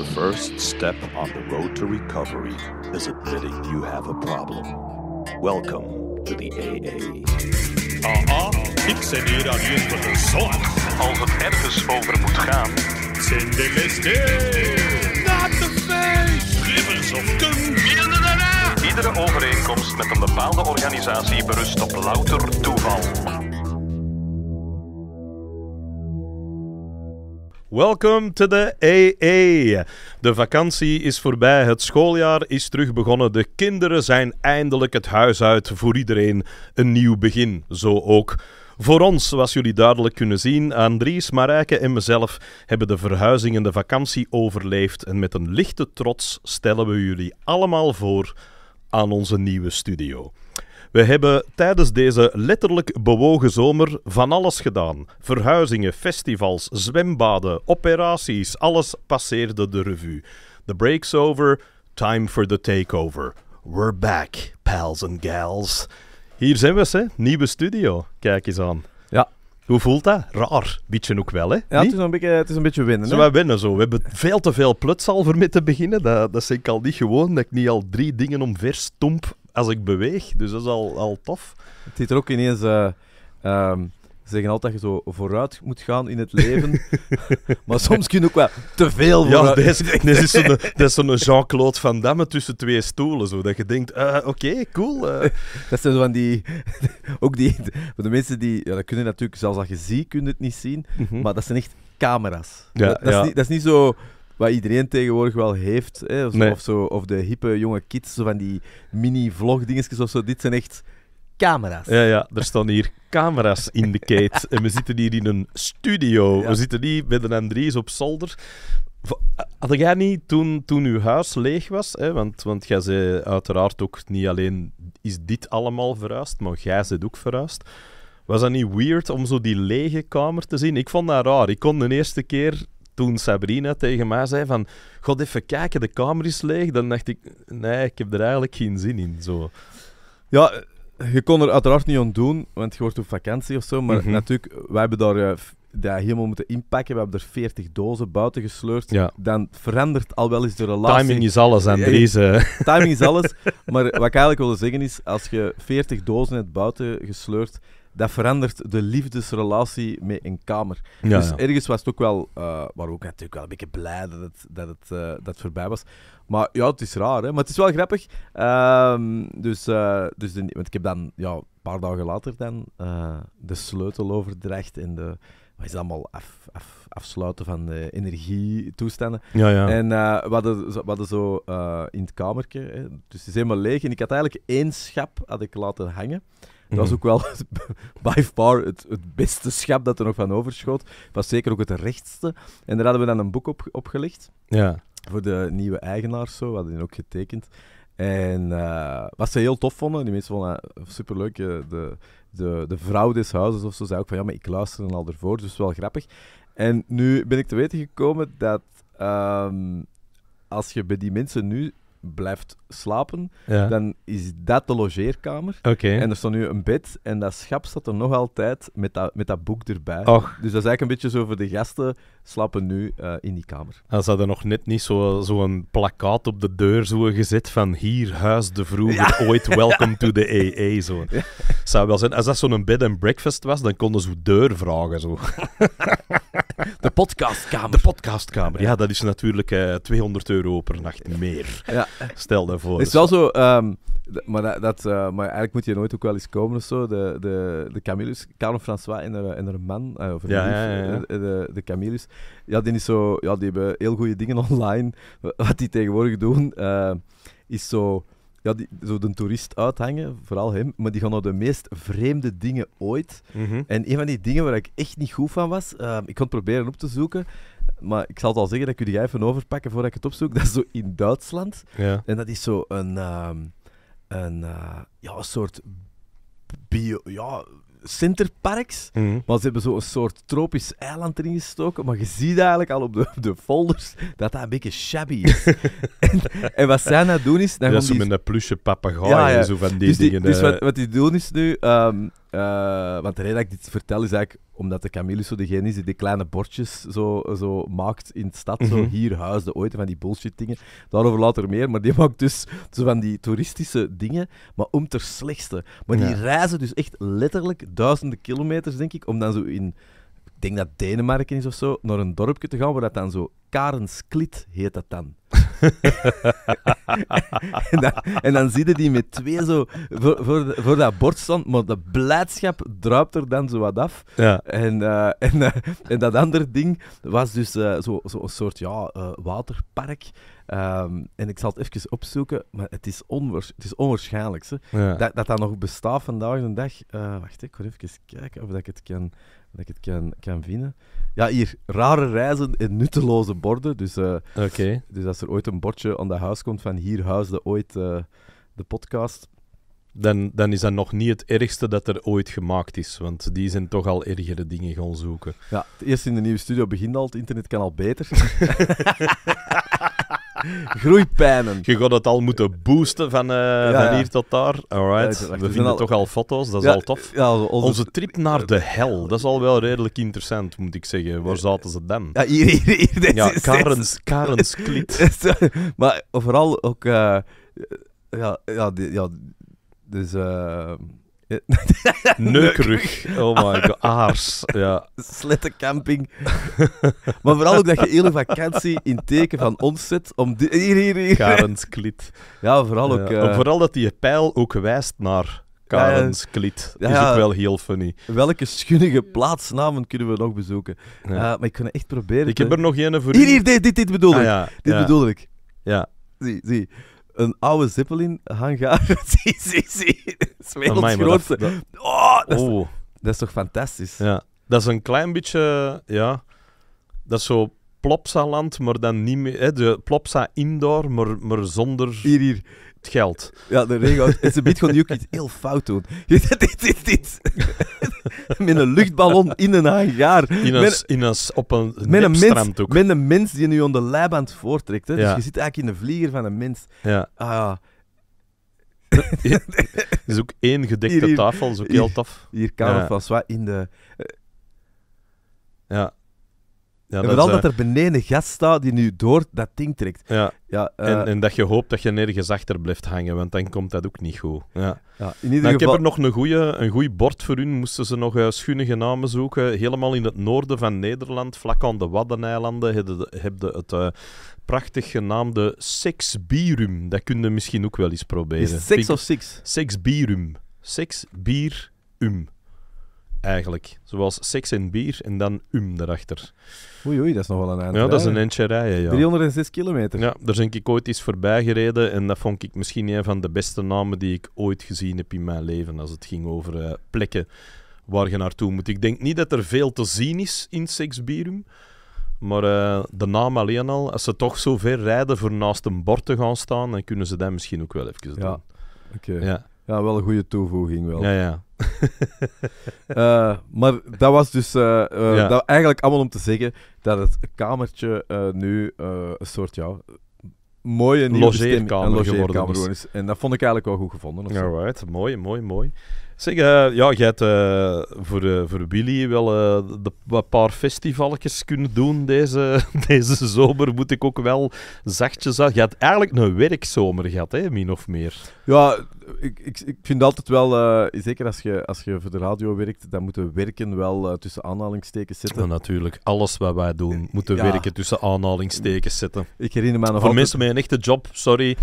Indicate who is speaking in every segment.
Speaker 1: The first step on the road to recovery is admitting you have a problem. Welcome to the AA. Aha, ik zit hier aan voor de zorg. Als het ergens over moet gaan. Zindelisti!
Speaker 2: Not de feest! Rivers of Kum,
Speaker 1: Iedere overeenkomst met een bepaalde organisatie berust op louter toeval. Welkom to de AA. De vakantie is voorbij, het schooljaar is terug begonnen, de kinderen zijn eindelijk het huis uit, voor iedereen een nieuw begin, zo ook. Voor ons, zoals jullie duidelijk kunnen zien, Andries, Marijke en mezelf hebben de verhuizing en de vakantie overleefd en met een lichte trots stellen we jullie allemaal voor aan onze nieuwe studio. We hebben tijdens deze letterlijk bewogen zomer van alles gedaan. Verhuizingen, festivals, zwembaden, operaties, alles passeerde de revue. The break's over, time for the takeover. We're back, pals and gals. Hier zijn we, hè? Nieuwe studio. Kijk eens aan. Ja, hoe voelt dat? Raar. Beetje ook wel, hè? Ja, het is,
Speaker 3: een beetje, het is een
Speaker 1: beetje winnen. Hè? winnen zo. We hebben veel te veel pluts al voor te beginnen. Dat, dat is ik al niet gewoon, dat ik niet al drie dingen omver stomp
Speaker 3: als ik beweeg. Dus dat is al, al tof. Het ziet er ook ineens... Eh, ehm, ze zeggen altijd dat je zo vooruit moet gaan in het leven. maar soms kun je ook wel te veel vooruit. Ja, dit is, is zo'n Jean-Claude Van Damme tussen twee stoelen. Zo, dat je denkt, eh, oké, cool. Eh. dat zijn zo van die... Ook die... Voor de mensen die... Ja, dat kunnen natuurlijk... Zelfs als je ziet, kun het niet zien. Mhm. Maar dat zijn echt camera's. Ja, dat, Is dat is niet zo wat iedereen tegenwoordig wel heeft. Hè, of, of, zo, of de hippe jonge kids, zo van die mini-vlog-dingetjes of zo. Dit zijn echt camera's. Ja, ja,
Speaker 1: er staan hier camera's in de kate. en we zitten hier in een studio. We zitten hier bij de Andries op zolder. Had jij niet toen, toen uw huis leeg was, hè, want, want jij zei uiteraard ook niet alleen is dit allemaal verhuisd, maar jij het ook verhuisd. Was dat niet weird om zo die lege kamer te zien? Ik vond dat raar. Ik kon de eerste keer toen Sabrina tegen mij
Speaker 3: zei van... God, even kijken, de kamer is leeg. Dan dacht ik, nee, ik heb er eigenlijk geen zin in. Zo. Ja, je kon er uiteraard niet aan doen, want je wordt op vakantie of zo. Maar mhm. natuurlijk, wij hebben daar eh, helemaal moeten inpakken. We hebben er 40 dozen buiten gesleurd. Ja. Dan verandert al wel eens de relatie. Timing is alles aan eh, deze. Eh, timing is alles. Maar wat ik eigenlijk wilde zeggen is, als je 40 dozen hebt buiten gesleurd, dat verandert de liefdesrelatie met een kamer. dus ergens was het ook wel, uh, eh, we ook natuurlijk wel een beetje blij dat het, dat het, eh, dat voorbij was. Maar ja, het is raar, hè? maar het is wel grappig. Ehm, dus, eh, dus de, want ik heb dan ja, een paar dagen later dan, de sleutel overdracht en de, wat is allemaal af, af, afsluiten van de energietoestanden. Ja, ja. En uh, we, hadden, we hadden zo in het kamertje, hè, dus het is helemaal leeg. En ik had eigenlijk één schap had ik laten hangen. Dat was mhm. ook wel by far het, het beste schap dat er nog van overschoot. Was zeker ook het rechtste. En daar hadden we dan een boek op, opgelegd. Ja. Voor de nieuwe eigenaars zo. We hadden die ook getekend. En uh, wat ze heel tof vonden, die mensen vonden uh, superleuk, eh, de, de, de vrouw des huizes of zo zei ook van ja, maar ik luisterde al ervoor, dus wel grappig. En nu ben ik te weten gekomen dat ehm, als je bij die mensen nu blijft slapen, dan is dat de logeerkamer. En er staat nu een bed en dat schap staat er nog altijd met dat, met dat boek erbij. Och. Dus dat is eigenlijk een beetje zo voor de gasten, slapen nu uh, in die kamer. En ze
Speaker 1: hadden nog net niet zo'n zo, zo een plakkaat op de deur zo gezet van hier huis de vroeger ooit welcome to the AA. Zo. Zou wel zijn, als dat zo'n bed and breakfast was, dan konden ze deur vragen. Zo. De podcastkamer. De podcastkamer, ja, dat is natuurlijk uh, eh, 200 euro per nacht meer. Ja. Stel daarvoor. Het is
Speaker 3: wel zo, ehm, maar, dat, dat eh, maar eigenlijk moet je nooit ook wel eens komen zo. De, de, de Camillus, Carlo François en haar, haar man, eh, of ja, ja, De, de, de Camillus, ja, die, is zo, ja, die hebben heel goede dingen online. Wat die tegenwoordig doen, is zo ja, die, zo de toerist uithangen, vooral hem, maar die gaan naar de meest vreemde dingen ooit. Mhm. En een van die dingen waar ik echt niet goed van was, ehm, ik kon het proberen op te zoeken, maar ik zal het al zeggen, dat kun je even overpakken voordat ik het opzoek. Dat is zo in Duitsland. Ja. En dat is zo een, ehm, een, eh, ja, een soort bio, ja, Centerparks. Mhm. Maar ze hebben zo een soort tropisch eiland erin gestoken. Maar je ziet eigenlijk al op de, de folders dat dat een beetje shabby is. en, wat zij nou doen is... dat ja, zo met een plusje papegaai en zo van die dus dingen. Dus eh. wat, wat die doen is nu... Ehm, eh, want de reden dat ik dit vertel is eigenlijk omdat de Camille zo degene is die die kleine bordjes zo, zo maakt in de stad. Zo mhm. hier huisde ooit van die bullshit dingen. Daarover later meer. Maar die maakt dus, dus van die toeristische dingen, maar om ter slechtste. Maar die reizen dus echt letterlijk duizenden kilometers, denk ik, om dan zo in ik denk dat Denemarken is of zo, naar een dorpje te gaan waar dat dan zo Karensklit heet dat dan. en, dan, en dan die met twee zo voor, voor, voor dat bord stond, maar de blijdschap druipt er dan zo wat af. Ja. En, eh, en, eh, en, dat andere ding was dus uh, eh, zo'n zo soort ja, waterpark. Ehm, en ik zal het even opzoeken, maar het is, het is onwaarschijnlijk. Dat, dat dat nog bestaat vandaag de dag. wacht, ik ga even kijken of ik het kan dat ik het kan, kan vinden. Ja, hier, rare reizen en nutteloze borden. Dus, eh, dus als er ooit een bordje aan de huis komt van hier huisde ooit eh, de podcast...
Speaker 1: Dan, dan is dat nog niet het ergste dat er ooit gemaakt is. Want die zijn toch al ergere dingen gaan zoeken.
Speaker 3: Ja, eerst in de nieuwe studio begint al. Het internet kan al beter. Groeipijnen. Je gaat het al moeten boosten van, eh, van hier tot
Speaker 1: daar. Alright. We vinden toch al foto's, dat is al tof. Onze... onze... trip naar de hel, dat is al wel redelijk interessant, moet ik zeggen. Waar zaten ze dan? Ja, hier, hier, hier Ja, Karens, Karens
Speaker 3: maar vooral ook... Eh, ja, ja, ja, dus... Uh, Neukrug, Oh my god. Aars. Ja. camping. maar vooral ook dat je hele vakantie in teken van ons zet. Om die... Hier, hier, hier. Karens Klit. Ja, vooral ook... Eh, vooral dat die pijl ook wijst naar Karens Klit. Is ook wel heel funny. Welke schunnige plaatsnamen kunnen we nog bezoeken? Eh, maar ik kan echt proberen... Ik heb er nog een voor Hier, hier, dit, dit, dit bedoel ah, ik. Dit bedoel ik. Ja. Zie, zie een oude Zeppelin hangar. zie, zie, zie. Dat is dat- Oh, dat, is, toch fantastisch? ja.
Speaker 1: Dat is een klein beetje, ja... Dat is zo Plopsaland, maar dan niet meer... Hè, de Plopsa indoor, maar, maar zonder... Hier, hier het geld. Ja, de regels. En ze biedt gewoon ook
Speaker 3: iets heel fout doen. dit, dit, dit. Met een luchtballon in een hangar. In een, met, in een,
Speaker 1: op een met een, mens,
Speaker 3: met een die nu onder de leiband voorttrekt. Hè. Dus je zit eigenlijk in de vlieger van een mens. Ja. Ah, is ook één gedekte tafel, dat is ook heel tof. Hier kan het ja. in de... Eh, ja en vooral dat, eh, er beneden gast staat die nu door dat ding trekt.
Speaker 1: Ja. Ja, en, eh, en, dat je hoopt dat je nergens achter blijft hangen, want dan komt dat ook niet goed. Ja. ja in ieder geval... Ik heb er nog een goeie, een bord voor hun Moesten ze nog eh, schunnige namen zoeken. Helemaal in het noorden van Nederland, vlak aan de Waddeneilanden, heb ze het prachtig genaamde Seksbierum. Dat kun je misschien ook wel eens proberen. Is seks of six? bier Seksbierum eigenlijk. Zoals seks en bier en dan um daarachter. Oei, oei, dat is nog wel een eind. Ja, dat is een eindje rijden, ja. 306 kilometer. Ja, daar ben ik ooit eens voorbij gereden en dat vond ik misschien een van de beste namen die ik ooit gezien heb in mijn leven. Als het ging over eh, plekken waar je naartoe moet. Ik denk niet dat er veel te zien is in Seksbierum. Maar eh, de naam alleen al, als ze toch zo ver rijden voor naast een bord te gaan staan, dan kunnen ze daar misschien ook wel even ja. doen. Oké.
Speaker 3: Ja. Ja, wel een goede toevoeging wel. Ja, ja. Eh, maar dat was dus eh, eh, eigenlijk allemaal om te zeggen dat het kamertje nu een soort ja, mooie nieuwe logeerkamer, geworden is. En dat vond ik eigenlijk wel goed gevonden.
Speaker 1: ja right. mooi, mooi, mooi. Zeg, uh, ja, jij hebt eh, voor, uh, voor Willy wel de, een paar festivalletjes kunnen doen deze, deze zomer. Moet ik ook wel zachtjes zeggen? Je hebt eigenlijk een werkzomer gehad, hè, min of meer.
Speaker 3: Ja, ik, ik, ik vind altijd wel, zeker als je, als je voor de radio werkt, dan moeten werken wel tussen aanhalingstekens zitten. Ja,
Speaker 1: natuurlijk, alles wat wij doen moeten werken tussen aanhalingstekens zetten.
Speaker 3: Ik herinner me nog Voor mensen met een echte job, sorry.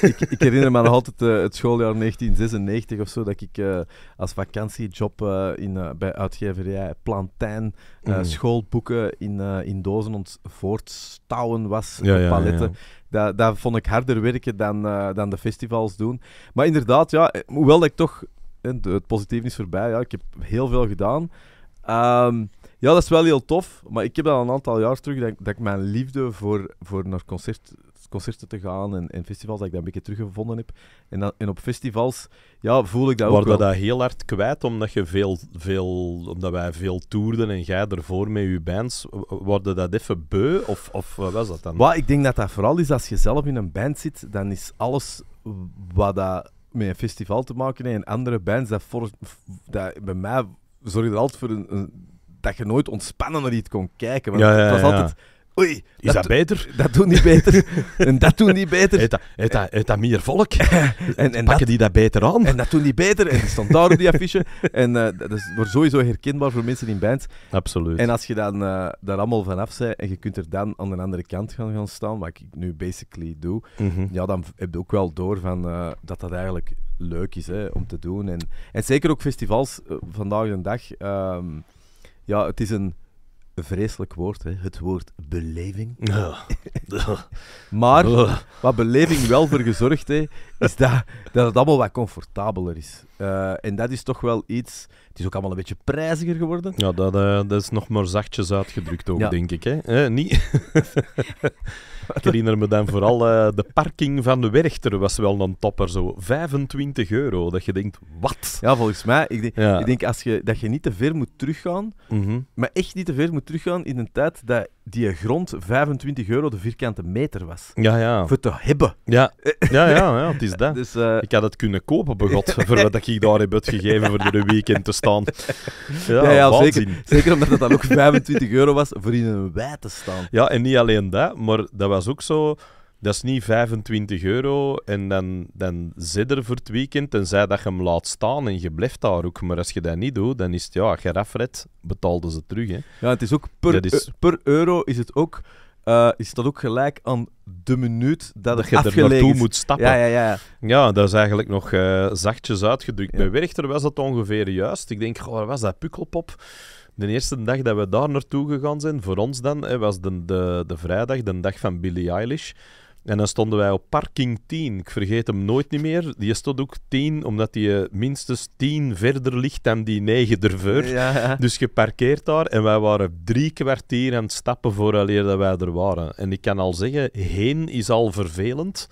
Speaker 3: Ik, ik herinner me nog altijd het schooljaar 1996 of zo, dat ik eh, als vakantiejob eh, in, eh, bij uitgeverij Plantijn mm. schoolboeken in, in dozen voortstouwen was, ja, paletten. Ja, dat, dat, vond ik harder werken dan, dan de festivals doen. Maar inderdaad, ja, hoewel ik toch... Het positief is voorbij, ja, ik heb heel veel gedaan. Ehm, ja, dat is wel heel tof. Maar ik heb al een aantal jaar terug dat, dat ik mijn liefde voor, voor naar concert concerten te gaan en, en festivals, dat ik dat een beetje teruggevonden heb. En, dan, en op festivals ja, voel ik dat Worden ook wel.
Speaker 1: dat heel hard kwijt, omdat, je veel, veel, omdat wij
Speaker 3: veel toerden en jij ervoor met je bands. Worden dat even beu of, of wat was dat dan? Wat, ik denk dat dat vooral is als je zelf in een band zit, dan is alles wat dat met een festival te maken heeft en andere bands, dat, voor, dat bij mij zorgde er altijd voor een, dat je nooit ontspannen naar iets kon kijken. Want het was altijd Oei. Is dat, beter? Dat doen niet beter. en dat doen niet beter. Heet dat, dat, meer volk? en, en Pakken die dat beter aan? En dat doen die beter. En die stond daar op die affiche. En eh, dat is, wordt sowieso herkenbaar voor mensen in bands. Absoluut. En als je dan uh, daar allemaal vanaf zei en je kunt er dan aan de andere kant gaan, gaan staan, wat ik nu basically doe, mhm. ja, dan heb je ook wel door van, eh, dat dat eigenlijk leuk is hè, om te doen. En, en zeker ook festivals vandaag de dag. Ehm, ja, het is een vreselijk woord, hè? het woord beleving. maar wat beleving wel voor gezorgd heeft, is dat, dat het allemaal wat comfortabeler is. Eh, en dat is toch wel iets het is ook allemaal een beetje prijziger geworden.
Speaker 1: Ja, dat, eh, dat is nog maar zachtjes uitgedrukt ook, denk ik. Hè? niet? ik herinner me dan vooral eh, de parking van de Werchter was wel een topper. Zo 25
Speaker 3: euro. Dat je denkt, wat? Ja, volgens mij. Ik, denk, als je, dat je niet te ver moet teruggaan. Mhm. Maar echt niet te ver moet teruggaan in een tijd dat die grond 25 euro de vierkante meter was. Ja, ja. Voor te hebben. Ja, ja, ja, ja het is dat. Dus, eh, ik had het kunnen
Speaker 1: kopen, begot, voor wat ik daar heb uitgegeven voor de weekend te Ja, zeker, zeker omdat dat dan ook 25 euro was voor in een wij te staan. Ja, en niet alleen dat, maar dat was ook zo dat is niet 25 euro en dan, dan zit er voor het weekend, en zei dat je hem laat staan en je blijft daar ook. Maar als je dat niet doet, dan is het, ja, als je betaalden ze terug. Hè. Ja, het is ook per, e-
Speaker 3: per euro is het ook eh, is dat ook gelijk aan de minuut dat, dat je er naartoe moet stappen. Ja, ja, ja.
Speaker 1: ja, dat is eigenlijk nog eh, zachtjes uitgedrukt. Ja. Bij Werchter was dat ongeveer juist. Ik denk, oh, was dat pukkelpop? De eerste dag dat we daar naartoe gegaan zijn, voor ons dan, was de, de, de vrijdag, de dag van Billie Eilish. En dan stonden wij op parking 10. Ik vergeet hem nooit niet meer. Die stond ook 10, omdat die eh, minstens 10 verder ligt dan die 9 ervoor. Dus je parkeert daar. En wij waren drie kwartier aan het stappen vooraleer dat wij er waren. En ik kan al zeggen, heen is al vervelend.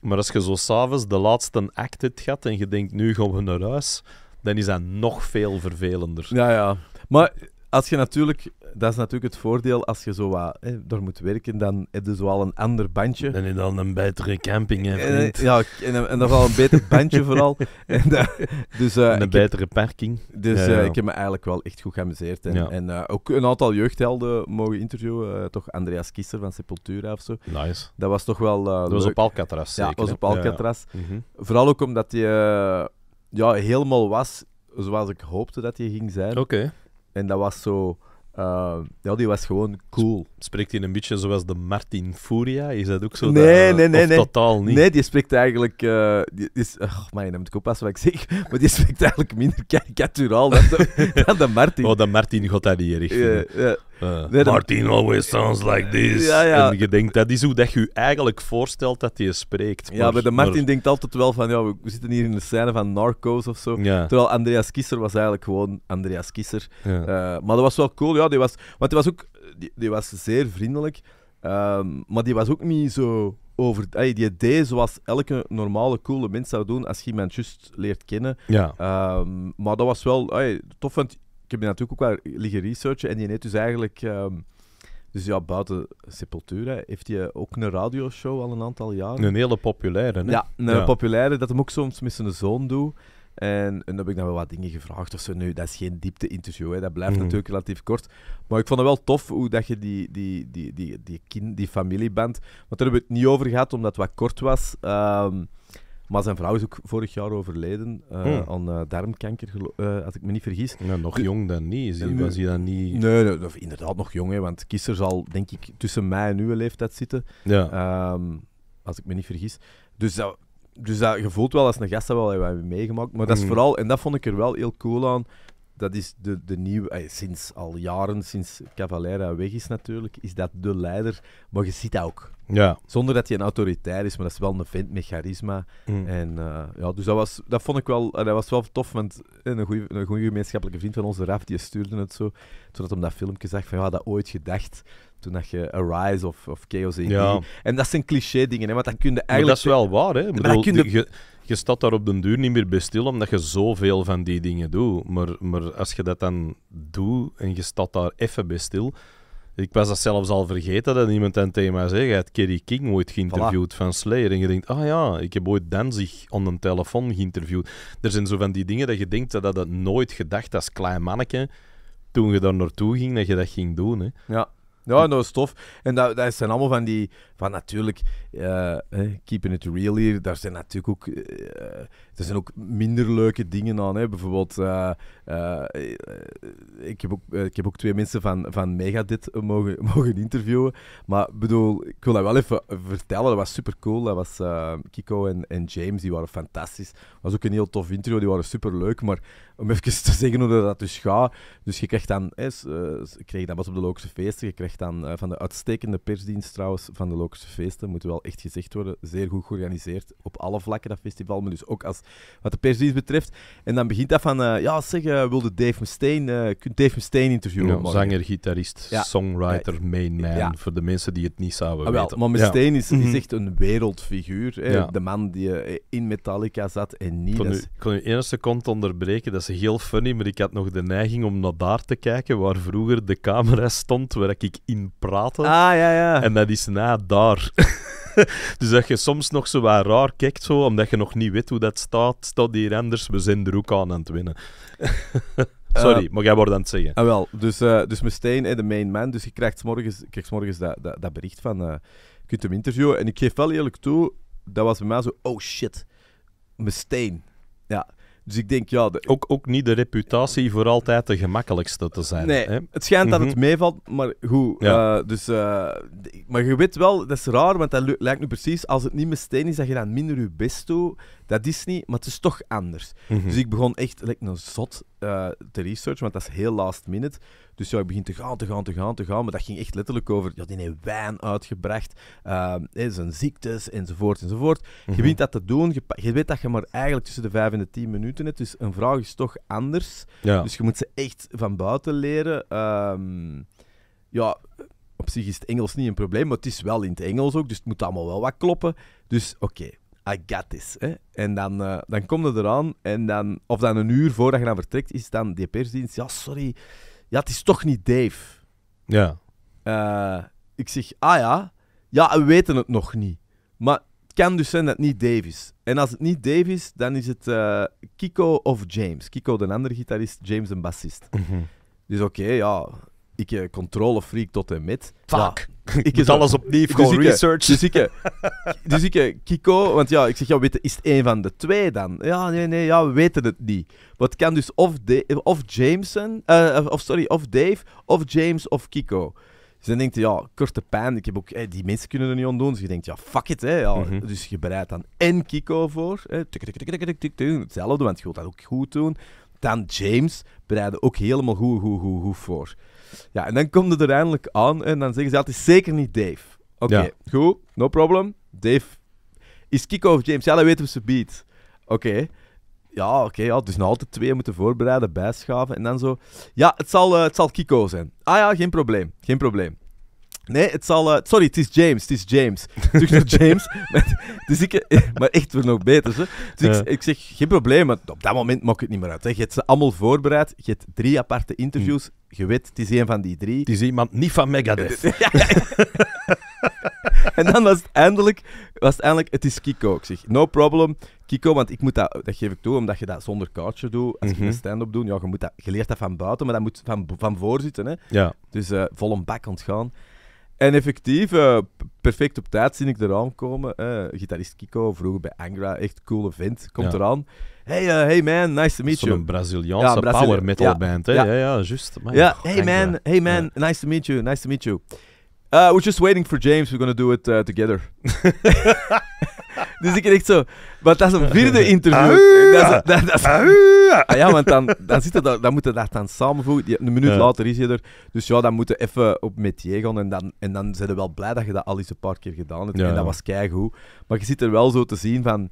Speaker 1: Maar als je zo s'avonds de laatste act hebt gehad en je denkt, nu gaan we naar huis, dan is dat nog veel vervelender. Ja, ja.
Speaker 3: Maar als je natuurlijk, dat is natuurlijk het voordeel, als je zo wat hè, door moet werken, dan heb je zo een ander bandje. Dan heb je een betere camping, hè, en, eh, Ja, en, en dat een beter bandje vooral. En, dus, eh, een betere parking. Dus eh, ik heb me eigenlijk wel echt goed geamuseerd. En, ook een aantal jeugdhelden mogen interviewen. toch Andreas Kisser van Sepultura of zo. Nice. Dat was toch wel Dat was op Alcatraz, zeker, Ja, dat was op Alcatraz. Mhm. Vooral ook omdat hij ja, helemaal was zoals ik hoopte dat hij ging zijn. Oké. En dat was zo... Ehm, ja, die was gewoon cool. Spreekt hij een beetje zoals de Martin Furia? Is dat ook zo? Nee, nee, nee, nee. totaal niet? Nee, die spreekt eigenlijk... Uh, die, is, oh, man, je moet ik oppassen wat ik zeg. Maar die spreekt eigenlijk minder karikaturaal dan de, Martin. Oh, de Martin gaat dat niet ja eh, Martin always sounds like this. En je denkt,
Speaker 1: dat is hoe dat je je eigenlijk voorstelt dat hij spreekt. Ja, maar de Martin
Speaker 3: denkt altijd wel van, ja, we zitten hier in de scène van Narcos of zo. Terwijl Andreas Kisser was eigenlijk gewoon Andreas Kisser. Eh, maar dat was wel cool, ja. Die was, want die was ook die, was zeer vriendelijk. Ehm, maar die was ook niet zo over... die deed zoals elke normale, coole mens zou doen als je iemand juist leert kennen. ja. Ehm, maar dat was wel tof, want heb die natuurlijk ook wel liggen researchen en die heeft dus eigenlijk... Ehm, dus ja, buiten Sepultura heeft hij ook een radioshow al een aantal jaren. Een hele populaire, hè? Ja, een populaire, dat hem ook soms met zijn zoon doe En, en dan heb ik dan wel wat dingen gevraagd of ze Nu, dat is geen diepte-interview, dat blijft mhm. natuurlijk relatief kort. Maar ik vond het wel tof hoe dat je die, die, die, die, die, kind, die familieband... Want daar hebben we het niet over gehad, omdat het wat kort was... Ehm, maar zijn vrouw is ook vorig jaar overleden eh, hmm. aan eh, darmkanker, eh, als ik me niet vergis. nog jong dan niet, is was hij dan niet... Nee, inderdaad nog jong, hè, want Kisser zal denk ik tussen mij en uw leeftijd zitten, ja. Ehm, als ik me niet vergis. Dus dat, dus dat, je voelt wel als een gast dat wel hebben meegemaakt. Maar dat is hmm. vooral, en dat vond ik er wel heel cool aan, dat is de, de nieuwe, eh, sinds al jaren, sinds Cavalera weg is natuurlijk, is dat de leider. Maar je ziet dat ook. Ja. Zonder dat hij een autoritair is, maar dat is wel een ventmechanisme mm. En, eh, ja, dus dat, was, dat vond ik wel, eh, dat was wel tof, want een goede een gemeenschappelijke vriend van onze Raf, die stuurde het zo. Toen hij dat filmpje zag, van ja, dat ooit gedacht. Toen dat je Arise of, of Chaos in ja. En dat zijn cliché dingen, hè, want dan kun je eigenlijk... Maar dat is wel waar, hè? je, je staat daar op den
Speaker 1: duur niet meer bij stil, omdat je zoveel van die dingen doet. Maar, maar als je dat dan doet en je staat daar even bij stil... Ik was dat zelfs al vergeten dat iemand een thema zei, je hebt Kerry King ooit geïnterviewd van Slayer. En je denkt, ah ja, ik heb ooit Danzig op een telefoon geïnterviewd. Er zijn zo van die dingen dat je denkt dat dat nooit gedacht als klein manneke, toen je daar naartoe ging, dat je dat ging doen. Hè.
Speaker 3: Ja. Ja, dat is tof. En dat, dat zijn allemaal van die... Van natuurlijk, eh, keeping it real hier, daar zijn natuurlijk ook... Eh, eh, er zijn ook minder leuke dingen aan. Hè. Bijvoorbeeld, ik, heb ook, ik heb ook twee mensen van, van Megadit mogen, mogen interviewen. Maar bedoel, ik wil dat wel even vertellen. Dat was super cool. Dat was Kiko en, en James, die waren fantastisch. was ook een heel tof interview, die waren super leuk. Maar om even te zeggen hoe dat dus gaat. Dus je krijgt dan, hè, kreeg dat was op de Lokse Feesten, je krijgt dan eh, van de uitstekende persdienst trouwens van de Lokse Feesten, moet wel echt gezegd worden, zeer goed georganiseerd op alle vlakken dat festival, maar dus ook als, wat de persdienst betreft. En dan begint dat van, uh, ja zeg, eh, wilde Dave Mustaine, kunt Dave Mustaine interviewen? Ja, zanger, gitarist, songwriter, main man, voor de mensen
Speaker 1: die het niet zouden ah, wel, weten. Maar Mustaine is, is, mhm.
Speaker 3: echt een wereldfiguur, de man die in Metallica zat en niet... Ik
Speaker 1: kon je één seconde onderbreken, heel funny, maar ik had nog de neiging om naar daar te kijken, waar vroeger de camera stond, waar ik in praatte. Ah, ja, ja. En dat is na daar. dus dat je soms nog zo wat raar kijkt, zo, omdat je nog niet weet hoe dat staat.
Speaker 3: Staat hier anders, we zijn er ook aan aan het winnen. Sorry, eh, mag jij wordt aan het zeggen. Ah, wel, dus, uh, dus Mustaine, hey, de main man, dus je krijgt s morgens, krijgt morgens dat, dat, bericht van... Uh, je kunt hem interviewen. En ik geef wel eerlijk toe, dat was bij mij zo... Oh shit, Mustaine. Ja, dus ik denk, ja... Ook, ook niet de reputatie voor altijd de gemakkelijkste te zijn. Nee, hè? het schijnt dat het mhm. meevalt, maar goed. Eh, dus, eh, maar je weet wel, dat is raar, want dat lijkt nu precies... Als het niet meteen is dat je dan minder je best doet, dat is niet, maar het is toch anders. Mhm. Dus ik begon echt like, een zot eh, te researchen, want dat is heel last minute. Dus ja, ik begin te gaan, te gaan, te gaan, te gaan. Maar dat ging echt letterlijk over, ja, die heeft wijn uitgebracht, ehm, zijn ziektes, enzovoort, enzovoort. Je begint mhm. dat te doen, je, weet dat je maar eigenlijk tussen de vijf en de tien minuten hebt. Dus een vraag is toch anders. Dus je moet ze echt van buiten leren. Ehm, ja, op zich is het Engels niet een probleem, maar het is wel in het Engels ook, dus het moet allemaal wel wat kloppen. Dus oké, I got this. Hè? En dan, uh, dan kom je eraan. En dan, of dan een uur voordat je dan vertrekt, is dan die persdienst. Ja, sorry. Ja, het is toch niet Dave. Ja. Eh, ik zeg, ah ja. Ja, we weten het nog niet. Maar het kan dus zijn dat het niet Dave is. En als het niet Dave is, dan is het eh, Kiko of James. Kiko, de andere gitarist, James, een bassist. Mhm. Dus oké, ja. Ik controle freak tot en met. Fuck. ik is alles opnieuw gewoon research. Dus ik, dus Kiko, want ja, ik zeg, ja, weet, is het een van de twee dan? Ja, nee, nee, ja, we weten het niet. Wat kan dus of, de, of Jameson, eh, of sorry, of Dave, of James, of Kiko. Ze dus dan denkt ja, korte pijn. Ik heb ook, eh, die mensen kunnen er niet ondoen. Ze dus denkt, ja, fuck it. Hè, mhm. Dus je bereidt dan en Kiko voor. Hetzelfde, want je wilt dat ook goed doen. Dan James bereidde ook helemaal goed, goed, goed, goed voor. Ja, en dan komt het eindelijk aan en dan zeggen ze altijd zeker niet Dave. Oké, goed, no problem. Dave is Kiko of James? Ja, dat weten we ze beat Oké. Ja, oké, okay, ja, dus nog altijd twee moeten voorbereiden, bijschaven en dan zo. Ja, het zal, eh, het zal Kiko zijn. Ah ja, geen probleem, geen probleem. Nee, het zal... Eh, sorry, het is James, het is James. Terug James. dus ik, maar echt weer nog beter, zo. Dus ik, zeg, geen probleem, maar op dat moment mag ik het niet meer uit. Hè. Je hebt ze allemaal voorbereid, je hebt drie aparte interviews, je weet, het is een van die drie. Het is iemand niet van Megadeth. en dan was het, eindelijk, was het eindelijk, het is Kiko. ook. zeg, no problem, Kiko, want ik moet dat, dat geef ik toe, omdat je dat zonder coucher doet. Als je mhm. een stand-up doet, ja, je, moet dat, je leert dat van buiten, maar dat moet van, van voor zitten. Hè. Ja. Dus uh, vol een bak ontgaan. En effectief, eh, perfect op tijd zie ik eraan komen. gitarist Kiko, vroeger bij Angra, echt coole vent, komt ja. eraan. Hey, eh, hey man, nice to meet you. Zo'n Braziliaanse ja, Braziliaanse power metal band, hè? Ja, ja, juist. Ja, hey man, hey man, nice to meet you, nice to meet you. Uh, we're just waiting for James, we're gonna do it uh, together. dus ik echt zo... maar dat is een vierde ah. interview. Ah. Dat is, dat, is, ah. ah, ja, want dan, dan, zit dat, dan moet dat dan samenvoegen. Een minuut later is je er. Dus ja, dan moeten we even op met je gaan. En dan, en dan zijn we wel blij dat je dat al eens een paar keer gedaan hebt. En dat was keigoed. Maar je zit er wel zo te zien van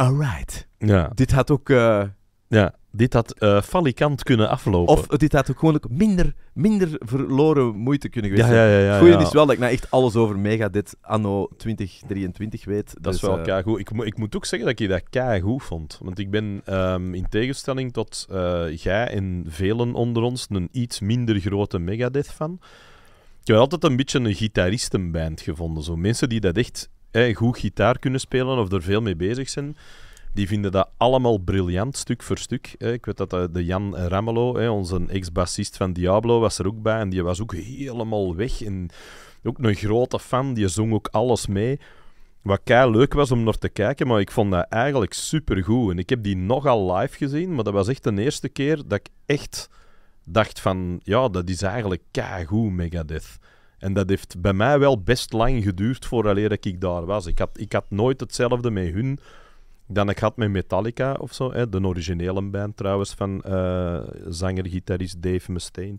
Speaker 3: alright. Ja. Dit had ook... Eh,
Speaker 1: ja, dit had uh, falikant kunnen
Speaker 3: aflopen. Of dit had ook gewoon ook minder, minder verloren moeite kunnen geweest zijn. Ja, ja, is wel dat ik nou echt alles over Megadeth anno 2023 weet. Dat dus, is wel uh... Eh, keigoed. Ik, ik moet ook zeggen dat ik dat goed
Speaker 1: vond. Want ik ben ehm, in tegenstelling tot jij en velen onder ons een iets minder grote Megadeth fan. Ik heb altijd een beetje een gitaristenband gevonden. Zo. Mensen die dat echt eh, goed gitaar kunnen spelen of er veel mee bezig zijn, die vinden dat allemaal briljant, stuk voor stuk. Eh. Ik weet dat eh, de Jan Ramelo, onze ex-bassist van Diablo, was er ook bij. En die was ook helemaal weg. En ook een grote fan, die zong ook alles mee. Wat kei leuk was om naar te kijken, maar ik vond dat eigenlijk supergoed. En ik heb die nogal live gezien, maar dat was echt de eerste keer dat ik echt dacht van... Ja, dat is eigenlijk kei goed Megadeth. En dat heeft bij mij wel best lang geduurd vooraleer ik daar was. Ik had, ik had nooit hetzelfde met hun dan ik had met Metallica of zo. Hè, de originele band trouwens van eh, zanger-gitarist Dave Mustaine.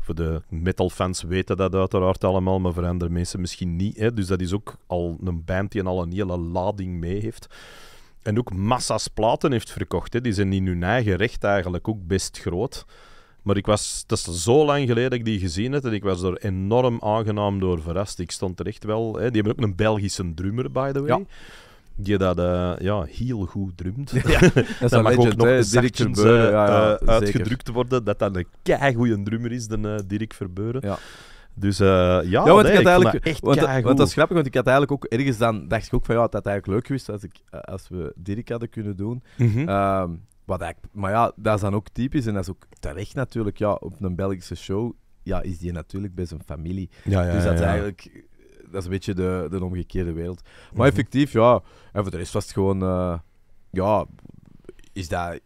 Speaker 1: Voor de metalfans weten dat uiteraard allemaal, maar voor andere mensen misschien niet. Hè. Dus dat is ook al een band die al een hele lading mee heeft. En ook massa's platen heeft verkocht. Hè. Die zijn in hun eigen recht eigenlijk ook best groot. Maar ik was, dat is zo lang geleden dat ik die gezien heb en ik was er enorm aangenaam door verrast. Ik stond er echt wel... Hè. Die hebben ook een Belgische drummer, by the way. Die dat eh, ja, heel goed drumt. Ja, dat, mag ook nog direct eh, eh, uitgedrukt worden dat dat een keigoede
Speaker 3: drummer is, de Dirk Verbeuren.
Speaker 1: Ja. Dus ja, ja nee, eigenlijk, want, dat is
Speaker 3: grappig, want ik had eigenlijk ook ergens dan dacht ik ook van ja, het had eigenlijk leuk geweest als, ik, als we Dirk hadden kunnen doen. Mhm. Ehm, wat ik, maar ja, dat is dan ook typisch en dat is ook terecht natuurlijk. Ja, op een Belgische show ja, is die natuurlijk bij zijn familie. Ja, ja, dus dat is eigenlijk dat is een beetje de, de omgekeerde wereld. Maar mhm. effectief, ja. En voor de rest was het gewoon, eh, ja, is dat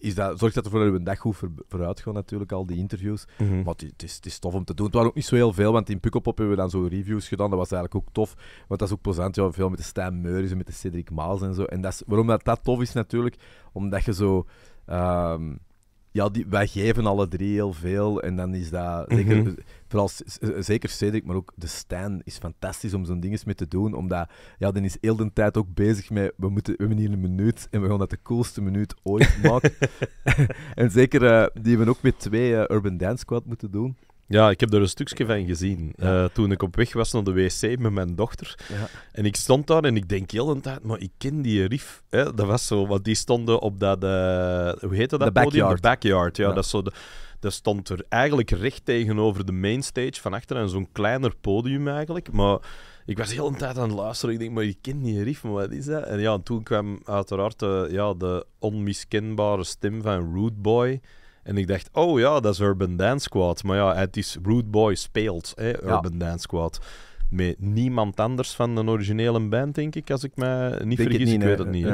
Speaker 3: is dat, zorgt dat ervoor dat een dag goed vooruit gaan natuurlijk, al die interviews. Want mhm. Maar het is, het is tof om te doen. Het waren ook niet zo heel veel, want in Pukkelpop hebben we dan zo reviews gedaan. Dat was eigenlijk ook tof, want dat is ook plezant. Ja, veel met de Stijn Meuris en met de Cedric Maals en zo. En dat is, waarom dat, dat tof is natuurlijk, omdat je zo... Ehm, ja, die, wij geven alle drie heel veel. En dan is dat. Zeker, mhm. vooral, zeker Cedric, maar ook de Stan is fantastisch om zo'n ding eens mee te doen. Omdat ja, dan is heel de tijd ook bezig met. We, moeten, we hebben hier een minuut en we gaan dat de coolste minuut ooit maken. en zeker, eh, die hebben ook met twee eh, Urban Dance Squad moeten doen.
Speaker 1: Ja, ik heb er een stukje van gezien. Eh, toen ik op weg was naar de wc met mijn dochter. Ja. En ik stond daar en ik denk heel een tijd, maar ik ken die rif. Hè? Dat was zo, want die stonden op dat, uh, hoe heette dat podium? Backyard. De backyard. Ja, Dat, zo dat stond er eigenlijk recht tegenover de mainstage van achteren. zo'n kleiner podium eigenlijk. Maar ik was heel een tijd aan het luisteren. Ik denk, maar ik ken die riff, maar wat is dat? En ja, toen kwam uiteraard de, eh, ja, de onmiskenbare stem van Root Boy. En ik dacht, oh ja, dat is Urban Dance Squad. Maar ja, het is Rude Boy speelt, hè, Urban Dance Squad. Met niemand anders van de originele band, denk ik, als ik me niet vergis. ik weet het niet.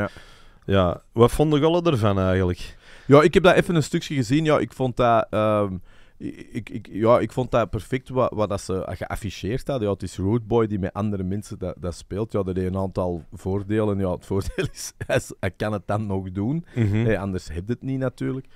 Speaker 1: Ja.
Speaker 3: Wat vonden jullie ervan eigenlijk? Ja, ik heb dat even een stukje gezien. Ja, ik vond dat... Ehm, ik, ik, ja, ik vond dat perfect wat, wat dat ze geafficheerd hadden. Ja, het is boy die met andere mensen dat, dat speelt. Ja, dat heeft een aantal voordelen. Ja, het voordeel is, hij, kan het dan nog doen. Mhm. anders heb je het niet natuurlijk.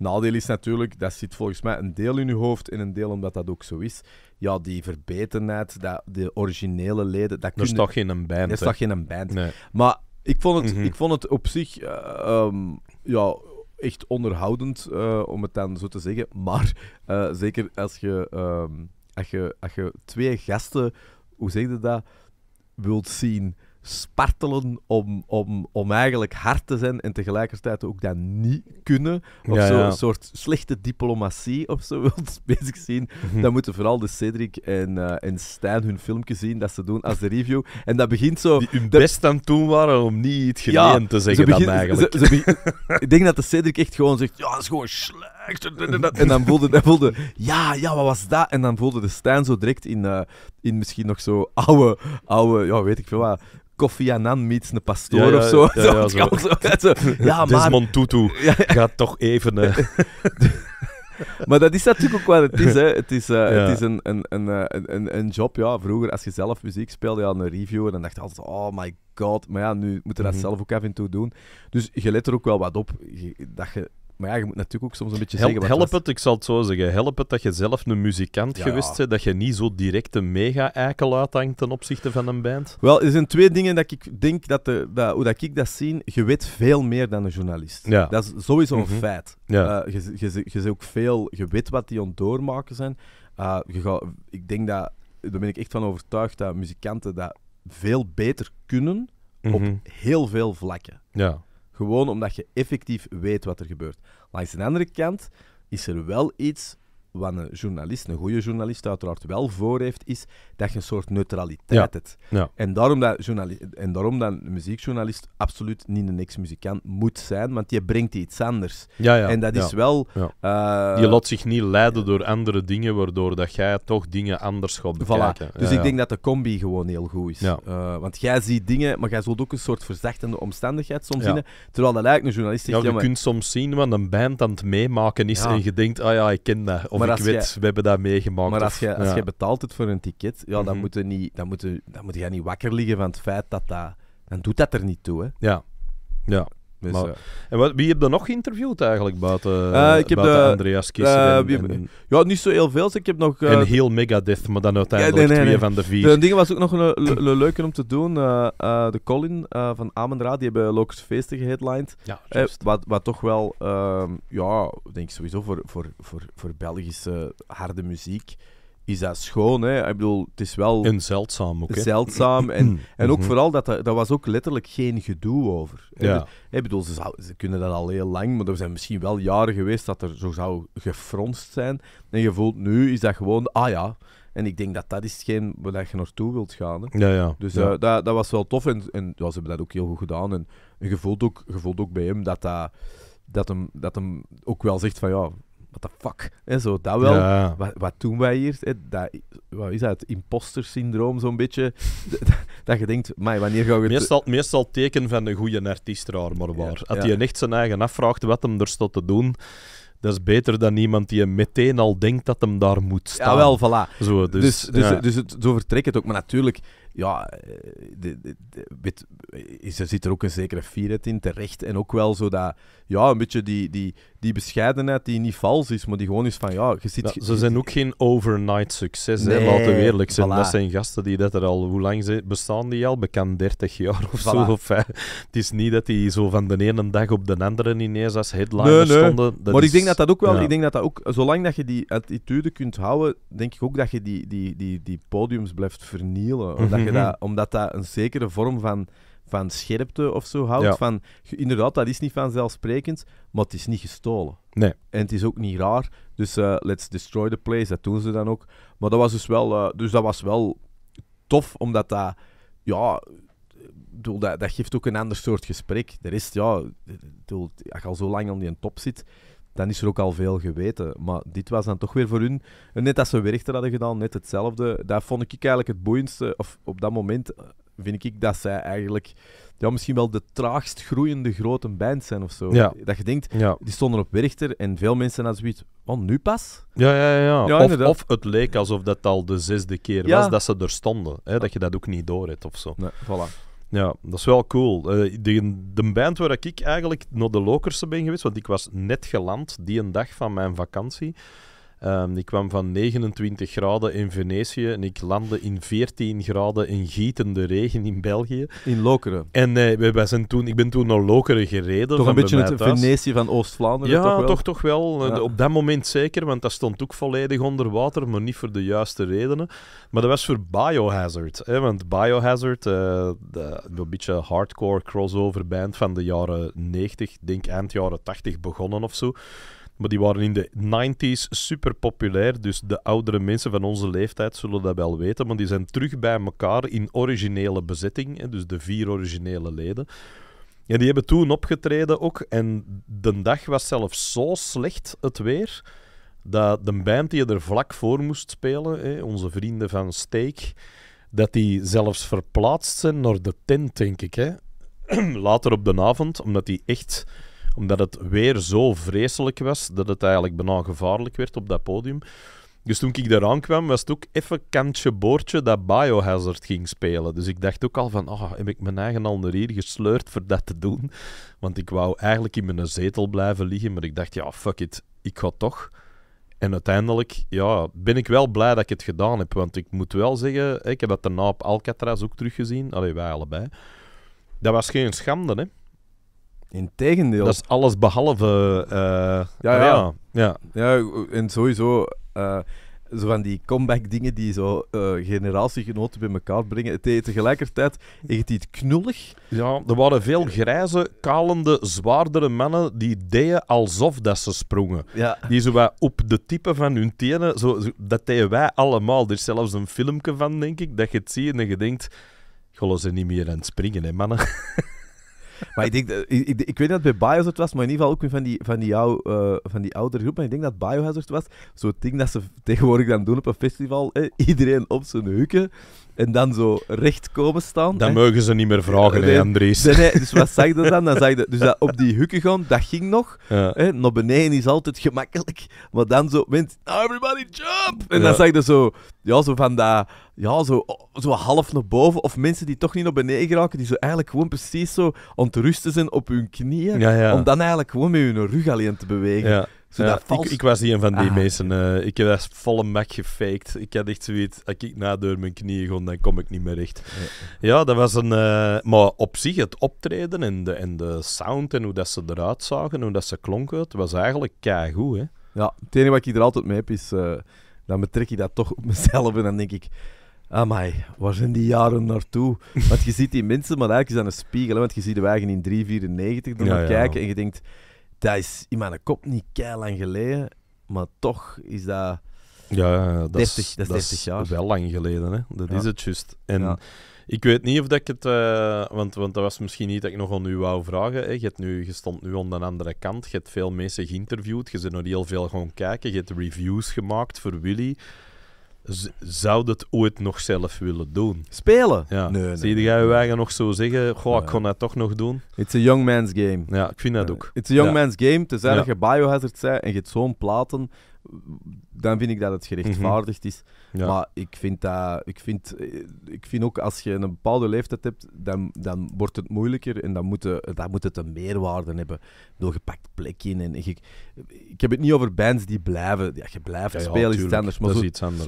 Speaker 3: Nadeel is natuurlijk, dat zit volgens mij een deel in je hoofd en een deel omdat dat ook zo is. Ja, die verbetenheid, dat, de originele leden... Dat er is toch geen band, Er toch geen band. Maar ik vond het, mhm. ik vond het op zich eh, ehm, ja, echt onderhoudend, eh, om het dan zo te zeggen. Maar eh, zeker als je, ehm, als, je, als je twee gasten, hoe zeg je dat, wilt zien spartelen om, om, om eigenlijk hard te zijn en tegelijkertijd ook dat niet kunnen. Of zo, een soort slechte diplomatie of zo wilt bezig zien. Mhm. Dan moeten vooral de Cedric en, eh, en Stijn hun filmpje zien dat ze doen als de review. En dat begint zo... Die hun best aan het doen waren om niet iets gemeen te zeggen dan eigenlijk. ik denk dat de Cedric echt gewoon zegt, ja, dat is gewoon slecht en dan voelde, voelde ja, ja, wat was dat? En dan voelde de Stijn zo direct in, eh, in misschien nog zo oude, oude, ja, weet ik veel wat, Koffi Annan meets een pastoor of zo. Ja, ja, zo. zo. ja Tutu gaat toch even... Eh. maar dat is natuurlijk ook wat het is. Hè. Het is, eh, het is een, een, een, een, een job. Ja. Vroeger, als je zelf muziek speelde, ja, een review, en dan dacht je altijd, oh my god. Maar ja, nu moet je dat mhm. zelf ook af en toe doen. Dus je let er ook wel wat op dat je maar ja, je moet natuurlijk ook soms een beetje zeggen... Wat help
Speaker 1: het, ik zal het zo zeggen. Help het dat je zelf een muzikant geweest bent, dat je niet zo direct een mega-eikel uithangt ten opzichte van een band.
Speaker 3: Wel, er zijn twee dingen dat ik denk, dat, de, dat hoe dat ik dat zie, je weet veel meer dan een journalist. Ja. Dat is sowieso een mhm. feit. Ja. Eh, je, je, ook veel, je weet wat die ontdoormaken zijn. Eh, ik denk dat, daar ben ik echt van overtuigd, dat muzikanten dat veel beter kunnen op mhm. heel veel vlakken. Ja. Gewoon omdat je effectief weet wat er gebeurt. Langs de andere kant is er wel iets wat een journalist, een goede journalist uiteraard wel voor heeft, is dat je een soort neutraliteit hebt. En, daarom dat en daarom een muziekjournalist absoluut niet een ex-muzikant moet zijn, want je brengt iets anders. en dat is wel... Eh, je laat
Speaker 1: zich niet leiden door andere dingen, waardoor dat jij toch dingen anders gaat bekijken. Dus ik denk
Speaker 3: dat de combi gewoon heel goed is. Eh, want jij ziet dingen, maar jij zult ook een soort verzachtende omstandigheid soms zien. Terwijl dat eigenlijk een journalist zegt... Ja, je kunt soms zien wat een band aan het meemaken is en je denkt, ah ja, ik ken dat maar ik je, we hebben dat meegemaakt. Maar als je, als ja. je betaalt het voor een ticket, ja, dan, mm -hmm. moet niet, dan, moet je, dan moet je niet wakker liggen van het feit dat dat... Dan doet dat er niet toe, hè.
Speaker 1: Ja. Ja. Dus, maar, eh, en wie heb je nog geïnterviewd eigenlijk buiten, uh, ik heb de, eh, Andreas Kisser? ja, niet zo heel veel. Dus ik heb nog, en heel Megadeth, maar dan uiteindelijk ja, twee van de vier. Een ding
Speaker 3: was ook nog een, leuke om te doen. de Colin van Amendra, die hebben Locus Feesten geheadlined. Ja, wat, wat toch wel, ehm, ja, denk ik sowieso voor, voor, voor, voor Belgische harde muziek is dat schoon. Hè? Ik bedoel, het is wel... En zeldzaam ook. Hè? Zeldzaam. En, mm-hmm. en ook vooral, dat, dat was ook letterlijk geen gedoe over. Ja. Ik bedoel, ze, ze, kunnen dat al heel lang, maar er zijn misschien wel jaren geweest dat er zo zou gefronst zijn. En je voelt nu, is dat gewoon, ah ja... En ik denk dat dat is hetgeen waar je naartoe wilt gaan. Hè? Ja, ja. Dus eh, dat, dat was wel tof. En, en ja, ze hebben dat ook heel goed gedaan. En, en je, voelt ook, je ook bij hem dat, dat, hem, dat hem ook wel zegt van ja, what the fuck? zo, dat wel. Wat, wat, doen wij hier? dat, wat is dat? Het imposter syndroom zo'n beetje. dat, je denkt, maar wanneer gaan we... Meestal, meestal teken van een goede artiest, raar maar waar. Ja, Als
Speaker 1: ja. hij echt zijn eigen afvraagt wat hem er stond te doen... Dat is beter dan iemand die meteen al denkt dat hem daar moet staan. Ja, wel, voilà. Zo, dus dus, dus,
Speaker 3: dus zo vertrek het ook. Maar natuurlijk, ja, eh, is, er zit er ook een zekere fierheid in, terecht. En ook wel zo dat, ja, een beetje die, die, die bescheidenheid die niet vals is, maar die gewoon is van, ja, je zit... ze zijn ook geen overnight succes, nee, hè, laten we eerlijk zijn. Dat zijn
Speaker 1: gasten die dat
Speaker 3: er al, hoe lang
Speaker 1: ze, bestaan die al? Bekend 30 jaar of zo. Of, eh, het is niet dat die zo van de ene dag op de andere ineens als headliner nee, nee. stonden. maar ik denk dat dat ook wel, ik denk
Speaker 3: dat dat ook, zolang dat je die attitude kunt houden, denk ik ook dat je die, die, die, die podiums blijft vernielen. Mhm dat, mhm. omdat dat een zekere vorm van, van scherpte of zo houdt. Van, inderdaad, dat is niet vanzelfsprekend, maar het is niet gestolen. Nee. En het is ook niet raar. Dus eh, let's destroy the place, dat doen ze dan ook. Maar dat was dus wel, eh, dus dat was wel tof, omdat dat, ja, dat, dat geeft ook een ander soort gesprek. De rest, ja, bedoel, als je al zo lang aan die top zit, dan is er ook al veel geweten. Maar dit was dan toch weer voor hun, net als ze Werchter hadden gedaan, net hetzelfde. Daar vond ik eigenlijk het boeiendste. Of op dat moment eh, vind ik dat zij eigenlijk ja, misschien wel de traagst groeiende grote band zijn of zo. Ja. Dat je denkt, die stonden op Werchter en veel mensen hadden zoiets oh, nu pas? Ja,
Speaker 1: ja, ja. ja of, of, het leek alsof dat al de zesde keer was dat ze er stonden. Hè? Dat je dat ook niet door hebt of zo. voilà. Ja, dat is wel cool. Eh, de, de band waar ik eigenlijk naar de lokerste ben geweest, want ik was net geland die een dag van mijn vakantie. Ehm, ik kwam van 29 graden in Venetië en ik landde in 14 graden in gietende regen in België. In Lokeren. En uh, wij, zijn toen, ik ben toen naar Lokeren gereden. Toch een beetje het Venetië van Oost-Vlaanderen? Ja, toch wel. Toch, toch wel. Eh, op dat moment zeker, want dat stond ook volledig onder water, maar niet voor de juiste redenen. Maar dat was voor Biohazard. Hè, want Biohazard, eh, de, een beetje hardcore crossover band van de jaren 90, denk eind jaren 80 begonnen of zo. Maar die waren in de 90s super populair. Dus de oudere mensen van onze leeftijd zullen dat wel weten. Maar die zijn terug bij elkaar in originele bezetting. Dus de vier originele leden. en die hebben toen opgetreden ook. En de dag was zelfs zo slecht, het weer. Dat de band die er vlak voor moest spelen, onze vrienden van Steak. Dat die zelfs verplaatst zijn naar de tent, denk ik. Hè. Later op de avond, omdat die echt omdat het weer zo vreselijk was dat het eigenlijk bijna gevaarlijk werd op dat podium. Dus toen ik eraan kwam, was het ook even kantje boordje dat Biohazard ging spelen. Dus ik dacht ook al van, ah, heb ik mijn eigen al naar hier gesleurd voor dat te doen? Want ik wou eigenlijk in mijn zetel blijven liggen, maar ik dacht, ja, fuck it, ik ga toch. En uiteindelijk ja, ben ik wel blij dat ik het gedaan heb. Want ik moet wel zeggen, ik heb dat daarna op Alcatraz ook teruggezien. Allee, wij allebei. Dat was geen schande, hè. Integendeel. Dat is alles behalve. Eh, ja, ah, ja. ja,
Speaker 3: ja. Ja, en sowieso. Eh, zo van die comeback-dingen die zo eh, generatiegenoten bij elkaar brengen. Het tegelijkertijd echt iets knullig. Ja, er waren veel grijze, kalende, zwaardere
Speaker 1: mannen die deden alsof dat ze sprongen. Ja. Die zo op de type van hun tenen, zo, dat deden wij allemaal. Er is zelfs een filmpje van, denk ik, dat je het ziet en je denkt...
Speaker 3: Gollen ze niet meer aan het springen, hè, mannen? maar ik, denk, dat, ik, weet niet dat bij Biohazard was, maar in ieder geval ook weer van die, van die, jou, eh, van die oudere groep. Maar ik denk dat Biohazard was zo'n ding dat ze tegenwoordig dan doen op een festival. iedereen op zijn hukken en dan zo recht komen staan. Dan mogen ze niet meer vragen, hè, Andries. Nee, dus wat zag je dan? dan zag dus dat op die hukken gaan, dat ging nog. Hè, naar beneden is altijd gemakkelijk. Maar dan zo, everybody jump! En dan zag je zo, ja, zo van dat, ja, zo, zo half naar boven. Of mensen die toch niet naar beneden geraken, die zo eigenlijk gewoon precies zo aan aan te rusten zijn op hun knieën, om dan eigenlijk gewoon met hun rug alleen te bewegen. Ja. ik, ik, was die een van die ah.
Speaker 1: mensen. Eh. ik heb dat volle mak gefaked. Ik had echt zoiets, als ik na door mijn knieën gewoon, dan kom ik niet meer recht. Ja, dat was een... Eh, maar op zich, het optreden en de, en de sound en hoe dat ze
Speaker 3: eruit zagen, hoe dat ze klonken, het was eigenlijk keigoed, Ja, het enige wat ik er altijd mee heb is... Uh, dan betrek ik dat toch op mezelf en dan denk ik... Amai, waar zijn die jaren naartoe? Want je ziet die mensen, maar eigenlijk is dat een spiegel. Hè? Want je ziet de wagen in 394 er naar kijken. En je denkt, dat is in mijn kop niet keil lang geleden. Maar toch is dat... Ja, dat, 30, is, dat, is, 30 jaar.
Speaker 1: wel lang geleden. Hè? Dat is het juist. En ik weet niet of dat ik het... Eh, want, want dat was misschien niet dat ik nog aan u wou vragen. Hè. Je, hebt nu, je stond nu aan de andere kant. Je hebt veel mensen geïnterviewd. Je zit nog heel veel gaan kijken. Je hebt reviews gemaakt voor Willy zou dat ooit nog zelf willen doen? Spelen? Ja. Nee, nee, Zie je nee, nee. nog zo zeggen, goh, ik kon dat toch nog doen?
Speaker 3: It's a young man's game. Ja, ik vind
Speaker 1: dat ook. It's a young man's game, tenzij ja. dat
Speaker 3: je biohazard bent en je hebt zo'n platen dan vind ik dat het mhm. gerechtvaardigd is. Maar ik vind, dat, ik, vind, ik vind ook als je een bepaalde leeftijd hebt, dan, dan wordt het moeilijker en dan moet, dan moet het een meerwaarde hebben. door gepakt plek in. En ik, ik heb het niet over bands die blijven. Ja, je blijft spelen, is iets anders. Maar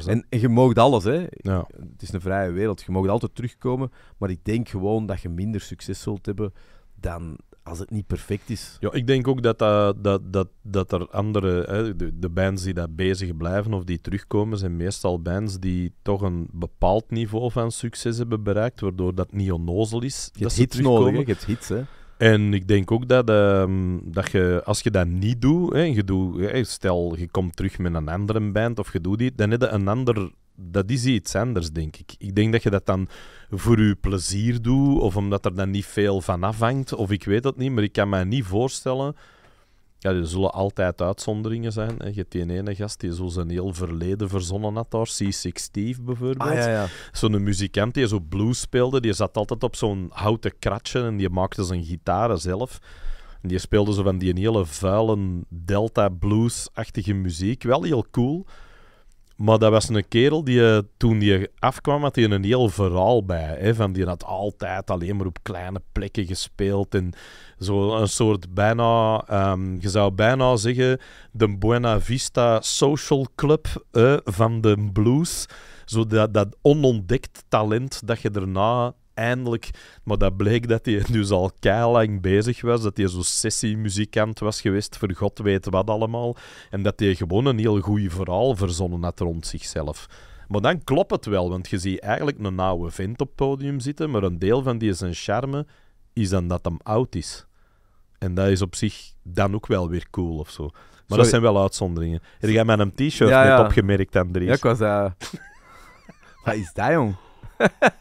Speaker 3: zo, En, en, je mag alles, hè? Het is een vrije wereld. Je mag altijd terugkomen. Maar ik denk gewoon dat je minder succes zult hebben dan als het niet perfect is. Ja,
Speaker 1: ik denk ook dat, dat, dat, dat, dat er andere, hè, de, bands die daar bezig blijven of die terugkomen, zijn meestal bands die toch een bepaald niveau van succes hebben bereikt, waardoor dat niet onnozel is. Je dat hits nodig, je hebt hits, hè. En ik denk ook dat, ehm, dat je, als je dat niet doet, hè, je doet stel je komt terug met een andere band of je doet die, dan heb je een ander dat is iets anders, denk ik. Ik denk dat je dat dan voor je plezier doet, of omdat er dan niet veel van afhangt, of ik weet het niet, maar ik kan me niet voorstellen... Ja, er zullen altijd uitzonderingen zijn. Hè. Je hebt die ene gast die zo zijn heel verleden verzonnen had daar, C6 Steve bijvoorbeeld. Ah, zo'n muzikant die zo blues speelde, die zat altijd op zo'n houten kratje en die maakte zijn gitaren zelf. En die speelde zo van die hele vuile delta blues-achtige muziek. Wel heel cool, maar dat was een kerel die eh, toen die afkwam, had hij een heel verhaal bij. Hè? Van die had altijd alleen maar op kleine plekken gespeeld. En zo een soort bijna, ehm, je zou bijna zeggen, de Buena Vista Social Club eh, van de blues. Zo dat, dat onontdekt talent dat je daarna maar dat bleek dat hij dus al lang bezig was. Dat hij zo sessiemuzikant was geweest voor god weet wat allemaal. En dat hij gewoon een heel goed verhaal verzonnen had rond zichzelf. Maar dan klopt het wel, want je ziet eigenlijk een oude vent op het podium zitten. Maar een deel van die zijn charme is dan dat hem oud is. En dat is op zich dan ook wel weer cool of zo. Maar dat zijn wel uitzonderingen. Er gaat met een t-shirt net opgemerkt, Andries. Ja, ik
Speaker 3: was... Uh... Wat is dat, jong?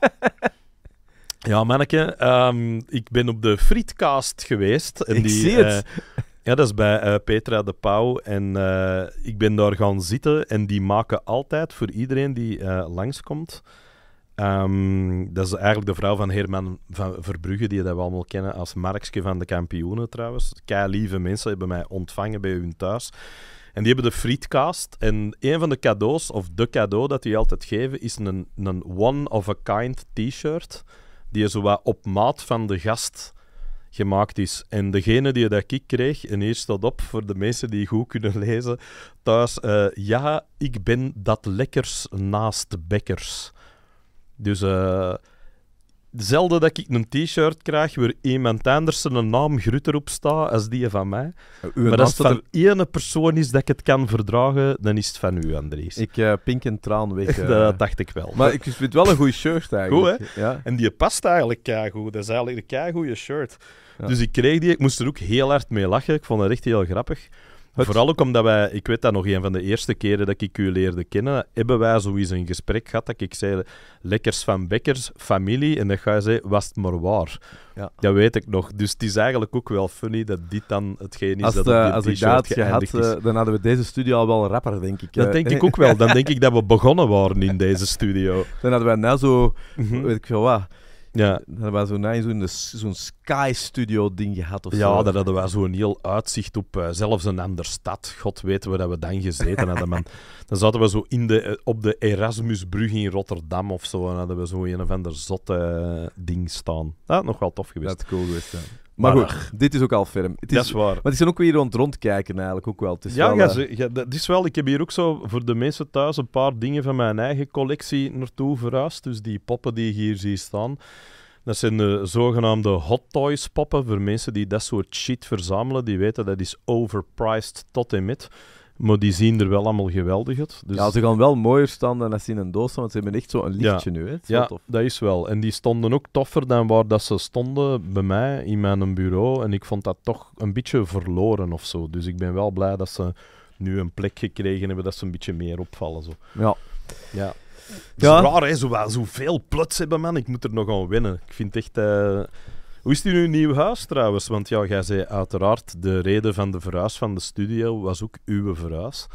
Speaker 1: Ja, manneke, ehm, ik ben op de Frietcast geweest. En ik die, zie eh, het. ja, dat is bij eh, Petra de Pauw. En eh, ik ben daar gaan zitten. En die maken altijd voor iedereen die langskomt. Ehm, dat is eigenlijk de vrouw van Herman van Verbrugge, die dat we allemaal kennen als Markske van de Kampioenen trouwens. Kei lieve mensen hebben mij ontvangen bij hun thuis. En die hebben de Frietcast. En een van de cadeaus, of de cadeau dat die altijd geven, is een, een one-of-a-kind t-shirt die zo wat op maat van de gast gemaakt is. En degene die dat ik kreeg, en hier staat op voor de mensen die goed kunnen lezen thuis, eh, ja, ik ben dat lekkers naast bekkers. Dus eh zelden dat ik een t-shirt krijg waar iemand anders een naam Grutter op staat als die van mij. maar als het van er... ene persoon is dat ik het kan verdragen, dan is het van u, Andries. Ik eh, pink en traan weg. dat eh. dacht ik wel. Maar ik
Speaker 3: vind het wel een goede shirt eigenlijk. Goed, hè? Ja.
Speaker 1: En die past eigenlijk keigoed. Dat is eigenlijk een keigoede shirt. Dus ik kreeg die, ik moest er ook heel hard mee lachen. Ik vond het echt heel grappig. Vooral ook omdat wij, ik weet dat nog een van de eerste keren dat ik u leerde kennen, hebben wij sowieso een gesprek gehad dat ik zei, lekkers van bekkers, familie, en dat ga je zeggen, was het maar waar. Ja. Dat weet ik nog. Dus het is eigenlijk ook wel funny dat dit
Speaker 3: dan hetgeen is als, dat uh, Als ik dat had gehad, eh, dan hadden we deze studio al wel rapper, denk ik. Dat eh. denk ik ook wel. Dan denk
Speaker 1: ik dat we begonnen waren in deze studio. Dan
Speaker 3: hadden wij net zo, mhm. weet ik veel wat... Ja. Dan hadden we zo zo'n zo'n Sky Studio ding gehad of ja, zo. Ja, daar hadden we zo'n heel uitzicht op eh, zelfs een ander stad. God weten we dat we dan gezeten hadden, man. Dan
Speaker 1: zaten we zo in de, eh, op de Erasmusbrug in Rotterdam of zo. En hadden we zo een of ander zotte
Speaker 3: eh, ding staan. Dat had nog wel tof geweest. Dat is cool geweest, ja. Maar goed, dit is ook al ferm. Het is, Maar die zijn ook weer rond rondkijken eigenlijk ook wel. Het is ja, eh,
Speaker 1: ja, dat is wel. Ik heb hier ook zo voor de mensen thuis een paar dingen van mijn eigen collectie naartoe verhuisd. Dus die poppen die ik hier zie staan. Dat zijn de zogenaamde hot toys poppen. Voor mensen die dat soort shit verzamelen, die weten dat is overpriced tot en met. Maar die zien er wel allemaal geweldig uit. Dus... Ja, ze gaan wel mooier staan dan als ze in een doos staan, want ze hebben echt zo'n lichtje ja. nu. Dat ja, dat is wel. En die stonden ook toffer dan waar dat ze stonden bij mij in mijn bureau. En ik vond dat toch een beetje verloren of zo. Dus ik ben wel blij dat ze nu een plek gekregen hebben dat ze een beetje meer opvallen. Zo. Ja. Ja. Het is ja. raar, hè? Zowel, zoveel plots hebben, man. Ik moet er nog aan winnen. Ik vind echt... Eh, hoe is het in uw nieuw huis trouwens? Want ja, jij zei uiteraard de reden van de verhuis van de studio was ook uw verhuis.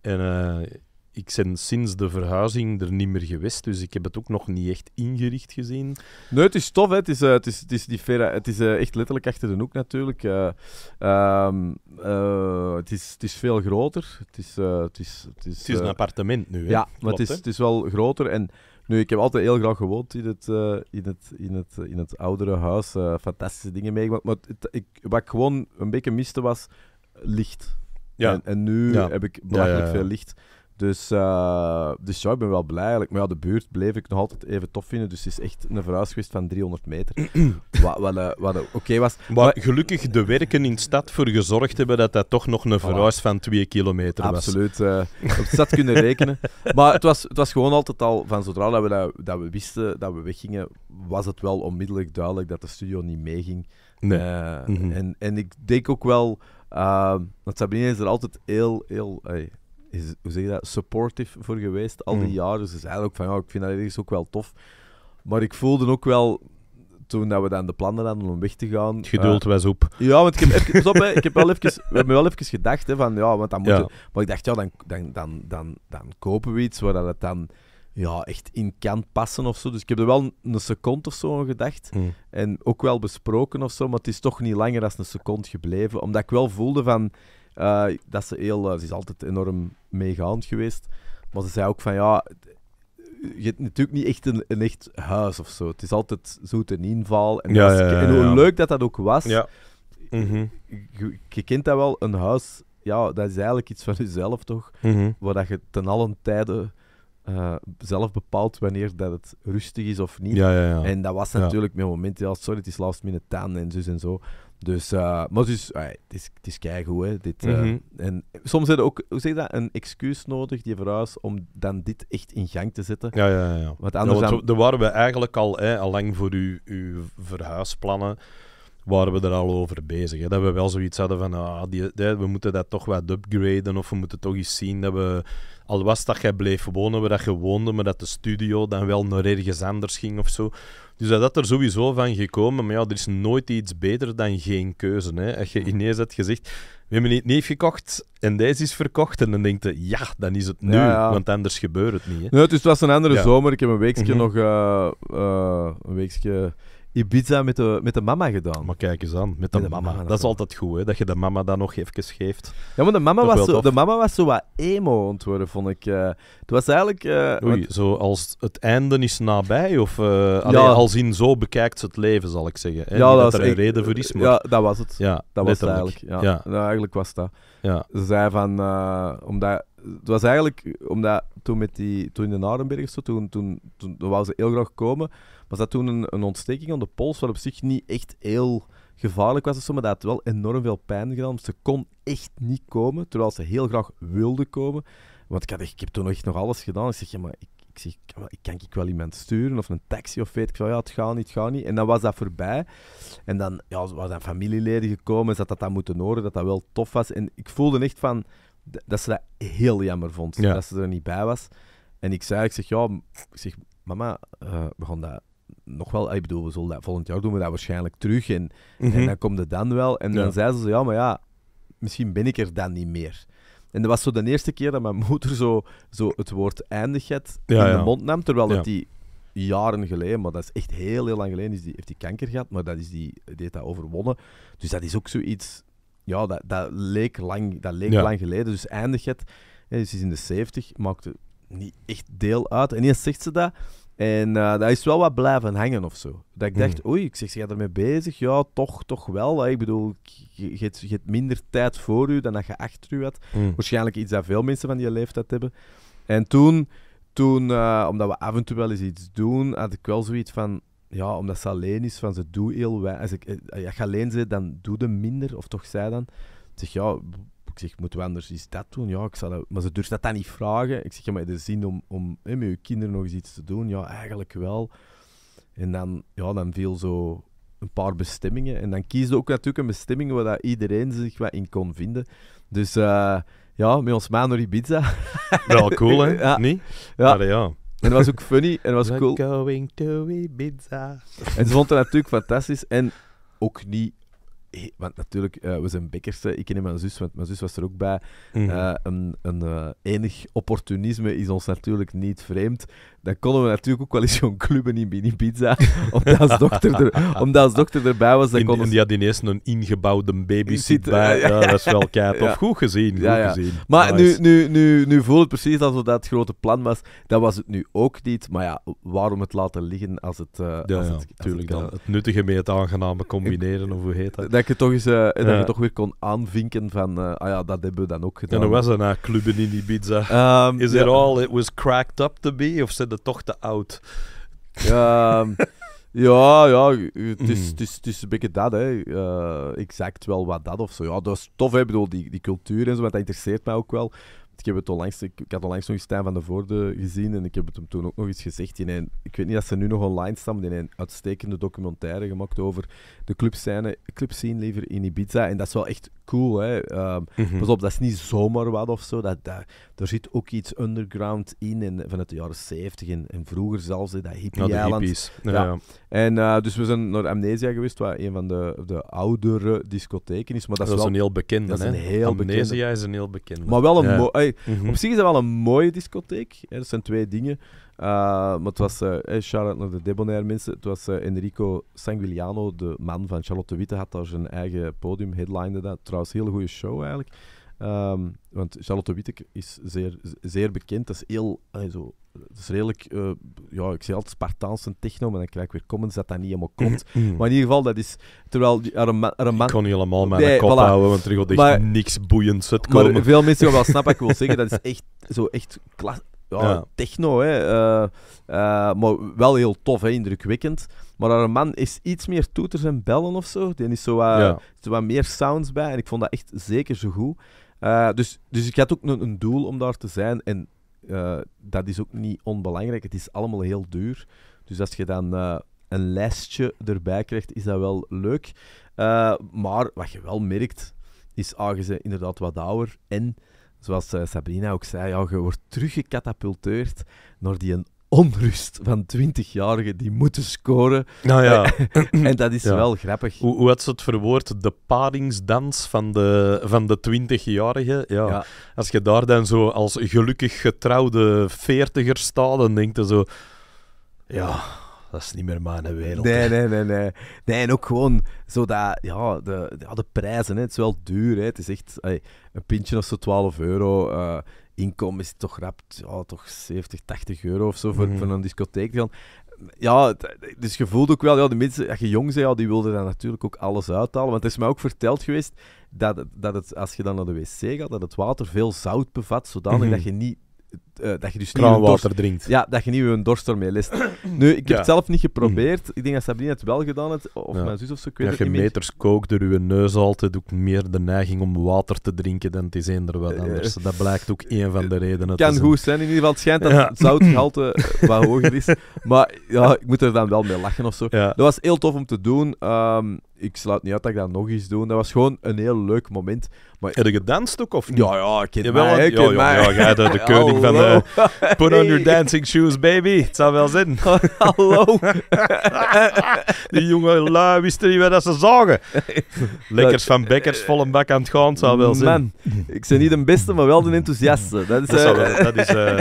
Speaker 1: En eh, ik ben sinds de verhuizing er niet meer geweest, dus ik heb het ook nog niet echt ingericht gezien.
Speaker 3: Nee, het is tof. Hè. Het is, eh, het is, die vera, het is eh, echt letterlijk achter de hoek natuurlijk. Ehm, het, is, het is veel groter. Het is, het is, het is, het is een appartement nu. Hè? Ja, maar het is, het is wel groter. En nu, ik heb altijd heel graag gewoond in het, eh, in het, in het, eh, in het oudere huis. Eh, fantastische dingen meegemaakt. Maar het, ik, wat ik gewoon een beetje miste was licht. Ja. En, nu heb ik belachelijk veel licht. Dus, eh, dus ja, ik ben wel blij eigenlijk. Maar ja, de buurt bleef ik nog altijd even tof vinden. Dus het is echt een verhuis geweest van 300 meter. wat wat, eh, wat oké was. Maar, gelukkig de werken in de stad
Speaker 1: voor gezorgd hebben dat dat toch nog een verhuis van 2 kilometer was. Absoluut. Eh, op de stad kunnen rekenen.
Speaker 3: Maar het was, het was gewoon altijd al, van zodra dat we, dat, we wisten dat we weggingen, was het wel onmiddellijk duidelijk dat de studio niet meeging. Nee. Mhm. en, en ik denk ook wel... want Sabine is er altijd heel, heel is, hoe zeg je dat, supportive voor geweest al die mm. jaren. Dus ze zeiden ook van, ja, ik vind dat ergens ook wel tof. Maar ik voelde ook wel, toen dat we dan de plannen hadden om weg te gaan... Het eh, geduld was op. Ja, want ik heb, even, stop, ik heb wel even, we hebben wel even gedacht, hè, van, ja, want dan moet Maar ik dacht, ja, dan, dan, dan, dan, dan kopen we iets waar dat het dan ja, echt in kan passen of zo. Dus ik heb er wel een seconde of zo aan gedacht. Mm. En ook wel besproken of zo, maar het is toch niet langer dan een seconde gebleven. Omdat ik wel voelde van... Eh, dat ze heel, eh, ze is altijd enorm meegaand geweest. Maar ze zei ook van ja, je hebt natuurlijk niet echt een, een echt huis of zo. Het is altijd zoet en inval. En, ja, en hoe leuk dat dat ook was. Mm je, je, kent dat wel, een huis, ja, dat is eigenlijk iets van jezelf toch? Mhm. Waar dat je ten allen tijden eh, zelf bepaalt wanneer dat het rustig is of niet. En dat was natuurlijk met moment, ja, sorry, het is last minute aan en zo en zo. Dus, eh, maar dus, het is, het is keigoed, hè. Dit, eh. mhm. En soms heb je ook, hoe zeg je dat, een excuus nodig, die verhuis, om dan dit echt in gang te zetten. Ja, ja, ja. Want anders dan... Er
Speaker 1: waren we eigenlijk al, hè, al lang voor uw, uw verhuisplannen, waren we er al over bezig. Hè. Dat we wel zoiets hadden van, ah, die, we moeten dat toch wat upgraden, of we moeten toch eens zien dat we al was dat jij bleef wonen waar dat je woonde, maar dat de studio dan wel naar ergens anders ging of zo. Dus dat had er sowieso van gekomen. Maar ja, er is nooit iets beter dan geen keuze. Hè. Als je ineens had gezegd, we hebben het neef gekocht en deze is verkocht. En dan denk je, ja, dan is het nu. Want anders gebeurt het niet. Hè. Nee, dus het was een andere zomer. Ik heb een weekje mhm. nog...
Speaker 3: Eh, eh, een weekje Ibiza met de, met de mama gedaan. Maar kijk eens aan, met de, mama. Dat is altijd goed, hè, dat je de mama dan nog even geeft. Ja, maar de mama, was zo, de mama was zo wat emo ontworpen, vond ik. Eh.
Speaker 1: het was eigenlijk... Eh, Oei, zo als het einde is nabij, of uh, ja. als in zo bekijkt ze het leven, zal ik zeggen. Hè? dat, er een reden voor is, maar... Ja, dat was het. Ja, dat was het eigenlijk. Ja.
Speaker 3: Nou, eigenlijk was dat. Ja. Ze zei van... omdat het was eigenlijk omdat toen, met die, toen in de Arenberg, toen, toen, toen, toen wou ze heel graag komen was dat toen een, een ontsteking aan de pols, wat op zich niet echt heel gevaarlijk was. Of zo, maar dat had wel enorm veel pijn gedaan. Ze kon echt niet komen, terwijl ze heel graag wilde komen. Want ik, had ik heb toen echt nog alles gedaan. Ik zeg, ja, maar ik, ik zeg, kan, kan ik wel iemand sturen of een taxi of weet ik wel. Ja, het gaat niet, het gaat niet. En dan was dat voorbij. En dan ja, waren familieleden gekomen. Ze had dat dan moeten horen, dat dat wel tof was. En ik voelde echt van, dat ze dat heel jammer vond. Dat ze er niet bij was. En ik zei, ik zeg, ja, ik zeg, mama, eh, we gaan dat nog wel, ik bedoel, we zullen dat volgend jaar doen we dat waarschijnlijk terug. En, en mhm. dan komt het dan wel. En dan zei ze zo, ja, maar ja, misschien ben ik er dan niet meer. En dat was zo de eerste keer dat mijn moeder zo, zo het woord eindigheid in de mond nam. Terwijl dat die jaren geleden, maar dat is echt heel, heel lang geleden, is die, heeft die kanker gehad. Maar dat is die, heeft dat overwonnen. Dus dat is ook zoiets, ja, dat, dat leek, lang, dat leek lang geleden. Dus eindigheid, ja, dus is in de 70, maakte niet echt deel uit. En eerst zegt ze dat. En eh, dat is wel wat blijven hangen of zo. Dat ik dacht, hmm. oei, ik zeg, ze gaat ermee bezig. Ja, toch, toch wel. Ik bedoel, je, hebt minder tijd voor u dan dat je achter u had. Hmm. Waarschijnlijk iets dat veel mensen van die leeftijd hebben. En toen, toen eh, omdat we af en toe wel eens iets doen, had ik wel zoiets van... Ja, omdat ze alleen is, van ze doe heel weinig. Als, ik, eh, als je alleen zit, dan doe de minder, of toch zij dan. zeg, ja, ik zeg, moeten we anders iets dat doen? Ja, ik zal Maar ze durft dat dan niet vragen. Ik zeg, ja, maar de zin om, om hè, met je kinderen nog eens iets te doen? Ja, eigenlijk wel. En dan, ja, dan viel zo een paar bestemmingen. En dan kiezen ze ook natuurlijk een bestemming waar dat iedereen zich wat in kon vinden. Dus eh, ja, met ons man naar Ibiza. Wel cool, hè? Ja. Niet? Ja. ja. En dat was ook funny en was cool.
Speaker 1: going to Ibiza.
Speaker 3: En ze vond het natuurlijk fantastisch. En ook niet want natuurlijk, eh, we zijn bekkers. Ik ken mijn zus, want mijn zus was er ook bij. Mm een een eh, enig opportunisme is ons natuurlijk niet vreemd. Dan konden we natuurlijk ook wel eens gewoon clubben in Bini Pizza. omdat, als dokter omdat als dokter erbij was. Dan konden... die had ineens een ingebouwde babysit
Speaker 1: bij. Ja, dat is wel keihard. Of goed gezien. Goed gezien. Maar nu,
Speaker 3: nu, nu, nu voelt het precies alsof dat het grote plan was. Dat was het nu ook niet. Maar ja, waarom het laten liggen als het. Als het, als het, dan. het
Speaker 1: nuttige mee het aangename combineren, of hoe heet dat eh, dat je
Speaker 3: toch, je toch weer kon aanvinken van, eh, ah ja, dat hebben we dan ook gedaan. En dan was een na clubben in Ibiza. Um, Is it all it was cracked up to be, of zijn het toch te oud? Ehm, ja, ja, mhm. het is, het is, een beetje dat, hè. Uh, exact wel wat dat of zo. Ja, dat is tof, hè. Ik bedoel, die, die cultuur en zo, want dat interesseert mij ook wel ik, heb het onlangs, ik, ik had onlangs nog eens Stijn van de Voorde gezien en ik heb het hem toen ook nog eens gezegd. die ik weet niet of ze nu nog online staan, maar in een uitstekende documentaire gemaakt over de clubscene, clubscene liever in Ibiza. En dat is wel echt cool. Hè? Ehm, mhm. Pas op, dat is niet zomaar wat of zo. Dat, dat, zit ook iets underground in en, vanuit de jaren 70 en, en vroeger zelfs, dat hippie ja, hippies. Ja. En eh, dus we zijn naar Amnesia geweest, wat een van de, de oudere discotheken is. Maar dat, is wel, een heel bekende. Dat is een heel Amnesia is een heel bekende. Maar wel een... Allee, Op mhm. zich is dat wel een mooie discotheek. Er Dat zijn twee dingen. Eh, maar het was, uh, hey, naar de Debonair mensen, het was eh, Enrico Sanguiliano, de man van Charlotte Witte, had daar zijn eigen podium, headlined dat. Trouwens, hele goede show eigenlijk. Ehm, want Charlotte Wittek is zeer, zeer bekend. Dat is heel, zo, dat is redelijk, eh, ja, ik zeg altijd Spartaanse techno, maar dan krijg ik weer comments dat dat niet helemaal komt. Mhm, mhm. maar in ieder geval, dat is, terwijl er een, Ik kon niet helemaal mijn kop houden, want er is echt maar, niks boeiends uitkomen. Maar veel mensen gaan wel snappen, ik wil zeggen, dat is echt, zo echt klas, ja, techno, hè. Eh, eh, maar wel heel tof, indrukwekkend. Maar haar is iets meer toeters en bellen of zo. Die is zo, wat, zo wat meer sounds bij en ik vond dat echt zeker zo goed. Eh, dus, dus ik had ook een, een, doel om daar te zijn. En eh, dat is ook niet onbelangrijk. Het is allemaal heel duur. Dus als je dan eh, een lijstje erbij krijgt, is dat wel leuk. maar wat je wel merkt, is aangezien inderdaad wat ouder en zoals Sabrina ook zei, ja, je wordt teruggecatapulteerd naar die onrust van 20-jarigen die moeten scoren. Nou ja. en dat is wel
Speaker 1: grappig. Hoe, hoe had ze het verwoord? De paringsdans van de, van de 20-jarigen. Ja. Als je daar dan zo als gelukkig getrouwde
Speaker 3: 40er staat, dan denk je zo... Ja, dat
Speaker 1: is niet meer mijn wereld.
Speaker 3: Nee, nee, nee, nee. Nee, en ook gewoon zo dat, ja, de, ja, de prijzen, hè, het is wel duur. Hè. Het is echt een pintje of zo 12 euro. Eh, inkomen is toch rap ja, toch 70, 80 euro of zo voor, mhm. een discotheek te gaan. Ja, dus je voelt ook wel, ja, de mensen, als je jong bent, ja, die wilden daar natuurlijk ook alles uithalen. Want het is mij ook verteld geweest dat, dat het, als je dan naar de wc gaat, dat het water veel zout bevat, zodanig mhm. dat je niet eh, dat je dus niet drinkt. Ja, dat je niet een dorst ermee list. nu, ik heb het zelf niet geprobeerd. Hm. Ik denk dat Sabrina het wel gedaan heeft, of mijn zus of zo. Ik weet ja, je meters
Speaker 1: meer. kookt door je neus altijd ook meer de neiging
Speaker 3: om water te drinken dan het is eender wat eh, anders. Eh, dat blijkt ook één van de redenen. Het kan goed zijn, in ieder geval. Het schijnt dat het zoutgehalte wat hoger is. Maar ja, ik moet er dan wel mee lachen of zo. Dat was heel tof om te doen. Ehm, ik sluit niet uit dat ik dat nog eens doe. Dat was gewoon een heel leuk moment. Maar, heb je gedanst ook of Ja, ja, ik ken wel. Mij, ja, ja, ja, de, de koning van de
Speaker 1: Put on your dancing shoes, baby. Het zou wel zitten Hallo. die jongen lui wisten niet wat ze zagen. Lekkers van Bekkers eh, vol een bak aan het gaan, zou wel zijn ik ben niet de beste, maar wel de enthousiaste. Dat is, dat, eh, is, eh,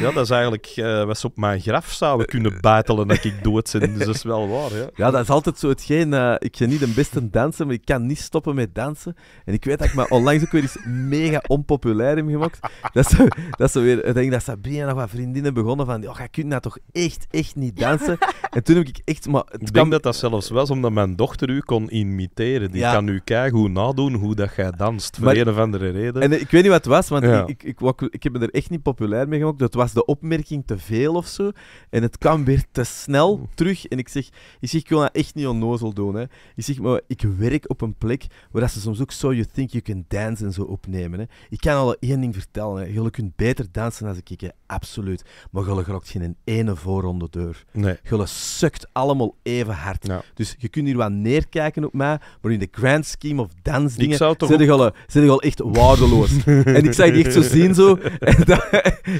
Speaker 1: ja,
Speaker 3: dat is eigenlijk was op mijn graf zouden kunnen buitelen dat ik dood ben. Dus dat is wel waar. Ja, dat is altijd zo hetgeen. ik ben niet de beste dansen, maar ik kan niet stoppen met dansen. En ik weet dat ik maar onlangs ook weer eens mega onpopulair hem gemaakt. Dat ze, dat weer, ik denk dat Sabrina nog wat vriendinnen begonnen van, oh, je kunt dat toch echt, echt niet dansen? En toen heb ik echt, maar... Het ik
Speaker 1: kwam... denk dat dat zelfs was omdat mijn dochter u kon imiteren. Die kan u kijken hoe nadoen hoe dat jij danst, voor een of andere reden. En ik weet niet wat het was, want ik,
Speaker 3: ik, ik, ik, heb me er echt niet populair mee gemaakt. Dat was de opmerking te veel of zo. En het kwam weer te snel terug. En ik zeg, ik, zeg, ik wil dat echt niet onnozel doen. Hè. Ik zeg, maar ik werk op een plek waar ze soms ook So You Think You kunt dansen en zo opnemen. Hè. Ik kan al één ding vertellen. Hè. Je kunt beter dansen als ik, hè. absoluut. Maar jullie grokt geen ene voorronde deur. Nee. Je sukt allemaal even hard. Dus je kunt hier wat neerkijken op mij, maar in de grand scheme of dansdingen zijn jullie, je al echt waardeloos. en ik zag die echt zo zien, zo.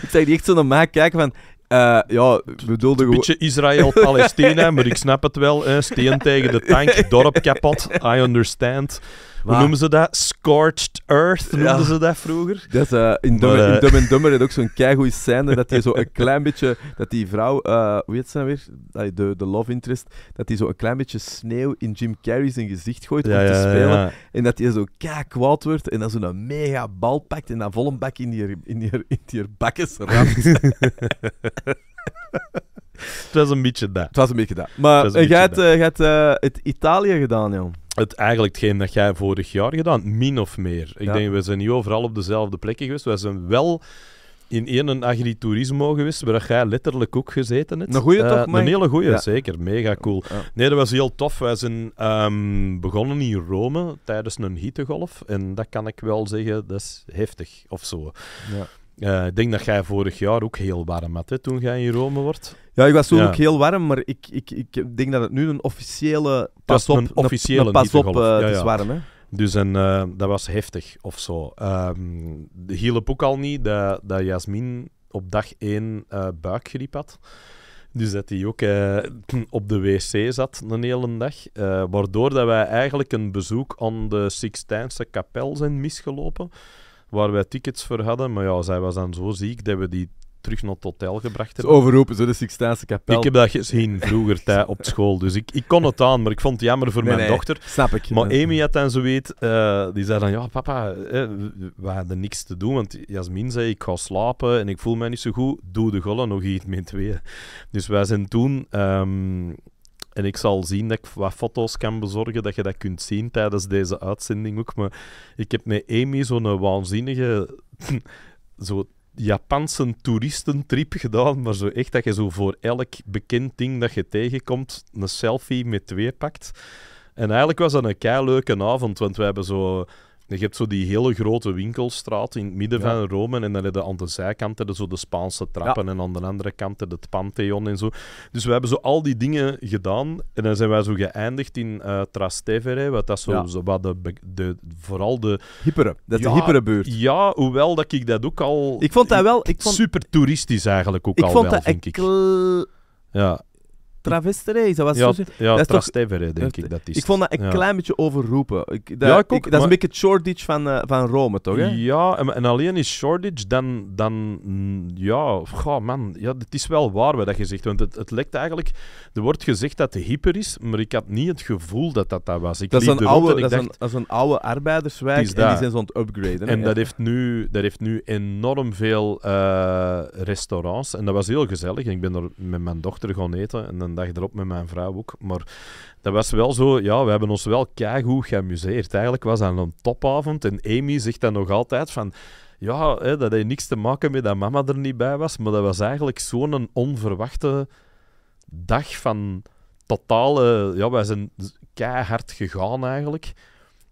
Speaker 3: ik zag die echt zo naar mij kijken van... Uh, ja, bedoelde gewoon... beetje Israël-Palestina, maar ik snap het
Speaker 1: wel. Hè? Steen tegen de tank, dorp kapot, I understand. Hoe noemen ze dat?
Speaker 3: Scorched Earth noemden ze dat vroeger. Dat, eh, in, uh, in Dumb and Dumber had ook zo'n keigoed scène dat hij zo een klein beetje, dat die vrouw, eh, hoe heet ze nou weer? De, de love interest, dat hij zo een klein beetje sneeuw in Jim Carreys gezicht gooit om te spelen. En dat hij zo kei kwaad wordt en dan zo'n mega bal pakt en dan vol een bak in die, in die, in die bakkes ramt. Het was een beetje dat. Het was een beetje dat. Maar eh, jij hebt het Italië gedaan, joh
Speaker 1: het eigenlijk hetgeen dat jij vorig jaar gedaan, min of meer. Ik denk, we zijn niet overal op dezelfde plekken geweest. We zijn wel in een agriturismo geweest, waar jij letterlijk ook gezeten hebt. Een goede eh, toch, Mike? Een hele goede, zeker. Mega cool. Nee, dat was heel tof. Wij zijn ehm, begonnen in Rome tijdens een hittegolf. En dat kan ik wel zeggen, dat is heftig of zo. Ja. Eh, ik denk dat jij vorig jaar
Speaker 3: ook heel warm had, hè, toen jij in Rome wordt. Ja, ik was toen ook heel warm, maar ik, ik, ik denk dat het nu een officiële pas op, een officiële een pas op is eh, warm. Hè?
Speaker 1: Dus en, eh, dat was heftig of zo. Um, de hielp ook al niet dat, dat Jasmin op dag 1 buikgriep had. Dus dat hij ook op de wc zat een hele dag. waardoor dat wij eigenlijk een bezoek aan de Sixtijnse kapel zijn misgelopen waar wij tickets voor hadden. Maar ja, zij was dan zo ziek dat we die terug naar het hotel gebracht hebben. overroepen, zo de Sixtaanse kapel. Ik heb dat gezien vroeger tijd op school, dus ik, ik kon het aan, maar ik vond het jammer voor mijn dochter. Snap ik. Maar Amy had dan zoiets, uh, die zei dan, ja papa, eh, we hadden niks te doen, want Jasmin zei, ik ga slapen en ik voel mij niet zo goed, doe de gollen nog iets met twee. Dus wij zijn toen ehm, en ik zal zien dat ik wat foto's kan bezorgen, dat je dat kunt zien tijdens deze uitzending ook. Maar ik heb met Amy zo'n waanzinnige zo Japanse toeristentrip gedaan. Maar zo echt dat je zo voor elk bekend ding dat je tegenkomt, een selfie met twee pakt. En eigenlijk was dat een keileuke avond, want we hebben zo je hebt zo die hele grote winkelstraat in het midden van Rome. En dan heb je aan de zijkanten zo de Spaanse trappen. En aan de andere kant het Pantheon en zo. Dus we hebben zo al die dingen gedaan. En dan zijn wij zo geëindigd in eh, Trastevere. Wat dat zo, zo wat de, vooral de. Hippere. Dat is de buurt. Ja, hoewel dat ik dat ook al. Ik vond dat wel. Ik vond... Super toeristisch eigenlijk ook ik al vond wel, dat denk ik. Ja.
Speaker 3: Travis dat Was ja, zo, ja dat toch, denk ik dat is. Ik vond dat een klein beetje overroepen. Ik, dat, ja, dat is een beetje het Shoreditch van, eh, van Rome,
Speaker 1: toch? Hè? Ja, en, alleen is Shoreditch dan... dan mm, ja, man. Ja, het is wel waar wat je zegt. Want het, het lekt eigenlijk... Er wordt gezegd dat het hyper is, maar ik had niet het gevoel dat dat, dat was. Ik dat, is een, oude, dat,
Speaker 3: een, oude arbeiderswijk en die zijn zo aan het upgraden. En dat, heeft
Speaker 1: nu, dat heeft nu enorm veel eh, restaurants. En dat was heel gezellig. En ik ben er met mijn dochter gaan eten en dag erop met mijn vrouw ook. Maar dat was wel zo, ja, we hebben ons wel keigoed geamuseerd. Eigenlijk was dat een topavond en Amy zegt dan nog altijd van... Ja, hè, dat heeft niks te maken met dat mama er niet bij was, maar dat was eigenlijk zo'n onverwachte dag van totale... Ja, wij zijn keihard gegaan eigenlijk.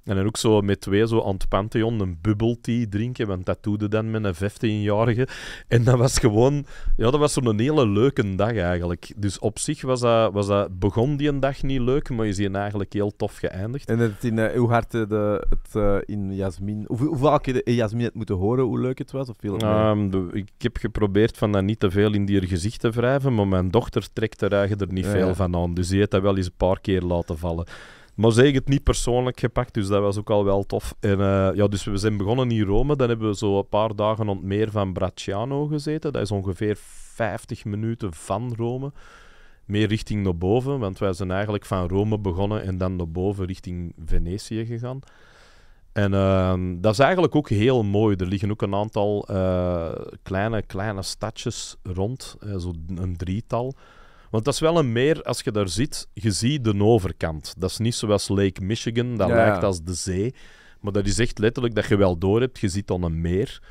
Speaker 1: En dan ook zo met twee zo aan het Pantheon een bubble tea drinken, want dat doe dan met een 15-jarige. En dat was gewoon, ja, dat was zo'n hele leuke dag eigenlijk. Dus op zich was dat, was dat, begon die een
Speaker 3: dag niet leuk, maar is die eigenlijk heel tof geëindigd. En het in uh, eh, uw eh, de, het eh, in Jasmin, hoe, hoeveel keer Jasmin het moeten horen hoe leuk het was? Of veel
Speaker 1: um, ik heb geprobeerd van dat niet te veel in die gezicht te wrijven, maar mijn dochter trekt er eigenlijk er niet veel van aan. Dus die heeft dat wel eens een paar keer laten vallen. Maar zeker het niet persoonlijk gepakt, dus dat was ook al wel tof. En, eh, ja, dus we zijn begonnen in Rome, dan hebben we zo een paar dagen rond het meer van Bracciano gezeten. Dat is ongeveer 50 minuten van Rome. Meer richting naar boven, want wij zijn eigenlijk van Rome begonnen en dan naar boven richting Venetië gegaan. En ehm, dat is eigenlijk ook heel mooi. Er liggen ook een aantal eh, kleine, kleine stadjes rond, eh, zo'n drietal. Want dat is wel een meer, als je daar zit, je ziet de overkant. Dat is niet zoals Lake Michigan, dat lijkt als de zee. Maar dat is echt letterlijk dat je wel door hebt, je ziet dan een meer.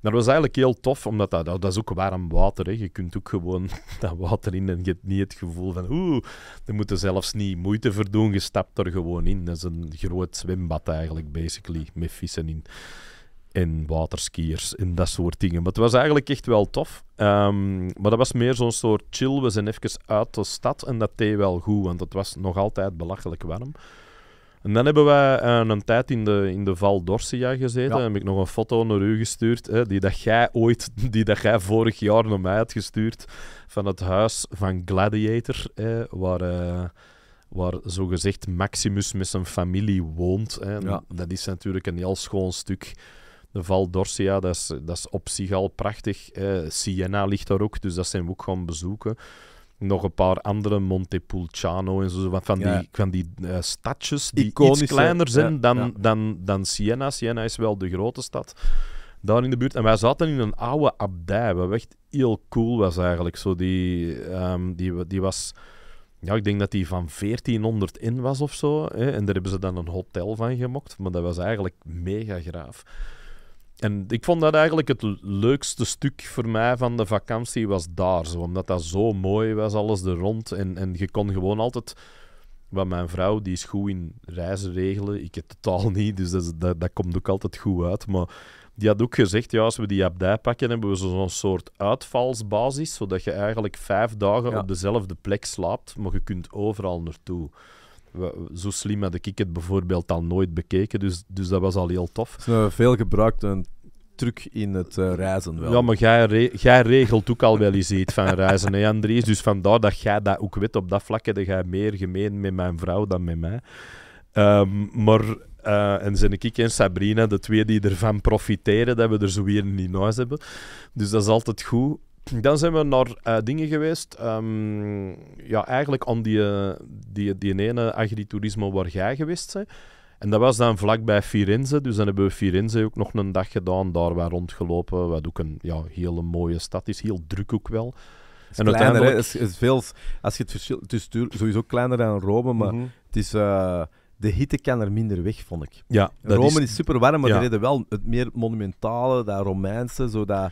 Speaker 1: Dat was eigenlijk heel tof, omdat dat, dat is ook warm water. Hè. Je kunt ook gewoon dat water in en je hebt niet het gevoel van oeh, er moeten zelfs niet moeite voor doen. Je stapt er gewoon in. Dat is een groot zwembad eigenlijk, basically, met vissen in en waterskiers en dat soort dingen. Maar het was eigenlijk echt wel tof. Ehm, maar dat was meer zo'n soort chill. We zijn even uit de stad en dat deed wel goed, want het was nog altijd belachelijk warm. En dan hebben wij eh, een tijd in de, in de Val d'Orsia gezeten. heb ik nog een foto naar u gestuurd, hè, die dat jij ooit, die dat jij vorig jaar naar mij had gestuurd, van het huis van Gladiator, hè, waar... Eh, waar zogezegd Maximus met zijn familie woont. Hè. Ja. Dat is natuurlijk een heel schoon stuk de Val d'Orsia, dat is, dat is op zich al prachtig. Eh, Siena ligt daar ook, dus dat zijn we ook gaan bezoeken. Nog een paar andere, Montepulciano en zo, van die, van die eh, stadjes die iets kleiner zijn dan, Dan, dan Siena. Siena is wel de grote stad daar in de buurt. En wij zaten in een oude abdij, wat echt heel cool was eigenlijk. Zo die, ehm, die, die was... Ja, ik denk dat die van 1400 in was of zo. Hè? En daar hebben ze dan een hotel van gemokt. Maar dat was eigenlijk mega graaf en ik vond dat eigenlijk het leukste stuk voor mij van de vakantie was daar. Zo, omdat dat zo mooi was, alles er rond. En, en je kon gewoon altijd... Want mijn vrouw die is goed in reizen regelen. Ik heb totaal niet, dus dat, dat, komt ook altijd goed uit. Maar die had ook gezegd, ja, als we die abdij pakken, hebben we zo'n soort uitvalsbasis, zodat je eigenlijk vijf dagen op dezelfde plek slaapt, maar je kunt overal naartoe zo slim had ik het bijvoorbeeld al nooit bekeken, dus, dus dat was al heel tof.
Speaker 3: Het is een veel gebruikte truc in het eh, reizen wel. Ja, maar jij, regelt
Speaker 1: ook al wel eens iets van reizen, hè Andries? Dus vandaar dat jij dat ook weet. Op dat vlak dat jij meer gemeen met mijn vrouw dan met mij. Ehm, maar, eh, en zijn ik en Sabrina, de twee die ervan profiteren, dat we er zo weer niet die huis hebben. Dus dat is altijd goed dan zijn we naar eh, dingen geweest. Ehm, ja, eigenlijk aan die, eh, die, die ene agritourisme waar jij geweest bent. En dat was dan vlakbij Firenze. Dus dan hebben we Firenze ook nog een dag gedaan. Daar waar rondgelopen. Wat ook een ja, hele mooie stad is. Heel
Speaker 3: druk ook wel. Het en kleiner, uiteindelijk... is, veel, als je het verschil... Het is sowieso kleiner dan Rome, maar mhm. het is... Eh, de hitte kan er minder weg, vond ik. Ja, Rome is, super warm, maar de reden wel het meer monumentale, dat Romeinse, zo dat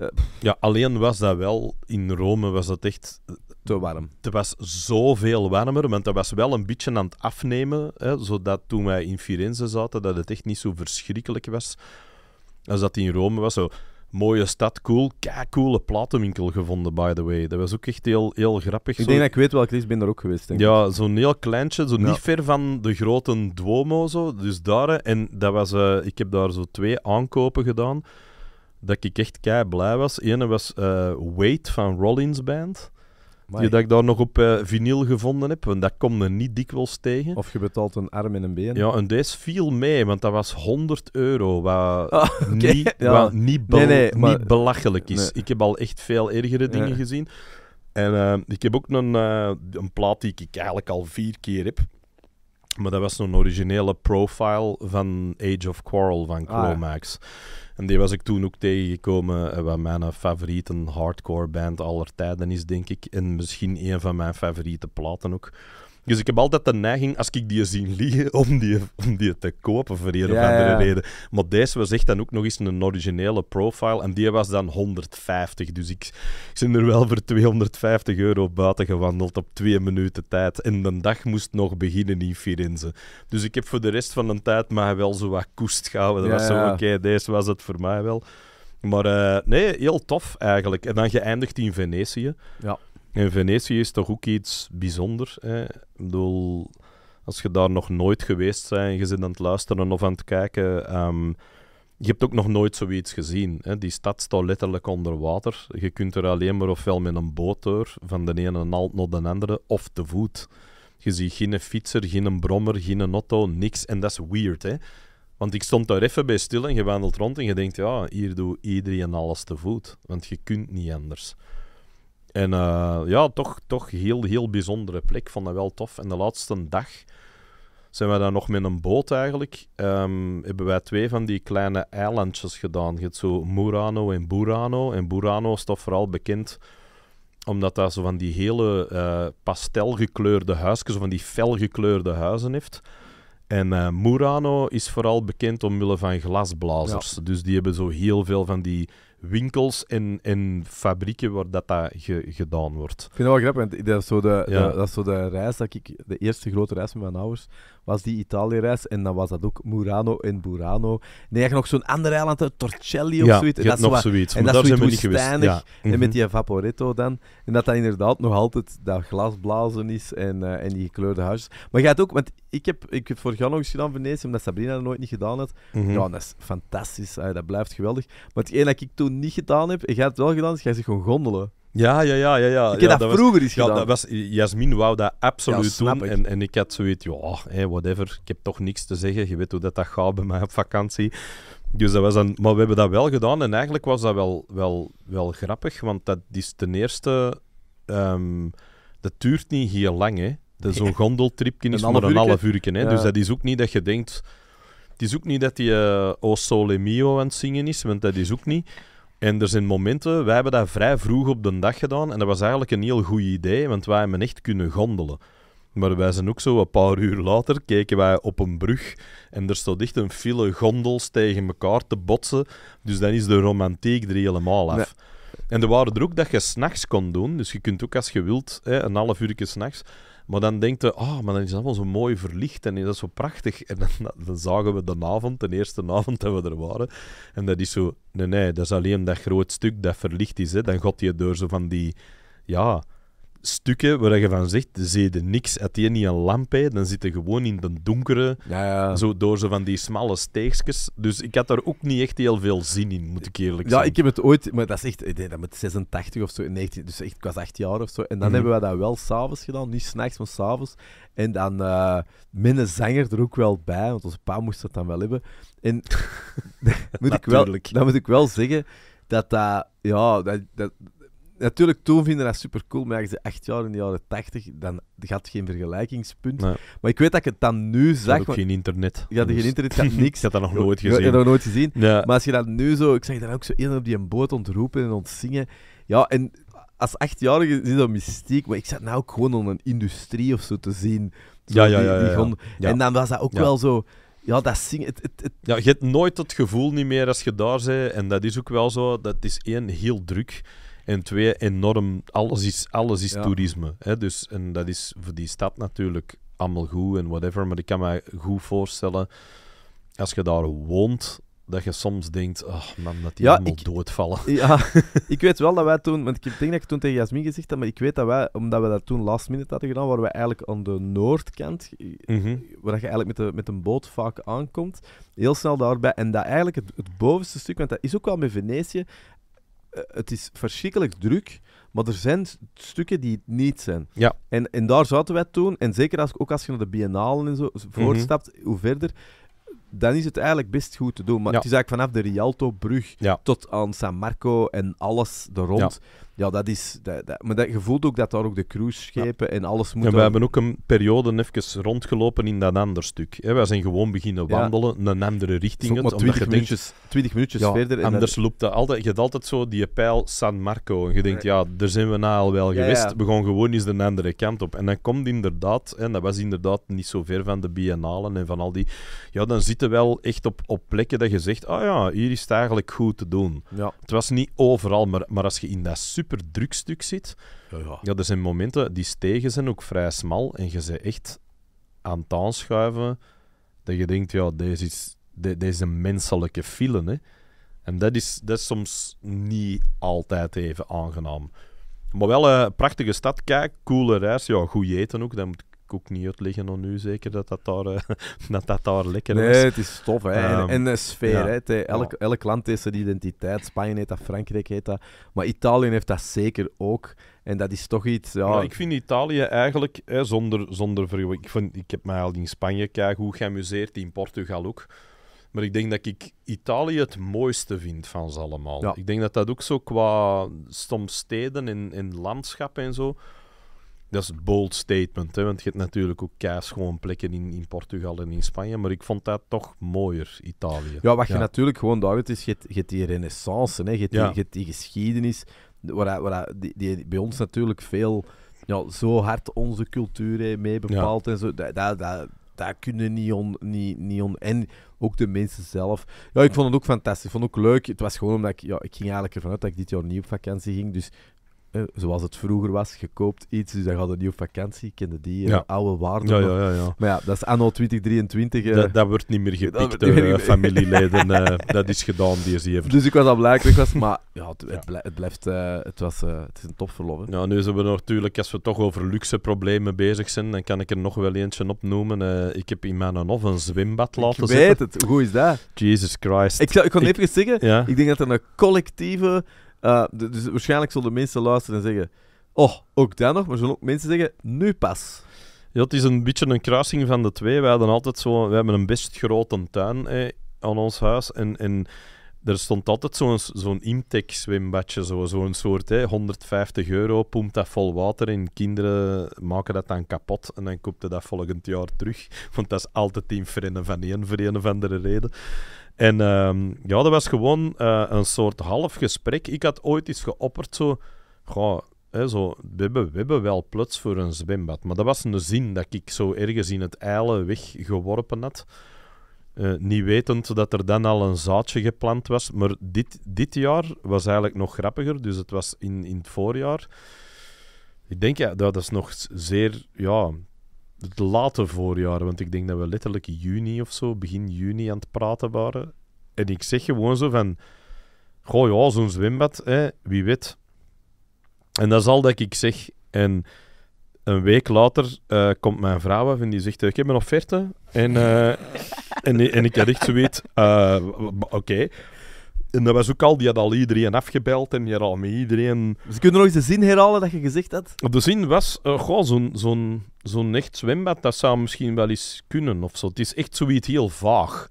Speaker 3: eh, ja, alleen was
Speaker 1: dat wel, in Rome was dat echt... Eh, Te warm. Het was zoveel warmer, want dat was wel een beetje aan het afnemen, hè, zodat toen wij in Firenze zaten, dat het echt niet zo verschrikkelijk was als dat in Rome was. Zo, mooie stad, cool, coole platenwinkel gevonden, by the way. Dat was ook echt heel, heel grappig. Ik denk dat ik
Speaker 3: weet welke is, ben daar ook geweest. Denk
Speaker 1: ja, zo'n heel kleintje, zo niet ver van de grote Duomo, zo, dus daar. En dat was, eh, ik heb daar zo twee aankopen gedaan dat ik echt kei blij was. Ene was uh, eh, Wait van Rollins Band. Die dat ik daar nog op uh, vinyl gevonden heb. want dat komt er niet dikwijls tegen. Of je betaalt een arm en een been. Ja, en deze viel mee, want dat was 100 euro. Wat, ah, niet, belachelijk is. Ik heb al echt veel ergere dingen gezien. En eh, ik heb ook een, een plaat die ik eigenlijk al vier keer heb. Maar dat was een originele profile van Age of Quarrel van ah, Clomax. En die was ik toen ook tegengekomen, eh, wat mijn favoriete hardcore band aller tijden is, denk ik. En misschien een van mijn favoriete platen ook. Dus ik heb altijd de neiging, als ik die zie liggen, om die, om die te kopen voor een of andere reden. Maar deze was echt dan ook nog eens een originele profile. En die was dan 150. Dus ik, ik ben er wel voor 250 euro buiten gewandeld op twee minuten tijd. En de dag moest nog beginnen in Firenze. Dus ik heb voor de rest van de tijd maar wel zo wat koest gehouden. Dat was zo, oké, deze was het voor mij wel. Maar eh, nee, heel tof eigenlijk. En dan geëindigd in Venetië. Ja. En Venetië is toch ook iets bijzonders. Hè? Ik bedoel, als je daar nog nooit geweest bent, je zit aan het luisteren of aan het kijken. Ehm, je hebt ook nog nooit zoiets gezien. Hè? Die stad staat letterlijk onder water. Je kunt er alleen maar ofwel met een boot door, van de ene naald naar de andere, of te voet. Je ziet geen fietser, geen brommer, geen auto, niks. En dat is weird, hè? Want ik stond daar even bij stil en je wandelt rond en je denkt, ja, hier doet iedereen alles te voet. Want je kunt niet anders. En eh, ja, toch, toch heel, heel bijzondere plek. Vond dat wel tof. En de laatste dag zijn we dan nog met een boot eigenlijk. Ehm, hebben wij twee van die kleine eilandjes gedaan. Je hebt zo Murano en Burano. En Burano is toch vooral bekend omdat dat zo van die hele uh, pastelgekleurde huisjes, van die felgekleurde huizen heeft. En eh, Murano is vooral bekend omwille van glasblazers. Dus die hebben zo heel veel van die winkels en, fabrieken
Speaker 3: waar dat, dat gedaan wordt. Ik vind het wel grappig, want dat is, zo de, dat is zo de reis dat ik, de eerste grote reis met mijn ouders, was die Italië-reis. En dan was dat ook Murano en Burano. Nee, nog zo'n ander eiland, Torcelli of zoiets. En dat nog zoiets. En dat zijn niet geweest. Ja. En met mhm. die Vaporetto dan. En dat dat inderdaad nog altijd dat glasblazen is en, eh, en die gekleurde huisjes. Maar je gaat ook, want ik heb, ik heb vorig nog eens gedaan Venetië, omdat Sabrina dat nooit niet gedaan had. Mhm. Ja, dat is fantastisch. dat blijft geweldig. Maar het ene dat ik toen niet gedaan heb, en jij hebt het wel gedaan, is jij zich gewoon gondelen.
Speaker 1: Ja, ja, ja, ja. ja. Ik heb ja, dat, vroeger eens ja, was, Jasmin wou dat absoluut doen. En, en ik had zoiets, ja, whatever. Ik heb toch niks te zeggen. Je weet hoe dat, dat gaat bij mij op vakantie. Dus dat was een, maar we hebben dat wel gedaan. En eigenlijk was dat wel, wel, wel grappig. Want dat is ten eerste... Ehm, dat duurt niet heel lang, hè. Zo'n gondeltripje is maar een half uur. Hè. Dus dat is ook niet dat je denkt... Het is ook niet dat die uh, O Sole Mio aan het zingen is, want dat is ook niet. En er zijn momenten, wij hebben dat vrij vroeg op de dag gedaan en dat was eigenlijk een heel goed idee, want wij hebben echt kunnen gondelen. Maar wij zijn ook zo een paar uur later, keken wij op een brug en er stond echt een file gondels tegen elkaar te botsen. Dus dan is de romantiek er helemaal af. En er waren er ook dat je s'nachts kon doen, dus je kunt ook als je wilt, hè, een half uur s'nachts, maar dan denkt je, oh, ah, maar dan is dat allemaal zo mooi verlicht en is dat zo prachtig. En dan, dan zagen we de avond, de eerste avond dat we er waren. En dat is zo, nee, nee, dat is alleen dat groot stuk dat verlicht is. Hè. Dan gaat je door zo van die, ja, stukken waar je van zegt, zeden niks, had je niet een lamp bij, dan zit je gewoon in de donkere, ja, ja. Zo, door zo van die smalle steegjes. Dus ik
Speaker 3: had daar ook niet echt heel veel zin in, moet ik eerlijk zeggen. Ja, ik heb het ooit, maar dat is echt, dat moet 86 of zo, 19, dus echt, ik was 8 jaar of zo. En dan mhm. hebben we dat wel s'avonds gedaan, niet s'nachts, maar s'avonds. En dan uh, eh, minder zanger er ook wel bij, want onze pa moest dat dan wel hebben. En moet ik wel, dan moet ik wel zeggen dat dat, ja, dat natuurlijk, toen vinden dat super cool, maar als je acht jaar in de jaren 80, dan gaat geen vergelijkingspunt. Maar ik weet dat ik het dan nu zag. Ik had geen internet. Je had geen dus- internet, je had niks. ik had dat nog nooit gezien. Ik had dat nooit gezien. Maar als je dat nu zo, ik zag dan ook zo één op die boot ontroepen en ontzingen. Ja, en als achtjarige is dat mystiek, maar ik zat nou ook gewoon om een industrie of zo te zien. ja, ja, ja, En dan was dat ook wel zo. Ja, dat zingen. Ja, je hebt nooit dat
Speaker 1: gevoel niet meer als je daar bent. En dat is ook wel zo. Dat is één heel druk. En twee, enorm, alles is, alles is toerisme. Hè? Dus, en dat is voor die stad natuurlijk allemaal goed en whatever. Maar ik kan me goed voorstellen, als je daar woont, dat je soms denkt, oh man, dat die allemaal doodvallen. Ja,
Speaker 3: ik weet wel dat wij toen, want ik denk dat ik toen tegen Jasmin gezegd had, maar ik weet dat wij, omdat we dat toen last minute hadden gedaan, waar we eigenlijk aan de noordkant, eh, mhm. waar je eigenlijk met, de, met een boot vaak aankomt, heel snel daarbij. En dat eigenlijk het, het bovenste stuk, want dat is ook wel met Venetië, eh, het is verschrikkelijk druk. Maar er zijn stukken die het niet zijn. Ja. En, en daar zaten wij toen, en zeker als, ook als je naar de biennalen en zo mhm. voorstapt, hoe verder, dan is het eigenlijk best goed te doen. Maar het is eigenlijk vanaf de Rialto-brug tot aan San Marco en alles er rond. Ja. Ja, dat is... Dat, dat, maar dat, je voelt ook dat daar ook de cruiseschepen en alles moet... En we hebben
Speaker 1: ook een periode even rondgelopen in dat ander stuk. Hè. Wij zijn gewoon beginnen wandelen in een andere richting. Zo, maar 20 minuutjes, minuutjes verder. En anders loopt dat altijd... Je hebt altijd zo die pijl San Marco. En je denkt, ja, daar zijn we na nou al wel geweest. We gaan gewoon eens de andere kant op. En dan komt inderdaad... En dat was inderdaad niet zo ver van de biennalen en van al die... Ja, dan zitten wel echt op, op plekken dat je zegt... Ah oh ja, hier is het eigenlijk goed te doen. Het was niet overal, maar, maar als je in dat super super druk stuk zit. Ja, ja. ja, er zijn momenten, die stegen zijn ook vrij smal en je bent echt aan het aanschuiven dat je denkt, ja, deze is, deze menselijke file. Hè. En dat is, dat is soms niet altijd even aangenaam. Maar wel een eh, prachtige stad, kijk, coole reis, ja, goed eten ook, dat moet ook niet uitleggen aan nu zeker dat dat daar, eh, dat dat daar lekker nee, is. Nee, het is tof. Hè? en, ehm, de sfeer. Hè? Eh, Elke
Speaker 3: elk, land heeft zijn identiteit. Spanje heet dat, Frankrijk heet dat. Maar Italië heeft dat zeker ook. En dat is toch iets. Ja... ik vind Italië
Speaker 1: eigenlijk hè, zonder, zonder ik, ik heb mij al in Spanje goed geamuseerd, in Portugal ook. Maar ik denk dat ik Italië het mooiste vind van ze allemaal. Ik denk dat dat ook zo qua steden en, en landschappen en zo dat is een bold statement, hè, want je hebt natuurlijk ook gewoon plekken in, in Portugal en in Spanje, maar ik vond dat toch mooier, Italië. Ja, wat je
Speaker 3: natuurlijk gewoon duidt is, je hebt, die renaissance, hè, je, hebt die, je geschiedenis, waar, waar, die, die bij ons natuurlijk veel, ja, zo hard onze cultuur mee bepaalt en zo, dat, dat, dat, kunnen niet on, niet, niet on... En ook de mensen zelf. Ja, ik vond het ook fantastisch. Ik vond het ook leuk. Het was gewoon omdat ik... Ja, ik ging eigenlijk ervan uit dat ik dit jaar niet op vakantie ging. Dus eh, zoals het vroeger was, gekoopt iets, dus dan gaat een op vakantie. Kende die eh, oude waarden. Ja, ja, ja, Maar ja, dat is anno 2023. Eh. dat, wordt niet meer gepikt door eh, meer... familieleden. dat is gedaan, die is Dus ik was al blij ik was, maar ja, het, blijft, het, het, was, het
Speaker 1: is een topverlof. Ja, nu zijn we natuurlijk, als we toch over luxe problemen bezig zijn, dan kan ik er nog wel eentje op opnoemen. ik heb in mijn of een zwembad laten zitten. Ik weet het, hoe is dat? Jesus Christ. Ik, zou, ik kon even zeggen,
Speaker 3: ik denk dat er een collectieve eh, dus waarschijnlijk zullen mensen luisteren en zeggen: Oh, ook dat nog. Maar zullen ook mensen zeggen: Nu pas. Ja, het is een beetje
Speaker 1: een kruising van de twee. Wij hadden altijd zo, we hebben een best grote tuin aan ons huis. En, en er stond altijd zo'n zo'n Imtech zwembadje, zo'n zo soort hè 150 euro, pompt dat vol water en Kinderen maken dat dan kapot en dan koopt dat volgend jaar terug. Want dat is altijd in vrienden van één, voor een of andere reden. En ehm, ja, dat was gewoon eh, een soort half gesprek. Ik had ooit iets geopperd zo... Goh, zo we, hebben, we hebben wel plots voor een zwembad. Maar dat was een zin dat ik zo ergens in het eilen weggeworpen had. Eh, niet wetend dat er dan al een zaadje geplant was. Maar dit, dit jaar was eigenlijk nog grappiger. Dus het was in, in het voorjaar. Ik denk, ja, dat is nog zeer... Ja, het late voorjaar, want ik denk dat we letterlijk juni of zo, begin juni aan het praten waren. En ik zeg gewoon zo van, goh ja, zo'n zwembad, hè, wie weet. En dat is al dat ik zeg. En een week later eh, komt mijn vrouw af en die zegt, ik heb een offerte. En, eh, en, en, ik had echt zoiets, uh, oké, en dat was ook al, die had al iedereen afgebeld en je had al met iedereen... Ze
Speaker 3: kunnen nog eens de zin herhalen dat je gezegd had?
Speaker 1: De zin was, uh, goh, zo'n zo'n zo'n echt zwembad, dat zou misschien wel eens kunnen of zo. Het is echt zoiets heel vaag.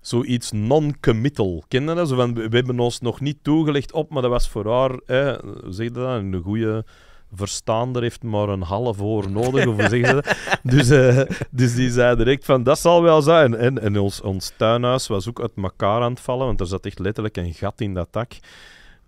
Speaker 1: Zoiets non-committal. Kennen dat? Zo van, we, hebben ons nog niet toegelegd op, maar dat was voor haar, eh, zeg je dat, een goede verstaander heeft maar een half oor nodig. Of zeggen dus, eh, dus die zei direct van, dat zal wel zijn. En, ons, tuinhuis was ook uit elkaar aan het vallen, want er zat echt letterlijk een gat in dat dak.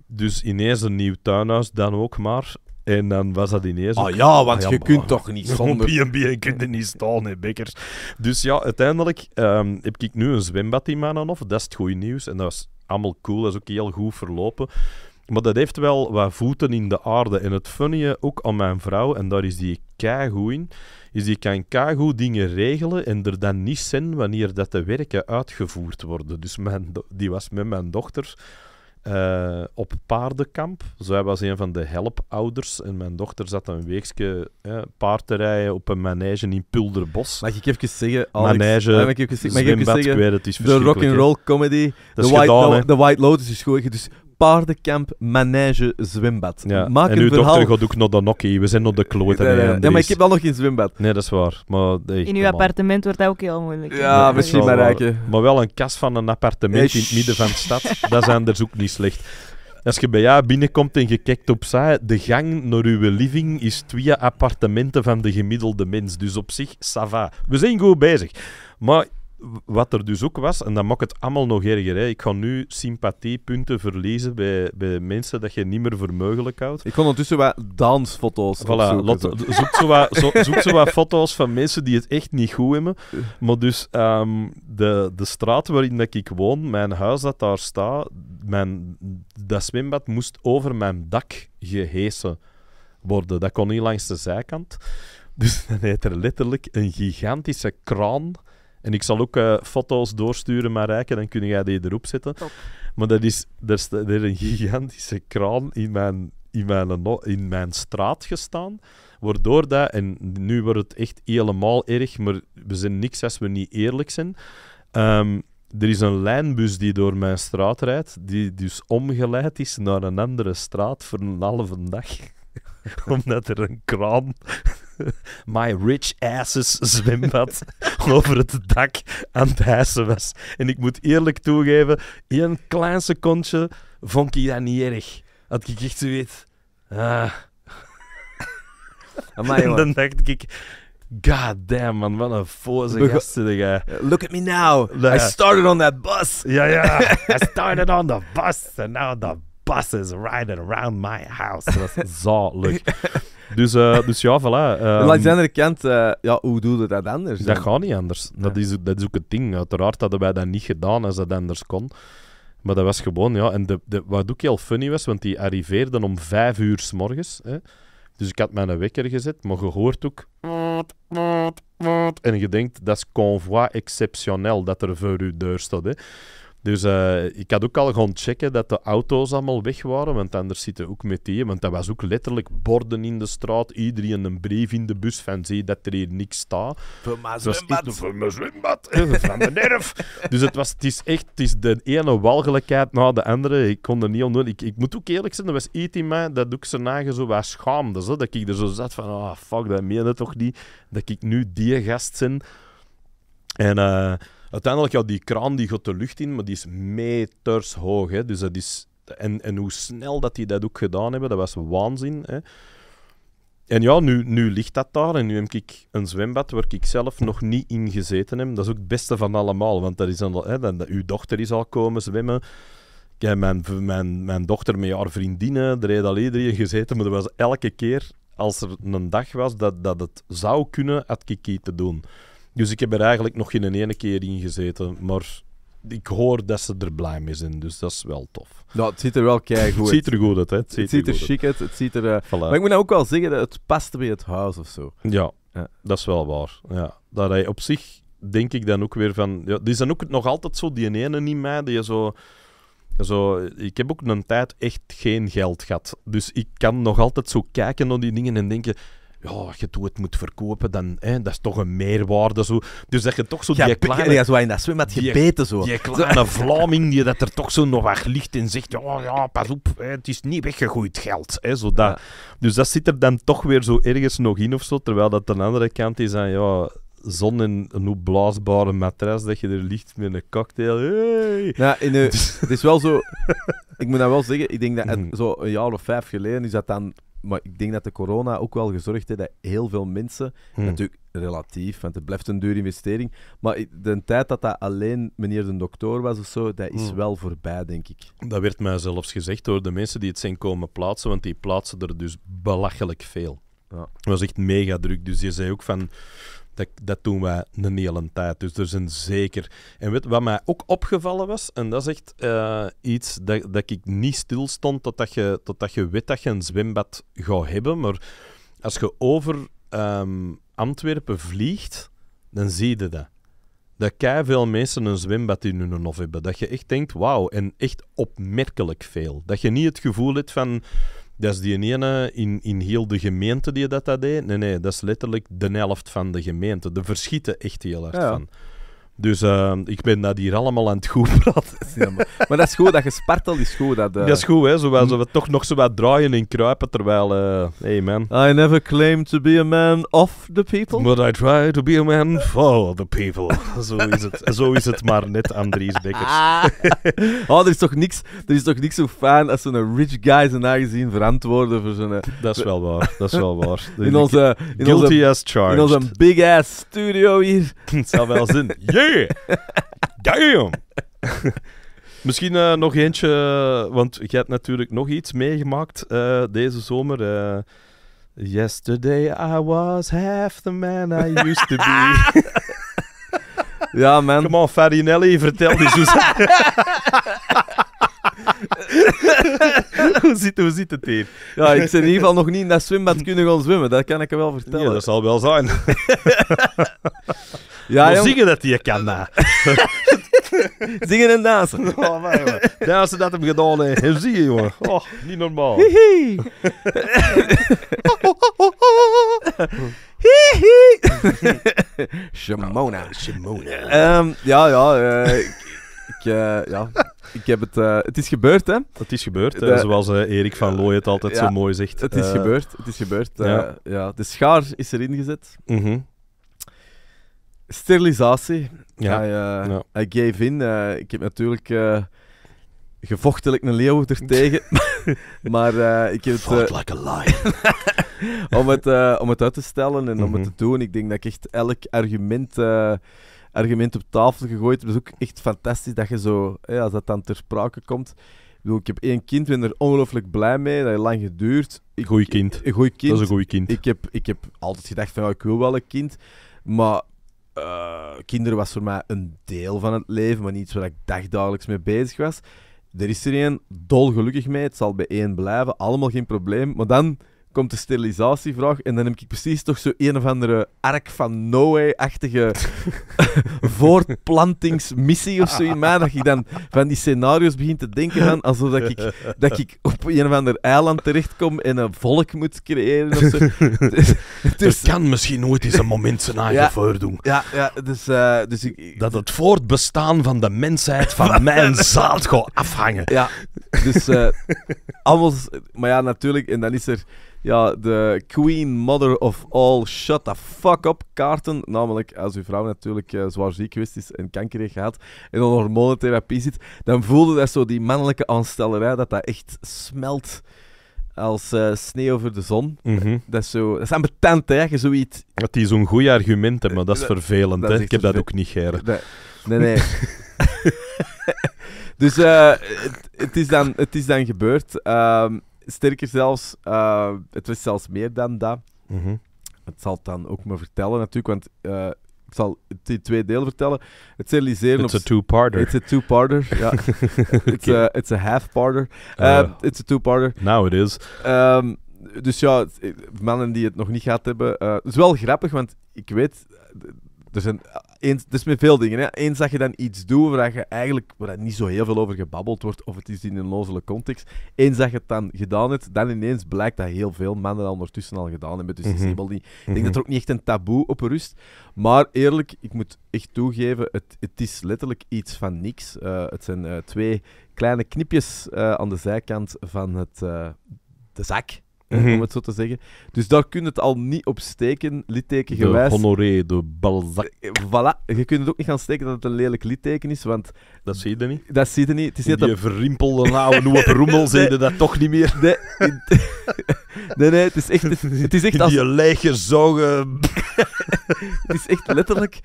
Speaker 1: Dus ineens een nieuw tuinhuis, dan ook maar. En dan was dat ineens. Ah ja, want ah je kunt toch niet zonder. BNB en niet staan, hè, bekkers. Dus ja, uiteindelijk ehm, heb ik nu een zwembad in mijn hof. Dat is het goede nieuws. En dat is allemaal cool. Dat is ook heel goed verlopen. Maar dat heeft wel wat voeten in de aarde. En het funnye ook aan mijn vrouw, en daar is die keigoed in, is die kan keigoed dingen regelen en er dan niet zijn wanneer dat de werken uitgevoerd worden. Dus die was met mijn dochter eh, op paardenkamp. Zij was een van de helpouders en mijn dochter zat een weekje paard te rijden op een manege in Pulderbos.
Speaker 3: Mag ik even zeggen, Alex, manege, mag ik even, zeggen, ik weet, het is de rock'n'roll comedy, de white, white, Lotus is goed. Dus paardenkamp, manege, zwembad. Ja. en een uw verhaal... dochter
Speaker 1: gaat ook naar de Nokkie. We zijn nog de kloten. Ja, ja, ja, maar ik heb wel nog geen zwembad. Nee, dat is waar. Maar, in uw
Speaker 2: appartement wordt dat ook heel moeilijk. Ja, misschien
Speaker 1: maar rijken. Maar wel een kas van een appartement in het midden van de stad. dat is anders ook niet slecht. Als je bij jou binnenkomt en je kijkt opzij, de gang naar uw living is twee appartementen van de gemiddelde mens. Dus op zich, ça va. We zijn goed bezig. Maar wat er dus ook was, en dat maakt het allemaal nog erger. Hè. Ik ga nu sympathiepunten verliezen bij, bij mensen dat je niet meer vermogelijk houdt. Ik kon ondertussen wat dansfoto's voilà, Zoek zo wat, zo wat foto's van mensen die het echt niet goed hebben. Maar dus ehm, de, de straat waarin dat ik woon, mijn huis dat daar staat, mijn, dat zwembad moest over mijn dak gehesen worden. Dat kon niet langs de zijkant. Dus dan heeft er letterlijk een gigantische kraan en ik zal ook eh, foto's doorsturen naar Rijken, dan kun jij die erop zetten. Maar dat is, er is een gigantische kraan in mijn, in, mijn, in mijn straat gestaan. Waardoor dat, en nu wordt het echt helemaal erg, maar we zijn niks als we niet eerlijk zijn. Ehm, er is een lijnbus die door mijn straat rijdt, die dus omgeleid is naar een andere straat voor een halve dag. Omdat er een kraan my rich asses zwembad over het dak aan het hijsen was. En ik moet eerlijk toegeven, in een klein secondje vond ik dat niet erg. Had ik echt zoiets... Ah. en dan dacht ik... God damn, man, wat een foze gasten.
Speaker 3: Look at me now. I started on that bus. Ja, ja. I started on the bus and now the buses riding around my house. Dat was
Speaker 1: zalig. Dus, eh, dus ja, voilà. Um, ehm, Langs de andere
Speaker 3: kant, eh, ja, hoe doe je dat
Speaker 1: anders? Dat gaat niet anders. Dat, is, dat is ook het ding. Uiteraard hadden wij dat niet gedaan als dat anders kon. Maar dat was gewoon, ja. En de, de, wat ook heel funny was, want die arriveerden om vijf uur s morgens. Hè. Dus ik had mijn wekker gezet, maar je hoort ook. En je denkt, dat is convoi exceptioneel dat er voor uw deur staat. Hè. Dus eh, ik had ook al gaan checken dat de auto's allemaal weg waren, want anders zitten ook meteen, Want dat was ook letterlijk borden in de straat, iedereen een brief in de bus van zie dat er hier niks staat.
Speaker 3: Voor mijn zwembad. voor mijn zwembad, van mijn nerf.
Speaker 1: dus het, was, het is echt het is de ene walgelijkheid na de andere. Ik kon er niet aan Ik, ik moet ook eerlijk zijn, er was iets in mij dat ik ze nagen zo schaamde. Zo, dat ik er zo zat van, ah oh, fuck, dat meen je toch niet, dat ik nu die gast ben. En... Eh, Uiteindelijk, ja, die kraan die gaat de lucht in, maar die is meters hoog. Hè. Dus dat is, en, en hoe snel dat die dat ook gedaan hebben, dat was waanzin. Hè. En ja, nu, nu ligt dat daar en nu heb ik een zwembad waar ik zelf nog niet in gezeten heb. Dat is ook het beste van allemaal, want dat is een, hè, uw dochter is al komen zwemmen. Kijk, mijn, mijn, mijn dochter met haar vriendinnen, er heeft al iedereen gezeten, maar dat was elke keer als er een dag was dat, dat het zou kunnen, had ik iets te doen. Dus ik heb er eigenlijk nog geen ene keer in gezeten. Maar ik hoor dat ze er blij mee zijn, dus dat is wel
Speaker 3: tof. Nou, het ziet er wel kei goed. het ziet er goed uit, hè? Het ziet, ziet er, chic uit.
Speaker 1: Het ziet er, eh, Maar ik moet
Speaker 3: nou ook wel zeggen, dat het past bij het huis of zo.
Speaker 1: Ja, ja. dat is wel waar. Ja. Dat hij op zich denk ik dan ook weer van. Ja, die zijn ook nog altijd zo, die ene in mij, die zo. Zo, ik heb ook een tijd echt geen geld gehad. Dus ik kan nog altijd zo kijken naar die dingen en denken: ja, je het moet verkopen, dan, hè, dat is toch een meerwaarde. Zo. Dus dat je toch zo ja, die kleine... Ja, zo in dat zwembad gebeten zo. Die een Vlaming die dat er toch zo nog wat ligt en zegt, ja, ja, pas op, het is niet weggegooid geld. Hè, zo dat. Dus dat zit er dan toch weer zo ergens nog in of zo, terwijl dat aan de andere kant is aan, ja, zon
Speaker 3: en een opblaasbare matras dat je er ligt met een cocktail. Ja, in, uh, het is wel zo... ik moet dat wel zeggen, ik denk dat het, mhm. zo een jaar of vijf geleden is dat dan maar ik denk dat de corona ook wel gezorgd heeft dat heel veel mensen, hmm. natuurlijk relatief, want het blijft een dure investering, maar de tijd dat dat alleen meneer de dokter was of zo, dat is hmm. wel voorbij, denk ik.
Speaker 1: Dat werd mij zelfs gezegd door de mensen die het zijn komen plaatsen, want die plaatsen er dus belachelijk veel. Ja. Het was echt mega druk. Dus je zei ook van, dat, dat doen wij een hele tijd. Dus er zijn zeker. En weet, wat mij ook opgevallen was, en dat is echt eh, iets dat, dat ik niet stilstond totdat je, totdat je weet dat je een zwembad gaat hebben. Maar als je over ehm, Antwerpen vliegt, dan zie je dat dat kei veel mensen een zwembad in hun hof hebben. Dat je echt denkt, wauw, en echt opmerkelijk veel. Dat je niet het gevoel hebt van, dat is die ene in, in heel de gemeente die dat, dat deed. Nee, nee, dat is letterlijk de helft van de gemeente. De verschieten echt heel hard van. Dus ehm, ik ben dat hier allemaal aan het goed praten.
Speaker 3: maar dat is goed, dat gespartel is goed. Dat, eh, dat is
Speaker 1: goed, hè? Zowel mm. we toch nog zo wat draaien en kruipen terwijl. Uh, hey man. I never claimed to be a man of the people. But I try to be a man
Speaker 3: for the people. zo, is het, het maar net, Andries Bekkers. Ah. oh, er is, toch niks, er is toch niks zo fijn als zo'n rich guy zijn aangezien verantwoorden voor zijn. Eh, dat is wel waar, dat is wel waar. In onze, in Guilty onze, as charged. In onze big ass studio hier. Het zou wel zin. Hey! Damn!
Speaker 1: Misschien eh, nog eentje, want je hebt natuurlijk nog iets meegemaakt eh, deze zomer. Eh, yesterday I was half the man I used to be. ja, man. Come on, Farinelli, vertel die
Speaker 3: hoe, zit, hoe zit het hier? Ja, ik zit in ieder geval nog niet in dat zwembad kunnen gaan zwemmen. Dat kan ik je wel vertellen. Ja, dat zal wel zijn. Ja, maar zingen dat je kan. na. zingen en dansen. Oh, man,
Speaker 1: man. Dansen dat hem gedaan heeft. Zie je, jongen. Oh, niet normaal.
Speaker 3: Hihi. Hihi. Shimona. Shimona. Um, ja, ja. Uh, ik, uh, ja. Ik heb het, uh, het is gebeurd, hè? Het is gebeurd, de, zoals Erik van Looy het altijd zo mooi zegt. Het is gebeurd, het is gebeurd. Ja. ja. de schaar is erin gezet. Mm Sterilisatie. Ja. Hij, uh, gave in. Eh, ik heb natuurlijk uh, gevochtelijk een leeuw ertegen. tegen. maar ik heb het... like a lion. om, het, om het uit te stellen en om het mhm. te doen. Ik denk dat ik echt elk argument argument op tafel gegooid. Het is ook echt fantastisch dat je zo, ja, als dat dan ter sprake komt. Ik, ik heb één kind, ben er ongelooflijk blij mee. Dat heeft lang geduurd. goeie kind. Een goeie kind. Dat is een goeie kind. Ik heb, ik heb altijd gedacht van, ik wil wel een kind. Maar uh, eh, kinderen was voor mij een deel van het leven, maar niet waar ik dagdagelijks mee bezig was. Er is er één dolgelukkig mee, het zal bij één blijven, allemaal geen probleem. Maar dan komt de sterilisatievraag en dan heb ik precies toch zo een of andere ark van Noé-achtige voortplantingsmissie of zo in mij, dat ik dan van die scenario's begin te denken aan, alsof dat ik, dat ik op een of ander eiland terechtkom en een volk moet creëren of dus, er dus- kan misschien nooit eens een moment zijn eigen voordoen. Ja, ja dus, eh, dus ik, Dat het voortbestaan van de mensheid van mijn zaad gaat afhangen. Ja, dus eh, alles... Maar ja, natuurlijk, en dan is er ja, de Queen Mother of All Shut the Fuck Up kaarten. Namelijk, als uw vrouw natuurlijk uh, zwaar ziek is en kanker heeft gehad en dan hormonentherapie zit, dan voelde dat zo die mannelijke aanstellerij, dat dat echt smelt als uh, sneeuw over de zon. Mhm. Eh, dat, is zo, dat is ambetant, hè, je zoiets... Dat die zo'n goed argument hebben, maar dat is vervelend, hè. Ik heb dat ook niet, Gerrit. Nee, nee. dus het, is dan, het is dan gebeurd. Ehm, sterker zelfs, eh, het was zelfs meer dan dat. Mm Het zal het dan ook me vertellen natuurlijk, want eh, ik zal het in twee delen vertellen. Het is. It's a two-parter. It's a two-parter, ja. Het it's, a, half-parter. Het eh. it's a two-parter. Now it is. Ehm, dus ja, mannen die het nog niet gehad hebben. het is wel grappig, want ik weet er zijn dus met veel dingen. Hè. Eens dat je dan iets doen, waar, je eigenlijk, waar niet zo heel veel over gebabbeld wordt, of het is in een lozele context. Eens dat je het dan gedaan hebt, dan ineens blijkt dat heel veel mannen dat ondertussen al gedaan hebben. Dus mm is helemaal niet, ik denk mhm. dat er ook niet echt een taboe op rust. Maar eerlijk, ik moet echt toegeven, het, het is letterlijk iets van niks. Eh, het zijn eh, twee kleine knipjes eh, aan de zijkant van het, de zak om mhm. het zo te zeggen. Dus daar kun je het al niet op steken, littekengewijs. De
Speaker 1: Honoré, de Balzac.
Speaker 3: Eh, eh, voilà, je kunt het ook niet gaan steken dat het een lelijk litteken is, want... Dat zie je niet. Dat zie je niet. Het is niet die verrimpelde oude nieuwe rommel zie je dat toch niet meer. Nee, nee, nee,
Speaker 1: het is echt... Het is echt als... Die lege
Speaker 3: zogen... het is echt letterlijk...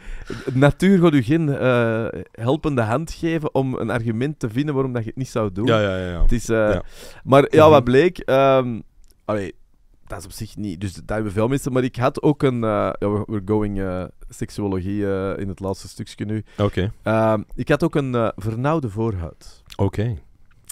Speaker 3: Natuur gaat u geen eh, helpende hand geven om een argument te vinden waarom dat je het niet zou doen. Ja, ja, ja. ja. Het is, Maar ja, wat mhm. bleek... Ehm, Allee, dat is op zich niet. Dus daar hebben veel mensen. Maar ik had ook een. Eh, we're going uh, seksuologie eh, in het laatste stukje nu. Oké. Ehm, ik had ook een vernauwde voorhuid. Oké.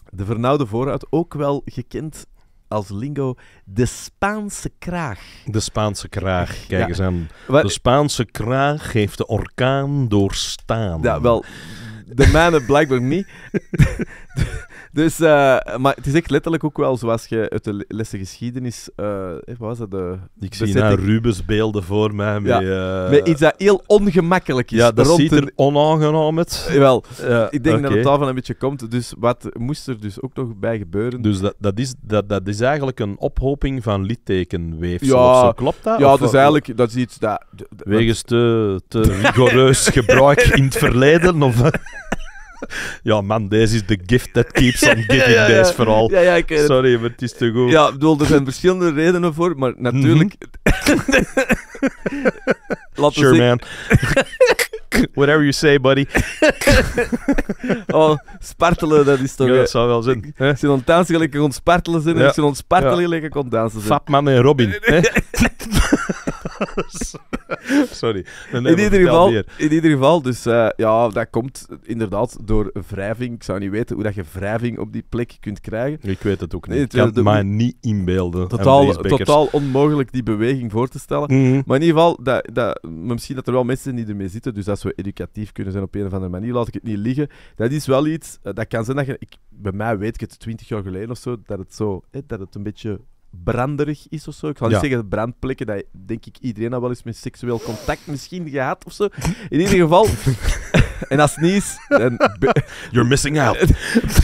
Speaker 3: De vernauwde voorhuid, ook wel gekend als lingo de Spaanse kraag. De Spaanse kraag, kijk eens aan. De Spaanse kraag heeft de orkaan doorstaan. Ja, wel. De mijne blijkbaar niet. Dus, eh, maar het is echt letterlijk ook wel zoals je uit de lessen geschiedenis. Eh, wat was dat? De, ik zie nou Rubens beelden voor mij. Met, ja, eh, met iets dat heel ongemakkelijk is. Ja, dat ziet er een... onaangenaam uit. Jawel, ik denk dat het daarvan een beetje komt. Dus
Speaker 1: wat moest er dus ook nog bij gebeuren? Dus dat, dat, is, dat, dat is eigenlijk een ophoping van littekenweefsel. Ja, zo. klopt dat? Ja, dus eigenlijk
Speaker 3: dat is iets dat. Wegens te, te
Speaker 1: rigoureus gebruik in het verleden. Of, ja, man, deze is de gift
Speaker 3: that keeps on giving, ja, ja, ja. vooral. Eh, Sorry, maar het is te goed. Ja, bedoel, er zijn verschillende redenen voor, maar mhm. natuurlijk... sure, man. Whatever you say, buddy. oh, spartelen, dat is toch... Ja, eh, dat zou wel zin. Ze zijn aan gelijk kon spartelen zijn en ze zijn lekker kon dansen zijn. man en Robin. Sorry. In ieder, geval, in ieder geval, dus eh, ja, dat komt inderdaad door wrijving. Ik zou niet weten hoe dat je wrijving op die plek kunt krijgen. Ik weet het ook niet. ik kan het mij niet inbeelden. Eh, totaal, totaal onmogelijk die beweging voor te stellen. Mhm. Maar in ieder geval, dat, dat, misschien dat er wel mensen die ermee zitten, dus als we educatief kunnen zijn op een of andere manier, laat ik het niet liggen. Dat is wel iets, eh, dat kan zijn dat je... Ik, bij mij weet ik het twintig jaar geleden of zo, dat het zo... dat het een beetje branderig is of zo. Ik ga niet zeggen brandplekken, dat denk ik iedereen al wel eens met seksueel contact misschien gehad of zo. In ieder geval. en als het niet is. You're missing out.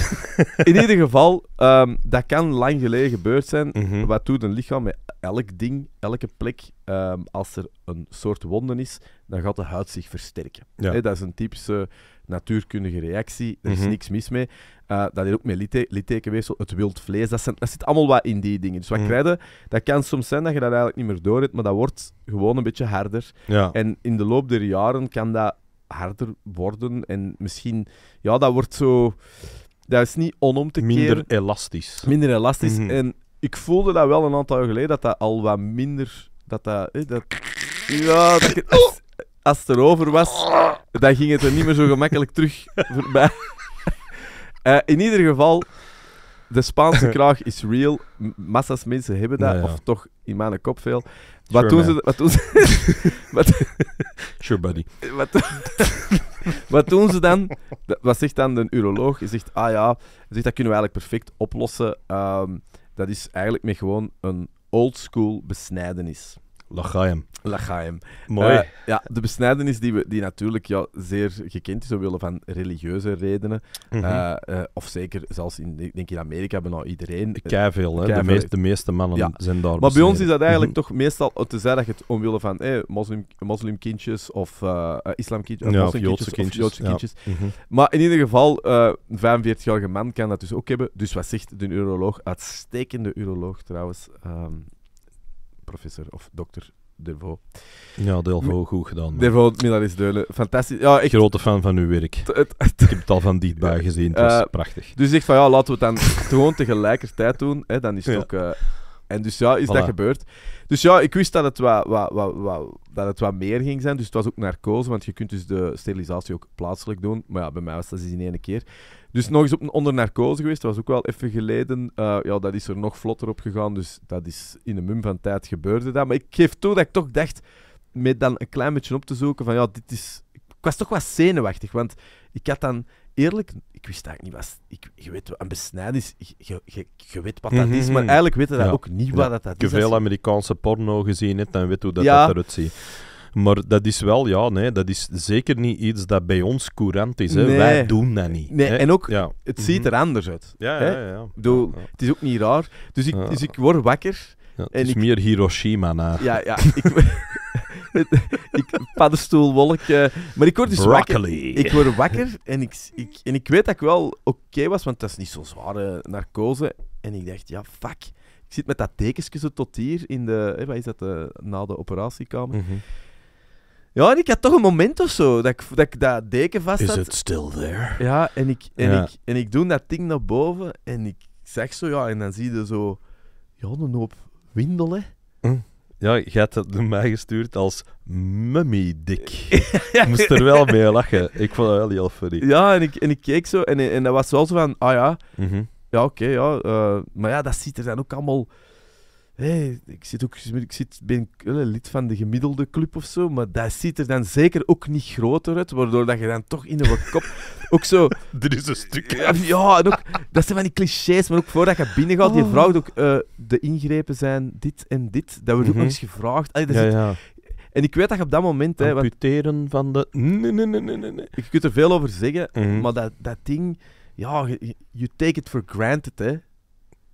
Speaker 3: in ieder geval, ehm, dat kan lang geleden gebeurd zijn. Mhm. Wat doet een lichaam met elk ding, elke plek? Ehm, als er een soort wonden is, dan gaat de huid zich versterken. dat is een typische natuurkundige reactie. Er is mhm. niks mis mee. Eh, dat is ook met littekenweefsel, het wild vlees. Dat, zijn, dat, zit allemaal wat in die dingen. Dus wat mm. krijgen, dat kan soms zijn dat je dat eigenlijk niet meer door maar dat wordt gewoon een beetje harder. En in de loop der jaren kan dat harder worden. En misschien, ja, dat wordt zo. Dat is niet onom te Minder elastisch. Minder elastisch. Mhm. En ik voelde dat wel een aantal jaar geleden, dat dat al wat minder. Dat dat. dat ja, oh! als het erover was, dan ging het er niet meer zo gemakkelijk terug voorbij. Eh, in ieder geval, de Spaanse kraag is real. Massa's mensen hebben dat, of toch in mijn kop veel. Wat doen ze... Wat doen sure buddy. Wat, doen ze dan? Wat zegt dan de uroloog? Hij zegt, ah ja, zegt, dat kunnen we eigenlijk perfect oplossen. Ehm, dat is eigenlijk met gewoon een old school besnijdenis. Lachaim. Lachaim. Mooi. Eh, ja, de besnijdenis die, we, die natuurlijk ja, zeer gekend is omwille van religieuze redenen. Mhm. Eh, eh, of zeker zelfs in, denk in Amerika nou iedereen. veel, hè? De, meeste mannen zijn daar Maar bij ons is dat eigenlijk mhm. toch meestal oh, te zeggen dat je het omwille van hey, moslim, moslimkindjes of islamkindjes ja, of, Joodse kindjes. Of kindjes. Mhm. Maar in ieder geval, een 45-jarige man kan dat dus ook hebben. Dus wat zegt de uroloog? Uitstekende uroloog trouwens. Um, professor of dokter Dervo.
Speaker 1: Ja, Dervo, goed gedaan.
Speaker 3: Dervo, Milaris
Speaker 1: Deulen, fantastisch. Ja, ik... Grote fan van uw werk. ik heb het al van dichtbij gezien, het was eh, prachtig.
Speaker 3: Dus ik zeg van ja, laten we het dan gewoon tegelijkertijd doen, hè, dan is het ook... Eh, en dus ja, is dat gebeurd. Dus ja, ik wist dat het wat, wat, wat, dat het wat meer ging zijn. Dus het was ook narcose, want je kunt dus de sterilisatie ook plaatselijk doen. Maar ja, bij mij was dat dus in één keer. Dus nog eens op, onder narcose geweest. Dat was ook wel even geleden. Eh, ja, dat is er nog vlotter op gegaan. Dus dat is in een mum van tijd gebeurde dat. Maar ik geef toe dat ik toch dacht, met dan een klein beetje op te zoeken van ja, dit is... Ik was toch wat zenuwachtig, want ik had dan eerlijk, ik wist eigenlijk niet wat. Ik, je weet wat een besnijd is, je, je, weet wat dat is, maar mhm. eigenlijk weten dat ook niet wat dat, dat is. Als je veel
Speaker 1: Amerikaanse porno gezien hebt, dan weet hoe dat, dat eruit ziet. Maar dat is wel, ja, nee, dat is zeker niet iets dat bij ons courant is. Hè. Wij doen dat niet. Nee, en ook,
Speaker 3: ja. het mhm. ziet er anders uit. Ja, ja, ja. Het is ook niet raar. Dus ik, dus ik word wakker. het en is meer Hiroshima na. Ja, ja. Ik... ik, paddenstoelwolk. Uh, maar ik word dus Broccoli. wakker. Ik word wakker en ik, ik, en ik weet dat ik wel oké was, want dat is niet zo'n zware narcose. En ik dacht, ja, fuck. Ik zit met dat tekentje tot hier in de... wat is dat? Eh, na de operatiekamer. Mm ja, en ik had toch een moment of zo dat ik dat, deken vast had. Is it still there? Ja, en ik, en, Ik, en ik doe dat ding naar boven en ik zeg zo, ja, en dan zie je zo, ja, een hoop windelen.
Speaker 1: Hm. Ja, je hebt dat door mij gestuurd als mummy dik. Ik moest er wel mee lachen. Ik vond dat wel heel funny.
Speaker 3: Ja, en ik, en ik keek zo en, en dat was wel zo van, ah ja, mhm. ja oké, ja. Eh, maar ja, dat ziet er dan ook allemaal Hey, ik zit ook ik zit, ben eh, lid van de gemiddelde club of zo, maar dat ziet er dan zeker ook niet groter uit, waardoor dat je dan toch in de kop ook zo... Er is een stuk. Ja, en ook, dat zijn van die clichés, maar ook voordat je binnengaat, oh. je vraagt ook, eh, de ingrepen zijn dit en dit. Dat wordt ook mhm. eens gevraagd. En ik weet dat je op dat moment... Amputeren hè, van de... Nee, nee, nee, nee, nee. Je kunt er veel over zeggen, mhm. maar dat, dat ding... Ja, you take it for granted, hè.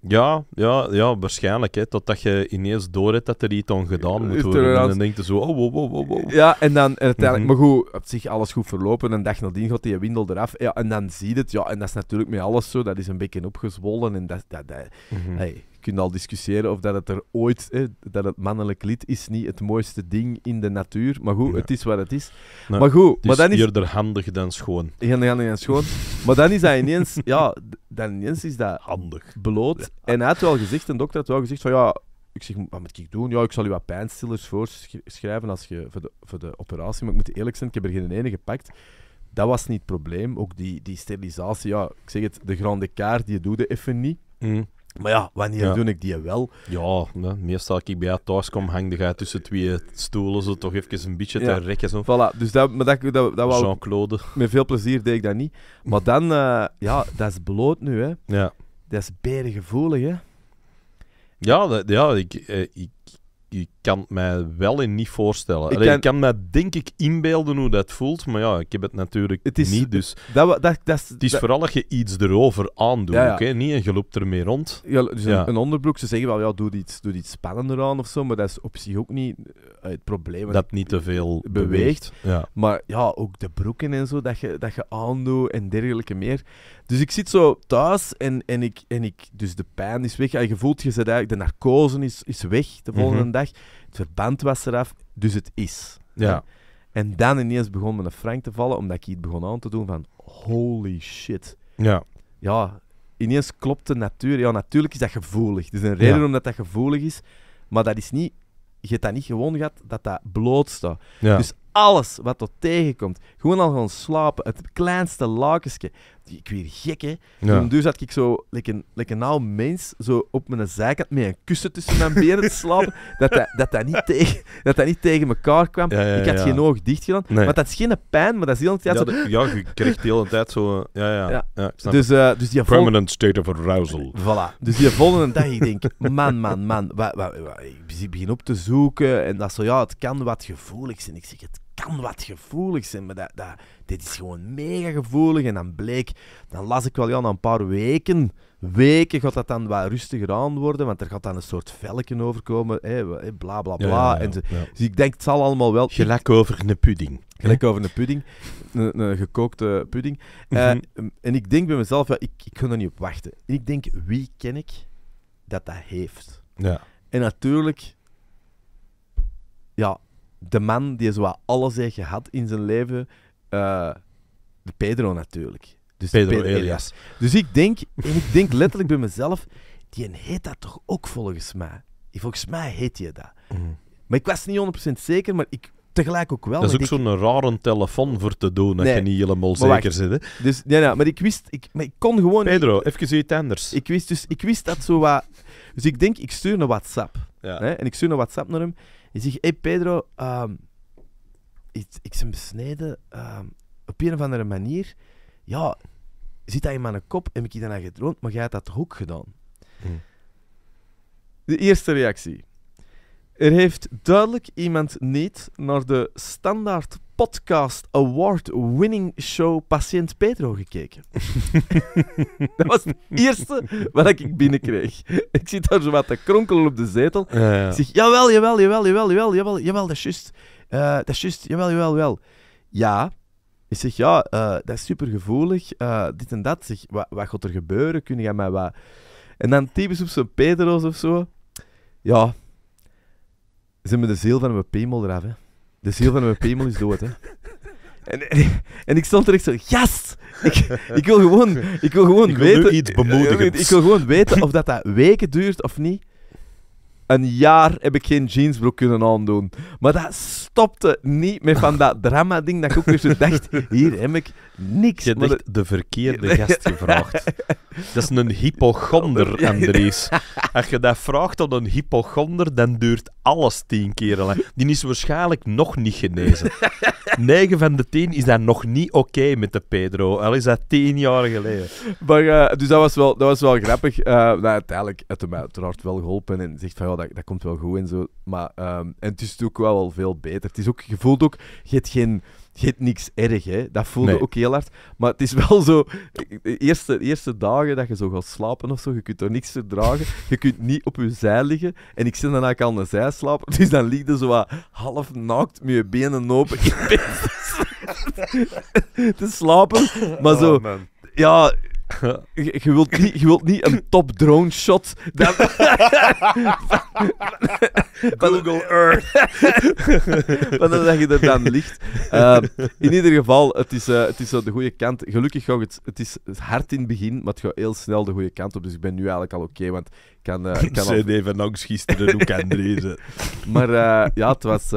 Speaker 1: Ja, ja, ja, waarschijnlijk. Hè, totdat je ineens door hebt dat er iets aan gedaan moet worden. En dan denkt je zo, oh, wow, wow.
Speaker 3: oh, Ja, en dan uiteindelijk, mhm. maar goed, op zich alles goed verlopen. Een dag nadien gaat die windel eraf. Ja, en dan zie je het. Ja, en dat is natuurlijk met alles zo. Dat is een beetje opgezwollen. En dat, dat, dat, mhm kunt al discussiëren of dat het er ooit, hè, dat het mannelijk lid is niet het mooiste ding in de natuur. Maar goed, het is wat het is. Nou, maar goed, het is maar dan is... eerder handig dan schoon. Eerder handig dan schoon. maar dan is dat ineens, ja, dan ineens is dat handig. Bloot. En hij had wel gezegd, een dokter had wel gezegd van ja, ik zeg, wat moet ik doen? Ja, ik zal je wat pijnstillers voorschrijven als je, voor, de, voor de operatie. Maar ik moet eerlijk zijn, ik heb er geen ene gepakt. Dat was niet het probleem. Ook die, die sterilisatie, ja, ik zeg het, de grande kaart, die doet even niet. Mm. Maar ja, wanneer doe ik die wel? Ja, meestal meestal ik bij jou thuis kom, hang je tussen twee stoelen zo toch even een beetje te rekken. Zo. Voilà, dus dat, maar dat, dat, dat Jean-Claude. Met veel plezier deed ik dat niet. Maar dan, eh, ja, dat is bloot nu, hè. Ja. Dat is gevoelig, hè.
Speaker 1: Ja, ja ik, eh, ik ik kan het mij wel en niet voorstellen. Ik kan... Ik mij denk ik inbeelden hoe dat voelt, maar ja, ik heb het natuurlijk niet. Dus dat, dat, dat, het is vooral dat je iets erover aandoet, ja, niet en je loopt ermee rond. Ja, dus Een,
Speaker 3: onderbroek, ze zeggen wel, ja, doe iets, doe iets spannender aan of zo, maar dat is op zich ook niet eh, het probleem. Dat niet te veel beweegt. beweegt. Ja. Maar ja, ook de broeken en zo, dat je, dat je aandoet en dergelijke meer. Dus ik zit zo thuis en, en, ik, en ik... Dus de pijn is weg. Je voelt, je zit eigenlijk... De narcose is, is weg de mhm. volgende dag. Het verband was eraf. Dus het is. Ja. En dan ineens begon mijn frank te vallen, omdat ik het begon aan te doen van... Holy shit. Ja. Ja, ineens klopt de natuur. Ja, natuurlijk is dat gevoelig. Er is een reden ja. omdat dat gevoelig is. Maar dat is niet... Je hebt dat niet gewoon gehad dat dat bloot Ja. Dus alles wat tot tegenkomt. Gewoon al gaan slapen. Het kleinste lakensje. Ik weer gek, hè. Ja. zat dus ik zo, lekker een, like oude mens, zo op mijn zijkant met een kussen tussen mijn benen te slapen. dat, dat, dat, dat, niet tegen, dat dat niet tegen elkaar kwam. ik had geen oog dicht gedaan. Nee. Maar dat is geen pijn, maar dat is heel tijd zo... ja, je kreeg de hele tijd zo... ja, ja. dus, eh, dus die
Speaker 1: Permanent state of arousal. Voilà.
Speaker 3: Dus die volgende dag, ik denk, man, man, man. ik begin op te zoeken. En dat zo, ja, het kan wat gevoelig zijn. Ik zeg, het kan wat gevoelig zijn, maar dat, dat, dit is gewoon mega gevoelig. En dan bleek, dan las ik wel, ja, na een paar weken, weken gaat dat dan wat rustiger aan worden, want er gaat dan een soort velken overkomen, hè, bla bla bla. en zo. Dus ik denk, het zal allemaal wel... Gelijk over een pudding. Gelijk over een pudding, een, gekookte pudding. Eh, mhm. en ik denk bij mezelf, ik, ik kan er niet op wachten. En ik denk, wie ken ik dat dat heeft? Ja. En natuurlijk de man die zo alles heeft gehad in zijn leven, eh, de Pedro natuurlijk. Dus Pedro, Elias. Dus ik denk, en ik denk letterlijk bij mezelf, die heet dat toch ook volgens mij? Volgens mij heet je dat. Mhm. Maar ik was niet 100% zeker, maar ik tegelijk ook wel. Dat is ook zo'n rare telefoon voor te doen, dat je niet helemaal zeker zit. Dus, ja, ja, maar ik wist, ik, maar ik kon gewoon. Pedro, even iets anders. Ik wist, dus, ik wist dat zo wat. Dus ik denk, ik stuur een WhatsApp. Hè, en ik stuur een WhatsApp naar hem je zegt hey Pedro, ik, ik ben besneden ehm, op een of andere manier. Ja, zit hij in mijn kop? Heb ik dan daarna gedroomd? Maar jij hebt dat toch ook gedaan? Hmm. De eerste reactie. Er heeft duidelijk iemand niet naar de standaard Podcast Award winning show Patiënt Pedro gekeken. dat was het eerste wat ik binnenkreeg. Ik zit daar zo wat te kronkelen op de zetel. Ja, ja. Ik zeg, jawel, jawel, jawel, jawel, jawel, jawel, dat is juist. Eh, dat is juist, jawel, jawel, jawel. Ja. Ik zeg, ja, eh, dat is supergevoelig, uh, dit en dat. Zeg, wat, wat gaat er gebeuren? Kun jij mij wat... En dan typisch op zo'n Pedro's of zo. Ja. Ze hebben de ziel van mijn piemel eraf, hè. De ziel van mijn piemel is dood, hè. En, en, ik stond er echt zo, yes! Ik, ik wil gewoon, ik wil gewoon ik wil weten... Iets ik wil gewoon weten of dat, dat weken duurt of niet een jaar heb ik geen jeansbroek kunnen aandoen. Maar dat stopte niet met van dat drama-ding dat ik ook weer zo dacht, hier heb ik niks. Je hebt de verkeerde gast gevraagd. Dat is een hypochonder, Andries.
Speaker 1: Als je dat vraagt aan een hypochonder, dan duurt alles tien keer lang. Die is waarschijnlijk nog niet genezen. 9 van de
Speaker 3: 10 is dat nog niet oké met de Pedro. Al is dat tien jaar geleden. Maar, eh, dus dat was wel, dat was wel grappig. Eh, nou, uiteindelijk heeft het hem uiteraard wel geholpen en zegt van dat, dat komt wel goed en zo. Maar, ehm, en het is ook wel al veel beter. Het is ook, je voelt ook, je hebt, geen, je hebt niks erg, hè. Dat voelde ook heel hard. Maar het is wel zo, de eerste, eerste dagen dat je zo gaat slapen of zo, je kunt er niks dragen, je kunt niet op je zij liggen. En ik zit dan eigenlijk al naar zij slapen. Dus dan lig je zo half naakt met je benen open te slapen. Maar oh, zo... ja, je, wilt niet, je wilt niet een top drone shot. Dat... Google Earth. Maar dat je er dan licht. Eh, in ieder geval, het is, uh, het is de goede kant. Gelukkig gauw, het, het is hard in het begin, maar het gaat heel snel de goede kant op. Dus ik ben nu eigenlijk al oké, want ik kan... Eh, ik kan CD van gisteren, hoe kan deze? maar ja, het was...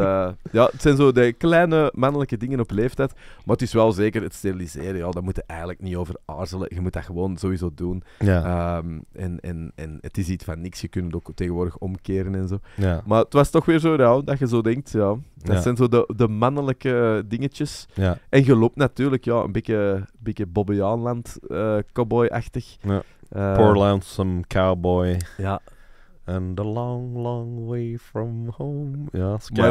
Speaker 3: ja, het zijn zo de kleine mannelijke dingen op leeftijd. Maar het is wel zeker het steriliseren. Ja, daar moet je eigenlijk niet over aarzelen. Je moet gewoon sowieso doen. Ja. Ehm, en, en, en het is iets van niks. Je kunt het ook tegenwoordig omkeren en zo. Ja. Maar het was toch weer zo rauw dat je zo denkt, ja, dat zijn zo de, de mannelijke eh, dingetjes. Ja. En je loopt natuurlijk ja, een beetje, beetje Bobbejaanland, uh, eh, cowboy-achtig. Ja. Uh, Poor
Speaker 1: lonesome cowboy.
Speaker 3: Ja. And a long, long way
Speaker 1: from home. Ja, maar,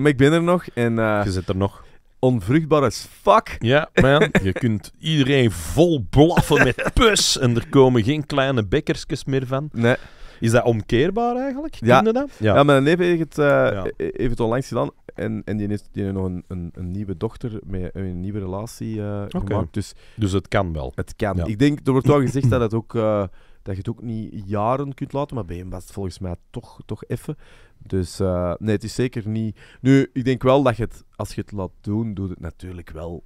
Speaker 1: maar
Speaker 3: ik ben er nog. En, je zit er nog onvruchtbaar as fuck. Ja, man. Je kunt iedereen vol blaffen met pus en er komen geen kleine bekkertjes meer van. Nee. Is dat omkeerbaar eigenlijk? Ja. Ja. ja, mijn neef heeft het, uh, ja. E-, onlangs gedaan. En, en die heeft, die heeft nog een, een, een, nieuwe dochter met een nieuwe relatie uh, gemaakt. Dus, dus het kan wel. Het kan. Ik denk, er wordt wel gezegd dat het ook... Eh, dat je het ook niet jaren kunt laten. Maar bij hem was het volgens mij toch, toch even. Dus eh, nee, het is zeker niet. Nu, ik denk wel dat je het, als je het laat doen, doet het natuurlijk wel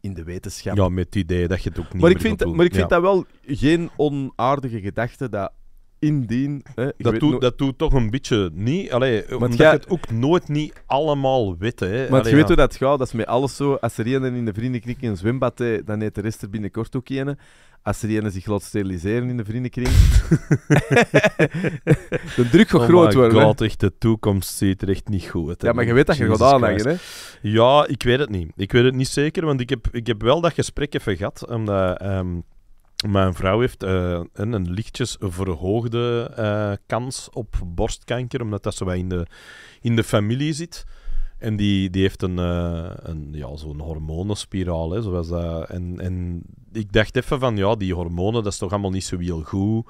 Speaker 3: in de wetenschap. Ja, met het idee dat je het ook niet maar ik vind, Maar ik vind dat wel geen onaardige gedachte dat indien. Hè, dat, doet, dat doet toch een beetje niet. Allee, eh, maar omdat gij... het ook nooit niet allemaal weet. Hè. Maar je weet hoe dat gaat. Dat is met alles zo. Als er iemand in de vriendenknik een zwembad, is, dan neemt de rest er binnenkort ook een als er ene zich laat steriliseren in de vriendenkring, de druk gaat oh groot worden. God,
Speaker 1: echt, de toekomst ziet er echt niet goed uit. Ja, maar je weet dat je gaat aanleggen, hè? Ja, ik weet het niet. Ik weet het niet zeker, want ik heb, ik heb wel dat gesprek even gehad, omdat... Ehm, mijn vrouw heeft eh, een, een lichtjes verhoogde eh, kans op borstkanker, omdat dat zo in de, in de familie zit. En die, die heeft een, eh, een, ja, zo'n hormonenspiraal. Hè, zoals, uh, en, en ik dacht even van, ja, die hormonen, dat is toch allemaal niet zo heel goed.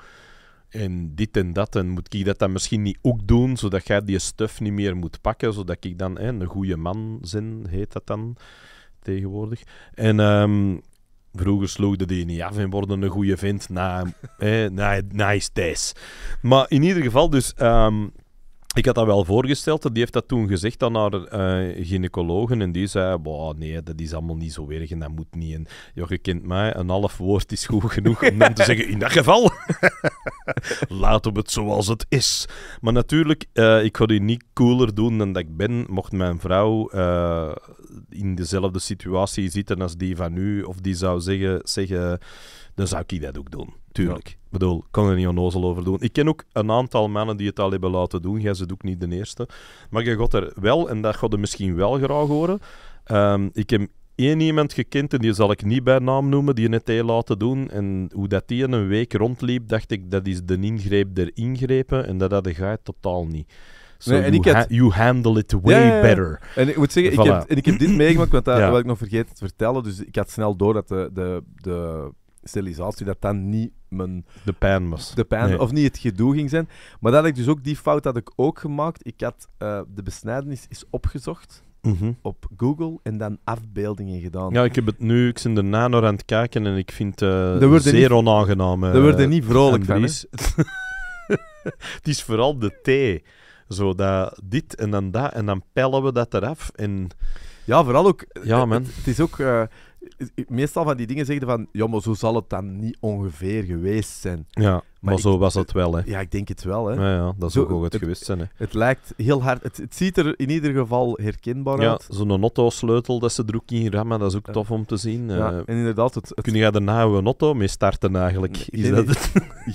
Speaker 1: En dit en dat. En moet ik dat dan misschien niet ook doen, zodat jij die stuff niet meer moet pakken, zodat ik dan hè, een goede man zin heet dat dan tegenwoordig. En um, vroeger sloegde die niet af en worden een goede vent Nou, eh, na, nou, nou is Thijs. Maar in ieder geval, dus... Ehm, ik had dat wel voorgesteld en die heeft dat toen gezegd aan haar uh, gynaecologen. En die zei, nee, dat is allemaal niet zo erg en dat moet niet. En joh, je kent mij, een half woord is goed genoeg om te zeggen, in dat geval, laten we het zoals het is. Maar natuurlijk, eh, ik ga die niet cooler doen dan dat ik ben. Mocht mijn vrouw eh, in dezelfde situatie zitten als die van u, of die zou zeggen, zeggen dan zou ik dat ook doen. Tuurlijk. Ik bedoel, ik kan er niet onnozel over doen. Ik ken ook een aantal mannen die het al hebben laten doen. Jij zit ook niet de eerste. Maar je gaat er wel, en dat gaat er misschien wel graag horen. Ehm, ik heb één iemand gekend, en die zal ik niet bij naam noemen, die het heeft laten doen. En hoe dat die in een week rondliep, dacht ik, dat is de ingreep der ingrepen. En dat had jij totaal niet. nee, you, ik you handle it way better. En ik moet zeggen, ik heb, en ik heb dit meegemaakt, want dat wil ik
Speaker 3: nog vergeten te vertellen. Dus ik had snel door dat de, de, de sterilisatie, dat dan niet mijn... De pijn was. De pijn, of niet het gedoe ging zijn. Maar dat ik dus ook, die fout had ik ook gemaakt. Ik had eh, de besnijdenis is opgezocht mhm. op Google en dan afbeeldingen gedaan. Ja, ik heb
Speaker 1: het nu, ik ben erna naar aan het kijken en ik vind het eh, zeer onaangenaam. Daar worden er eh, niet vrolijk van, Het is vooral de thee. Zo
Speaker 3: dat, dit en dan dat, en dan pellen we dat eraf en... Ja, vooral ook. Ja, man. Het, is ook meestal van die dingen zeggen van, ja, maar zo zal het dan niet ongeveer geweest zijn. Ja. Maar, zo was het wel, hè? Ja, ik denk het wel, hè? Ja, ja dat zou ook het, het geweest zijn, hè? Het lijkt heel hard... Het, ziet er in ieder geval herkenbaar uit.
Speaker 1: Ja, zo'n notto sleutel dat ze er ook in rammen, dat is ook tof om te zien. Ja, uh, en inderdaad... Het, Kun je daarna een Otto mee starten, eigenlijk? Is geen,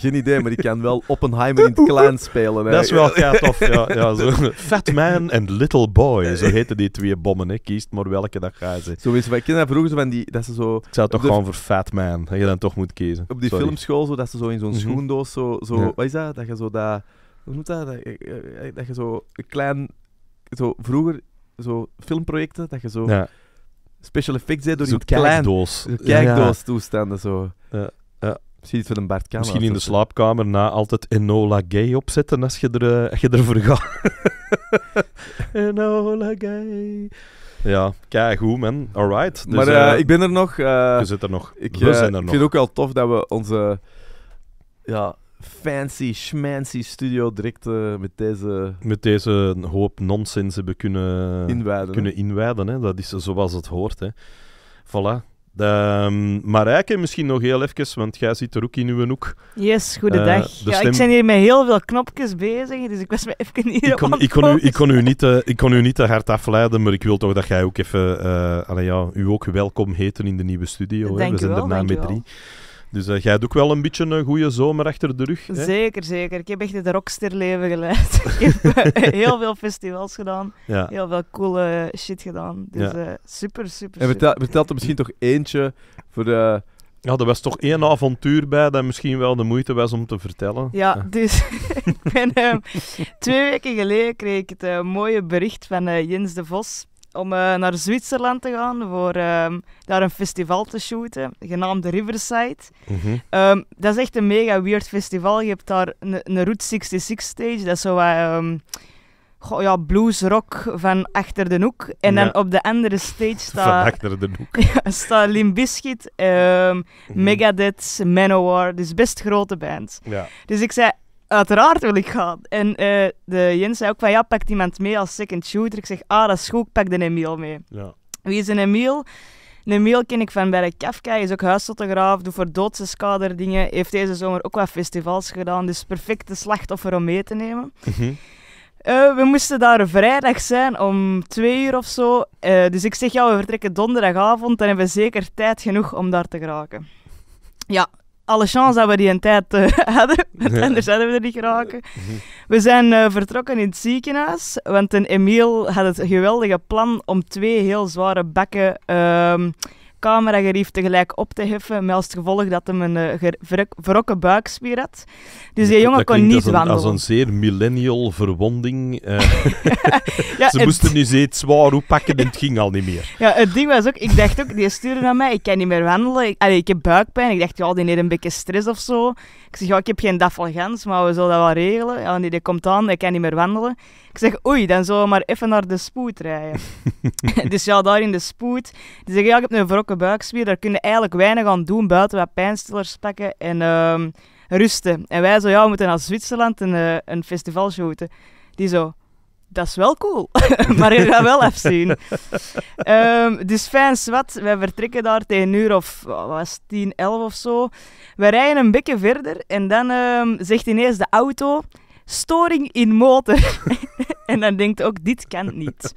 Speaker 3: dat idee, maar ik kan wel Oppenheimer in het klein spelen, hè? Dat is wel ja, tof, ja. ja
Speaker 1: zo. Fat Man en Little Boy, zo heten die twee bommen, hè? maar welke dat gaat zijn. Zo
Speaker 3: is wat kinderen vroegen, van die, dat ze zo... Ik zou toch gewoon voor
Speaker 1: Fat Man, dat je dan toch moet kiezen. Op die filmschool,
Speaker 3: zo, dat ze zo in zo'n mm zo, zo wat is dat? Dat je zo dat, hoe noemt dat? Eh, eh, dat, je zo een klein, zo vroeger, zo filmprojecten, dat je zo special effects deed door Zo'n kijkdoos. kijkdoos toestanden zo. Ja. Misschien iets van een
Speaker 1: Bart Kamer, Misschien in de slaapkamer na altijd Enola Gay opzetten als je, er, eh, als je ervoor gaat. Enola Gay. Ja, kijk goed man.
Speaker 3: Alright. Dus, maar ik ben er nog. je zit er nog. we zijn er nog. Ik vind het ook wel tof dat we onze ja, fancy, schmancy studio direct eh, met deze... Met
Speaker 1: deze hoop nonsens hebben kunnen inwijden. Kunnen inwijden hè? Dat is zoals het hoort. Hè? Voilà. Ehm, Marijke, misschien nog heel even, want jij zit er ook in uw hoek. Yes, goedendag. Eh, ja, Ik ben
Speaker 2: hier met heel veel knopjes bezig, dus ik was me even niet ik
Speaker 1: kon, ik kon, u, ik, kon u niet, eh, ik kon u niet te hard afleiden, maar ik wil toch dat jij ook even... ja, u ook welkom heten in de nieuwe studio. Hè? We zijn daarna met drie. Dus eh, jij doet ook wel een beetje een goede zomer achter de rug. Hè?
Speaker 2: Zeker, zeker. Ik heb echt het rocksterleven geleid. ik heb eh, heel veel festivals gedaan. Heel veel coole shit gedaan. Dus ja. Eh, super, super, En vertel,
Speaker 1: vertelt er misschien toch eentje voor de... Ja, er was toch één avontuur bij dat misschien wel de moeite was om te vertellen. Ja, dus
Speaker 2: ik ben, ehm, twee weken geleden kreeg ik het mooie bericht van Jens de Vos om eh, naar Zwitserland te gaan voor ehm, daar een festival te shooten, genaamd Riverside. Mhm. Ehm, dat is echt een mega weird festival. Je hebt daar een Route 66 stage, dat is zo wat um, rock van achter de hoek. En dan op de andere stage staat... van achter de hoek. staat Limbischit, mhm. Megadeth, Manowar, dus best grote bands. Ja. Dus ik zei, uiteraard wil ik gaan. En eh, de Jens zei ook van, ja, pakt iemand mee als second shooter? Ik zeg, ah, dat is goed, ik pak de Emiel mee. Ja. Wie is een Emiel? Een Emiel ken ik van bij de Kafka, is ook huisfotograaf, doet voor doodseskader dingen, heeft deze zomer ook wat festivals gedaan, dus perfecte slachtoffer om mee te nemen. Mhm. Eh, we moesten daar vrijdag zijn om twee uur of zo. Eh, dus ik zeg, ja, we vertrekken donderdagavond. Dan hebben we zeker tijd genoeg om daar te geraken. Ja, alle chance dat we die een tijd uh, hadden. Want ja. anders hadden we er niet geraken. Mhm. We zijn eh, vertrokken in het ziekenhuis. Want een Emiel had het geweldige plan om twee heel zware bekken ehm, cameragerief tegelijk op te heffen, met als gevolg dat hij een uh, eh, verrokken buikspier had. Dus die jongen kon niet wandelen. Dat was een
Speaker 1: zeer millennial verwonding. Eh. ja, Ze moesten nu steeds zwaar pakken en het ging al niet meer.
Speaker 2: Ja, het ding was ook, ik dacht ook, die stuurde naar mij, ik kan niet meer wandelen. Ik, ik heb buikpijn. Ik dacht, ja, die heeft een beetje stress of zo. Ik zeg, ik heb geen daffelgans, maar we zullen dat wel regelen. Ja, die, komt aan, hij kan niet meer wandelen. Ik zeg, oei, dan zullen we maar even naar de spoed rijden. dus ja, daar in de spoed. Die zeggen, ja, ik heb een verrokken buikspier. Daar kun je eigenlijk weinig aan doen, buiten wat pijnstillers pakken en ehm, rusten. En wij zo, ja, we moeten naar Zwitserland een, eh, een festival shooten. Die zo, dat is wel cool. maar je gaat wel afzien. um, dus fijn wat, wij vertrekken daar tegen een uur of was 10, 11 of zo. We rijden een beetje verder en dan ehm, zegt ineens de auto: storing in motor. en dan denkt ook: dit kan niet.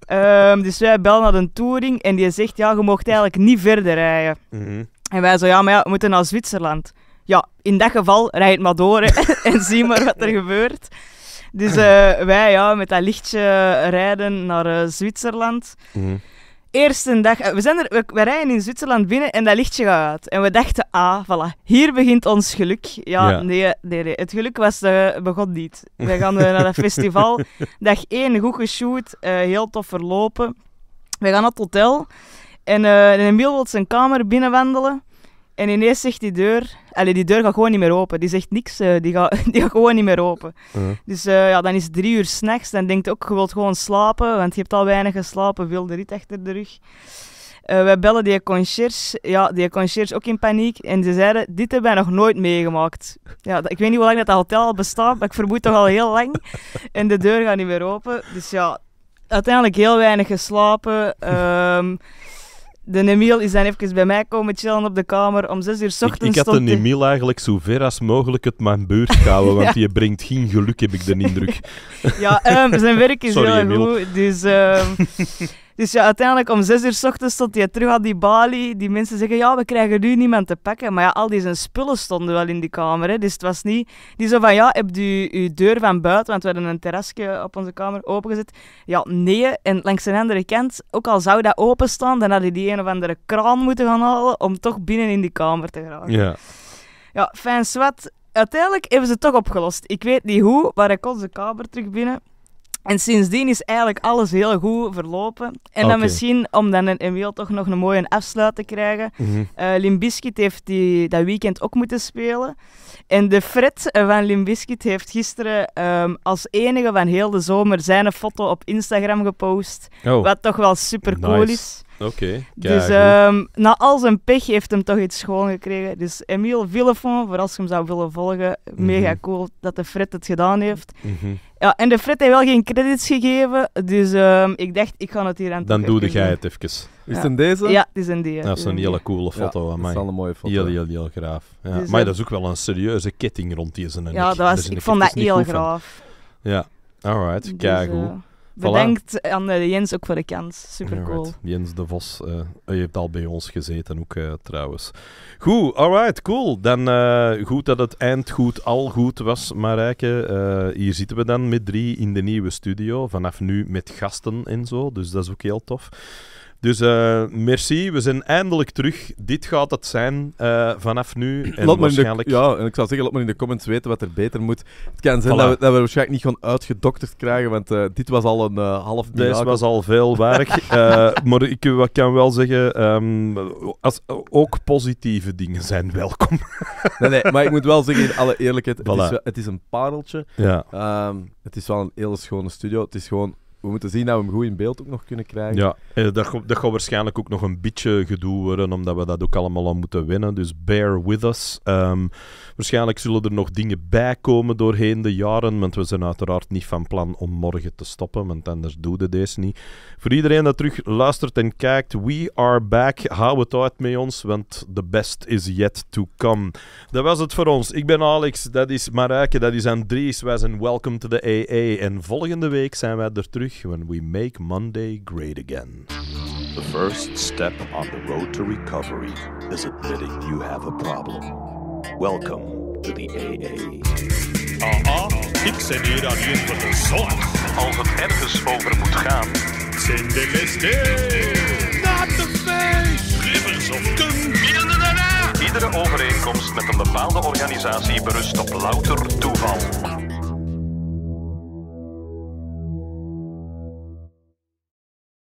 Speaker 2: Ehm, dus wij bellen naar een touring en die zegt: ja, je mocht eigenlijk niet verder rijden. Mhm. En wij zo: ja, maar ja, we moeten naar Zwitserland. Ja, in dat geval rijd maar door en zie maar wat er gebeurt. Dus eh, wij ja, met dat lichtje rijden naar eh, Zwitserland. Mm. Eerste dag, eh, we, zijn er, we, rijden in Zwitserland binnen en dat lichtje gaat uit. En we dachten, ah, voilà, hier begint ons geluk. Ja, Nee, nee, het geluk was, uh, begon niet. We gaan naar dat festival. Dag één, goed geshoot, heel tof verlopen. We gaan naar het hotel en, en Emil wil zijn kamer binnenwandelen. En ineens zegt die deur, allee, die deur gaat gewoon niet meer open. Die zegt niks, eh, die, gaat, die gaat gewoon niet meer open. Dus eh, ja, dan is het drie uur s'nachts. Dan denkt ook, je wilt gewoon slapen, want je hebt al weinig geslapen, wilde rit achter de rug. Eh, We bellen die conciërge, ja, die conciërge ook in paniek. En ze zeiden, dit hebben wij nog nooit meegemaakt. Ja, ik weet niet hoe lang dat, dat hotel al bestaat, maar ik vermoed toch al heel lang. En de deur gaat niet meer open. Dus ja, uiteindelijk heel weinig geslapen. Ehm, de Emil is dan even bij mij komen chillen op de kamer om 6 uur s ochtends. Ik, ik had de
Speaker 1: Emil eigenlijk zo ver als mogelijk uit mijn beurt gehouden, want je brengt geen geluk, heb ik de indruk.
Speaker 2: ja, ehm, zijn werk is Sorry, heel Emil. Dus ehm, Dus ja, uiteindelijk om zes uur s ochtends stond hij terug aan die balie. Die mensen zeggen, ja, we krijgen nu niemand te pakken. Maar ja, al die zijn spullen stonden wel in die kamer. Dus het was niet... Die zo van, ja, heb je je deur van buiten, want we hadden een terrasje op onze kamer, opengezet. Ja, nee. En langs een andere kant, ook al zou dat openstaan, dan had hij die een of andere kraan moeten gaan halen om toch binnen in die kamer te geraken. Ja. Ja, fijn zwart. Uiteindelijk hebben ze het toch opgelost. Ik weet niet hoe, maar ik kon zijn kamer terug binnen. En sindsdien is eigenlijk alles heel goed verlopen. En dan misschien, om dan een Emil toch nog een mooie afsluit te krijgen. Mhm. Eh, Limbiskit heeft die, dat weekend ook moeten spelen. En de Fred van Limbiskit heeft gisteren ehm, als enige van heel de zomer zijn foto op Instagram gepost. Oh. Wat toch wel super cool is. Oké. dus ehm, na al zijn pech heeft hem toch iets schoon gekregen. Dus Emile Villefond, voor als je hem zou willen volgen, mega mhm. cool dat de Fred het gedaan heeft. Mhm. Ja, en de Fred heeft wel geen credits gegeven, dus ehm, ik dacht, ik ga het hier aan Dan doe jij het even. Is
Speaker 3: het in deze?
Speaker 2: Ja, het is een die. Dat is een hele coole foto. Ja, dat is wel een mooie foto.
Speaker 1: Heel, graaf. Ja. Dus, maar eh, dat is ook wel een serieuze ketting rond die zijn Ja, dat was, dus ik vond dat heel graaf. Ja, alright, dus, kijk hoe. Eh, Bedankt
Speaker 2: aan Jens ook voor de kans. Super cool.
Speaker 1: Jens de Vos, uh, eh, je hebt al bij ons gezeten ook eh, trouwens. Goed, alright, cool. Dan eh, goed dat het eind goed al goed was, Marijke. hier zitten we dan met drie in de nieuwe studio. Vanaf nu met gasten en zo, dus dat is ook heel tof. Dus eh, merci, we zijn eindelijk terug. Dit gaat het zijn eh, vanaf nu. En waarschijnlijk... ja,
Speaker 3: en ik zou zeggen, laat maar in de comments weten wat er beter moet. Het kan zijn dat, we, dat we waarschijnlijk niet gewoon uitgedokterd krijgen, want eh, dit was al een half duizend. Dit was al veel werk. maar ik kan wel zeggen, ehm, als, ook positieve dingen zijn welkom. nee, nee, maar ik moet wel zeggen, in alle eerlijkheid, het, is, het, is, een pareltje. Ja. Ehm, het is wel een hele schone studio. Het is gewoon we moeten zien dat we hem goed in beeld ook nog kunnen krijgen. Ja,
Speaker 1: eh, dat, dat gaat
Speaker 3: waarschijnlijk ook nog een
Speaker 1: beetje gedoe worden, omdat we dat ook allemaal al moeten winnen. Dus bear with us. Ehm, Waarschijnlijk zullen er nog dingen bij komen doorheen de jaren, want we zijn uiteraard niet van plan om morgen te stoppen, want anders doe je deze niet. Voor iedereen dat terug luistert en kijkt, we are back. Hou het uit met ons, want the best is yet to come. Dat was het voor ons. Ik ben Alex, dat is Marijke, dat is Andries. Wij zijn welcome to the AA. En volgende week zijn wij er terug when we make Monday great again. The first step on the road to recovery is admitting you have a problem. Welcome to the AA. Aha, ik zit hier aan voor de Als het ergens over moet gaan, zijn de meeste.
Speaker 3: Not the
Speaker 2: face! op of kunbieren
Speaker 1: Iedere overeenkomst met een bepaalde
Speaker 3: organisatie berust op louter toeval.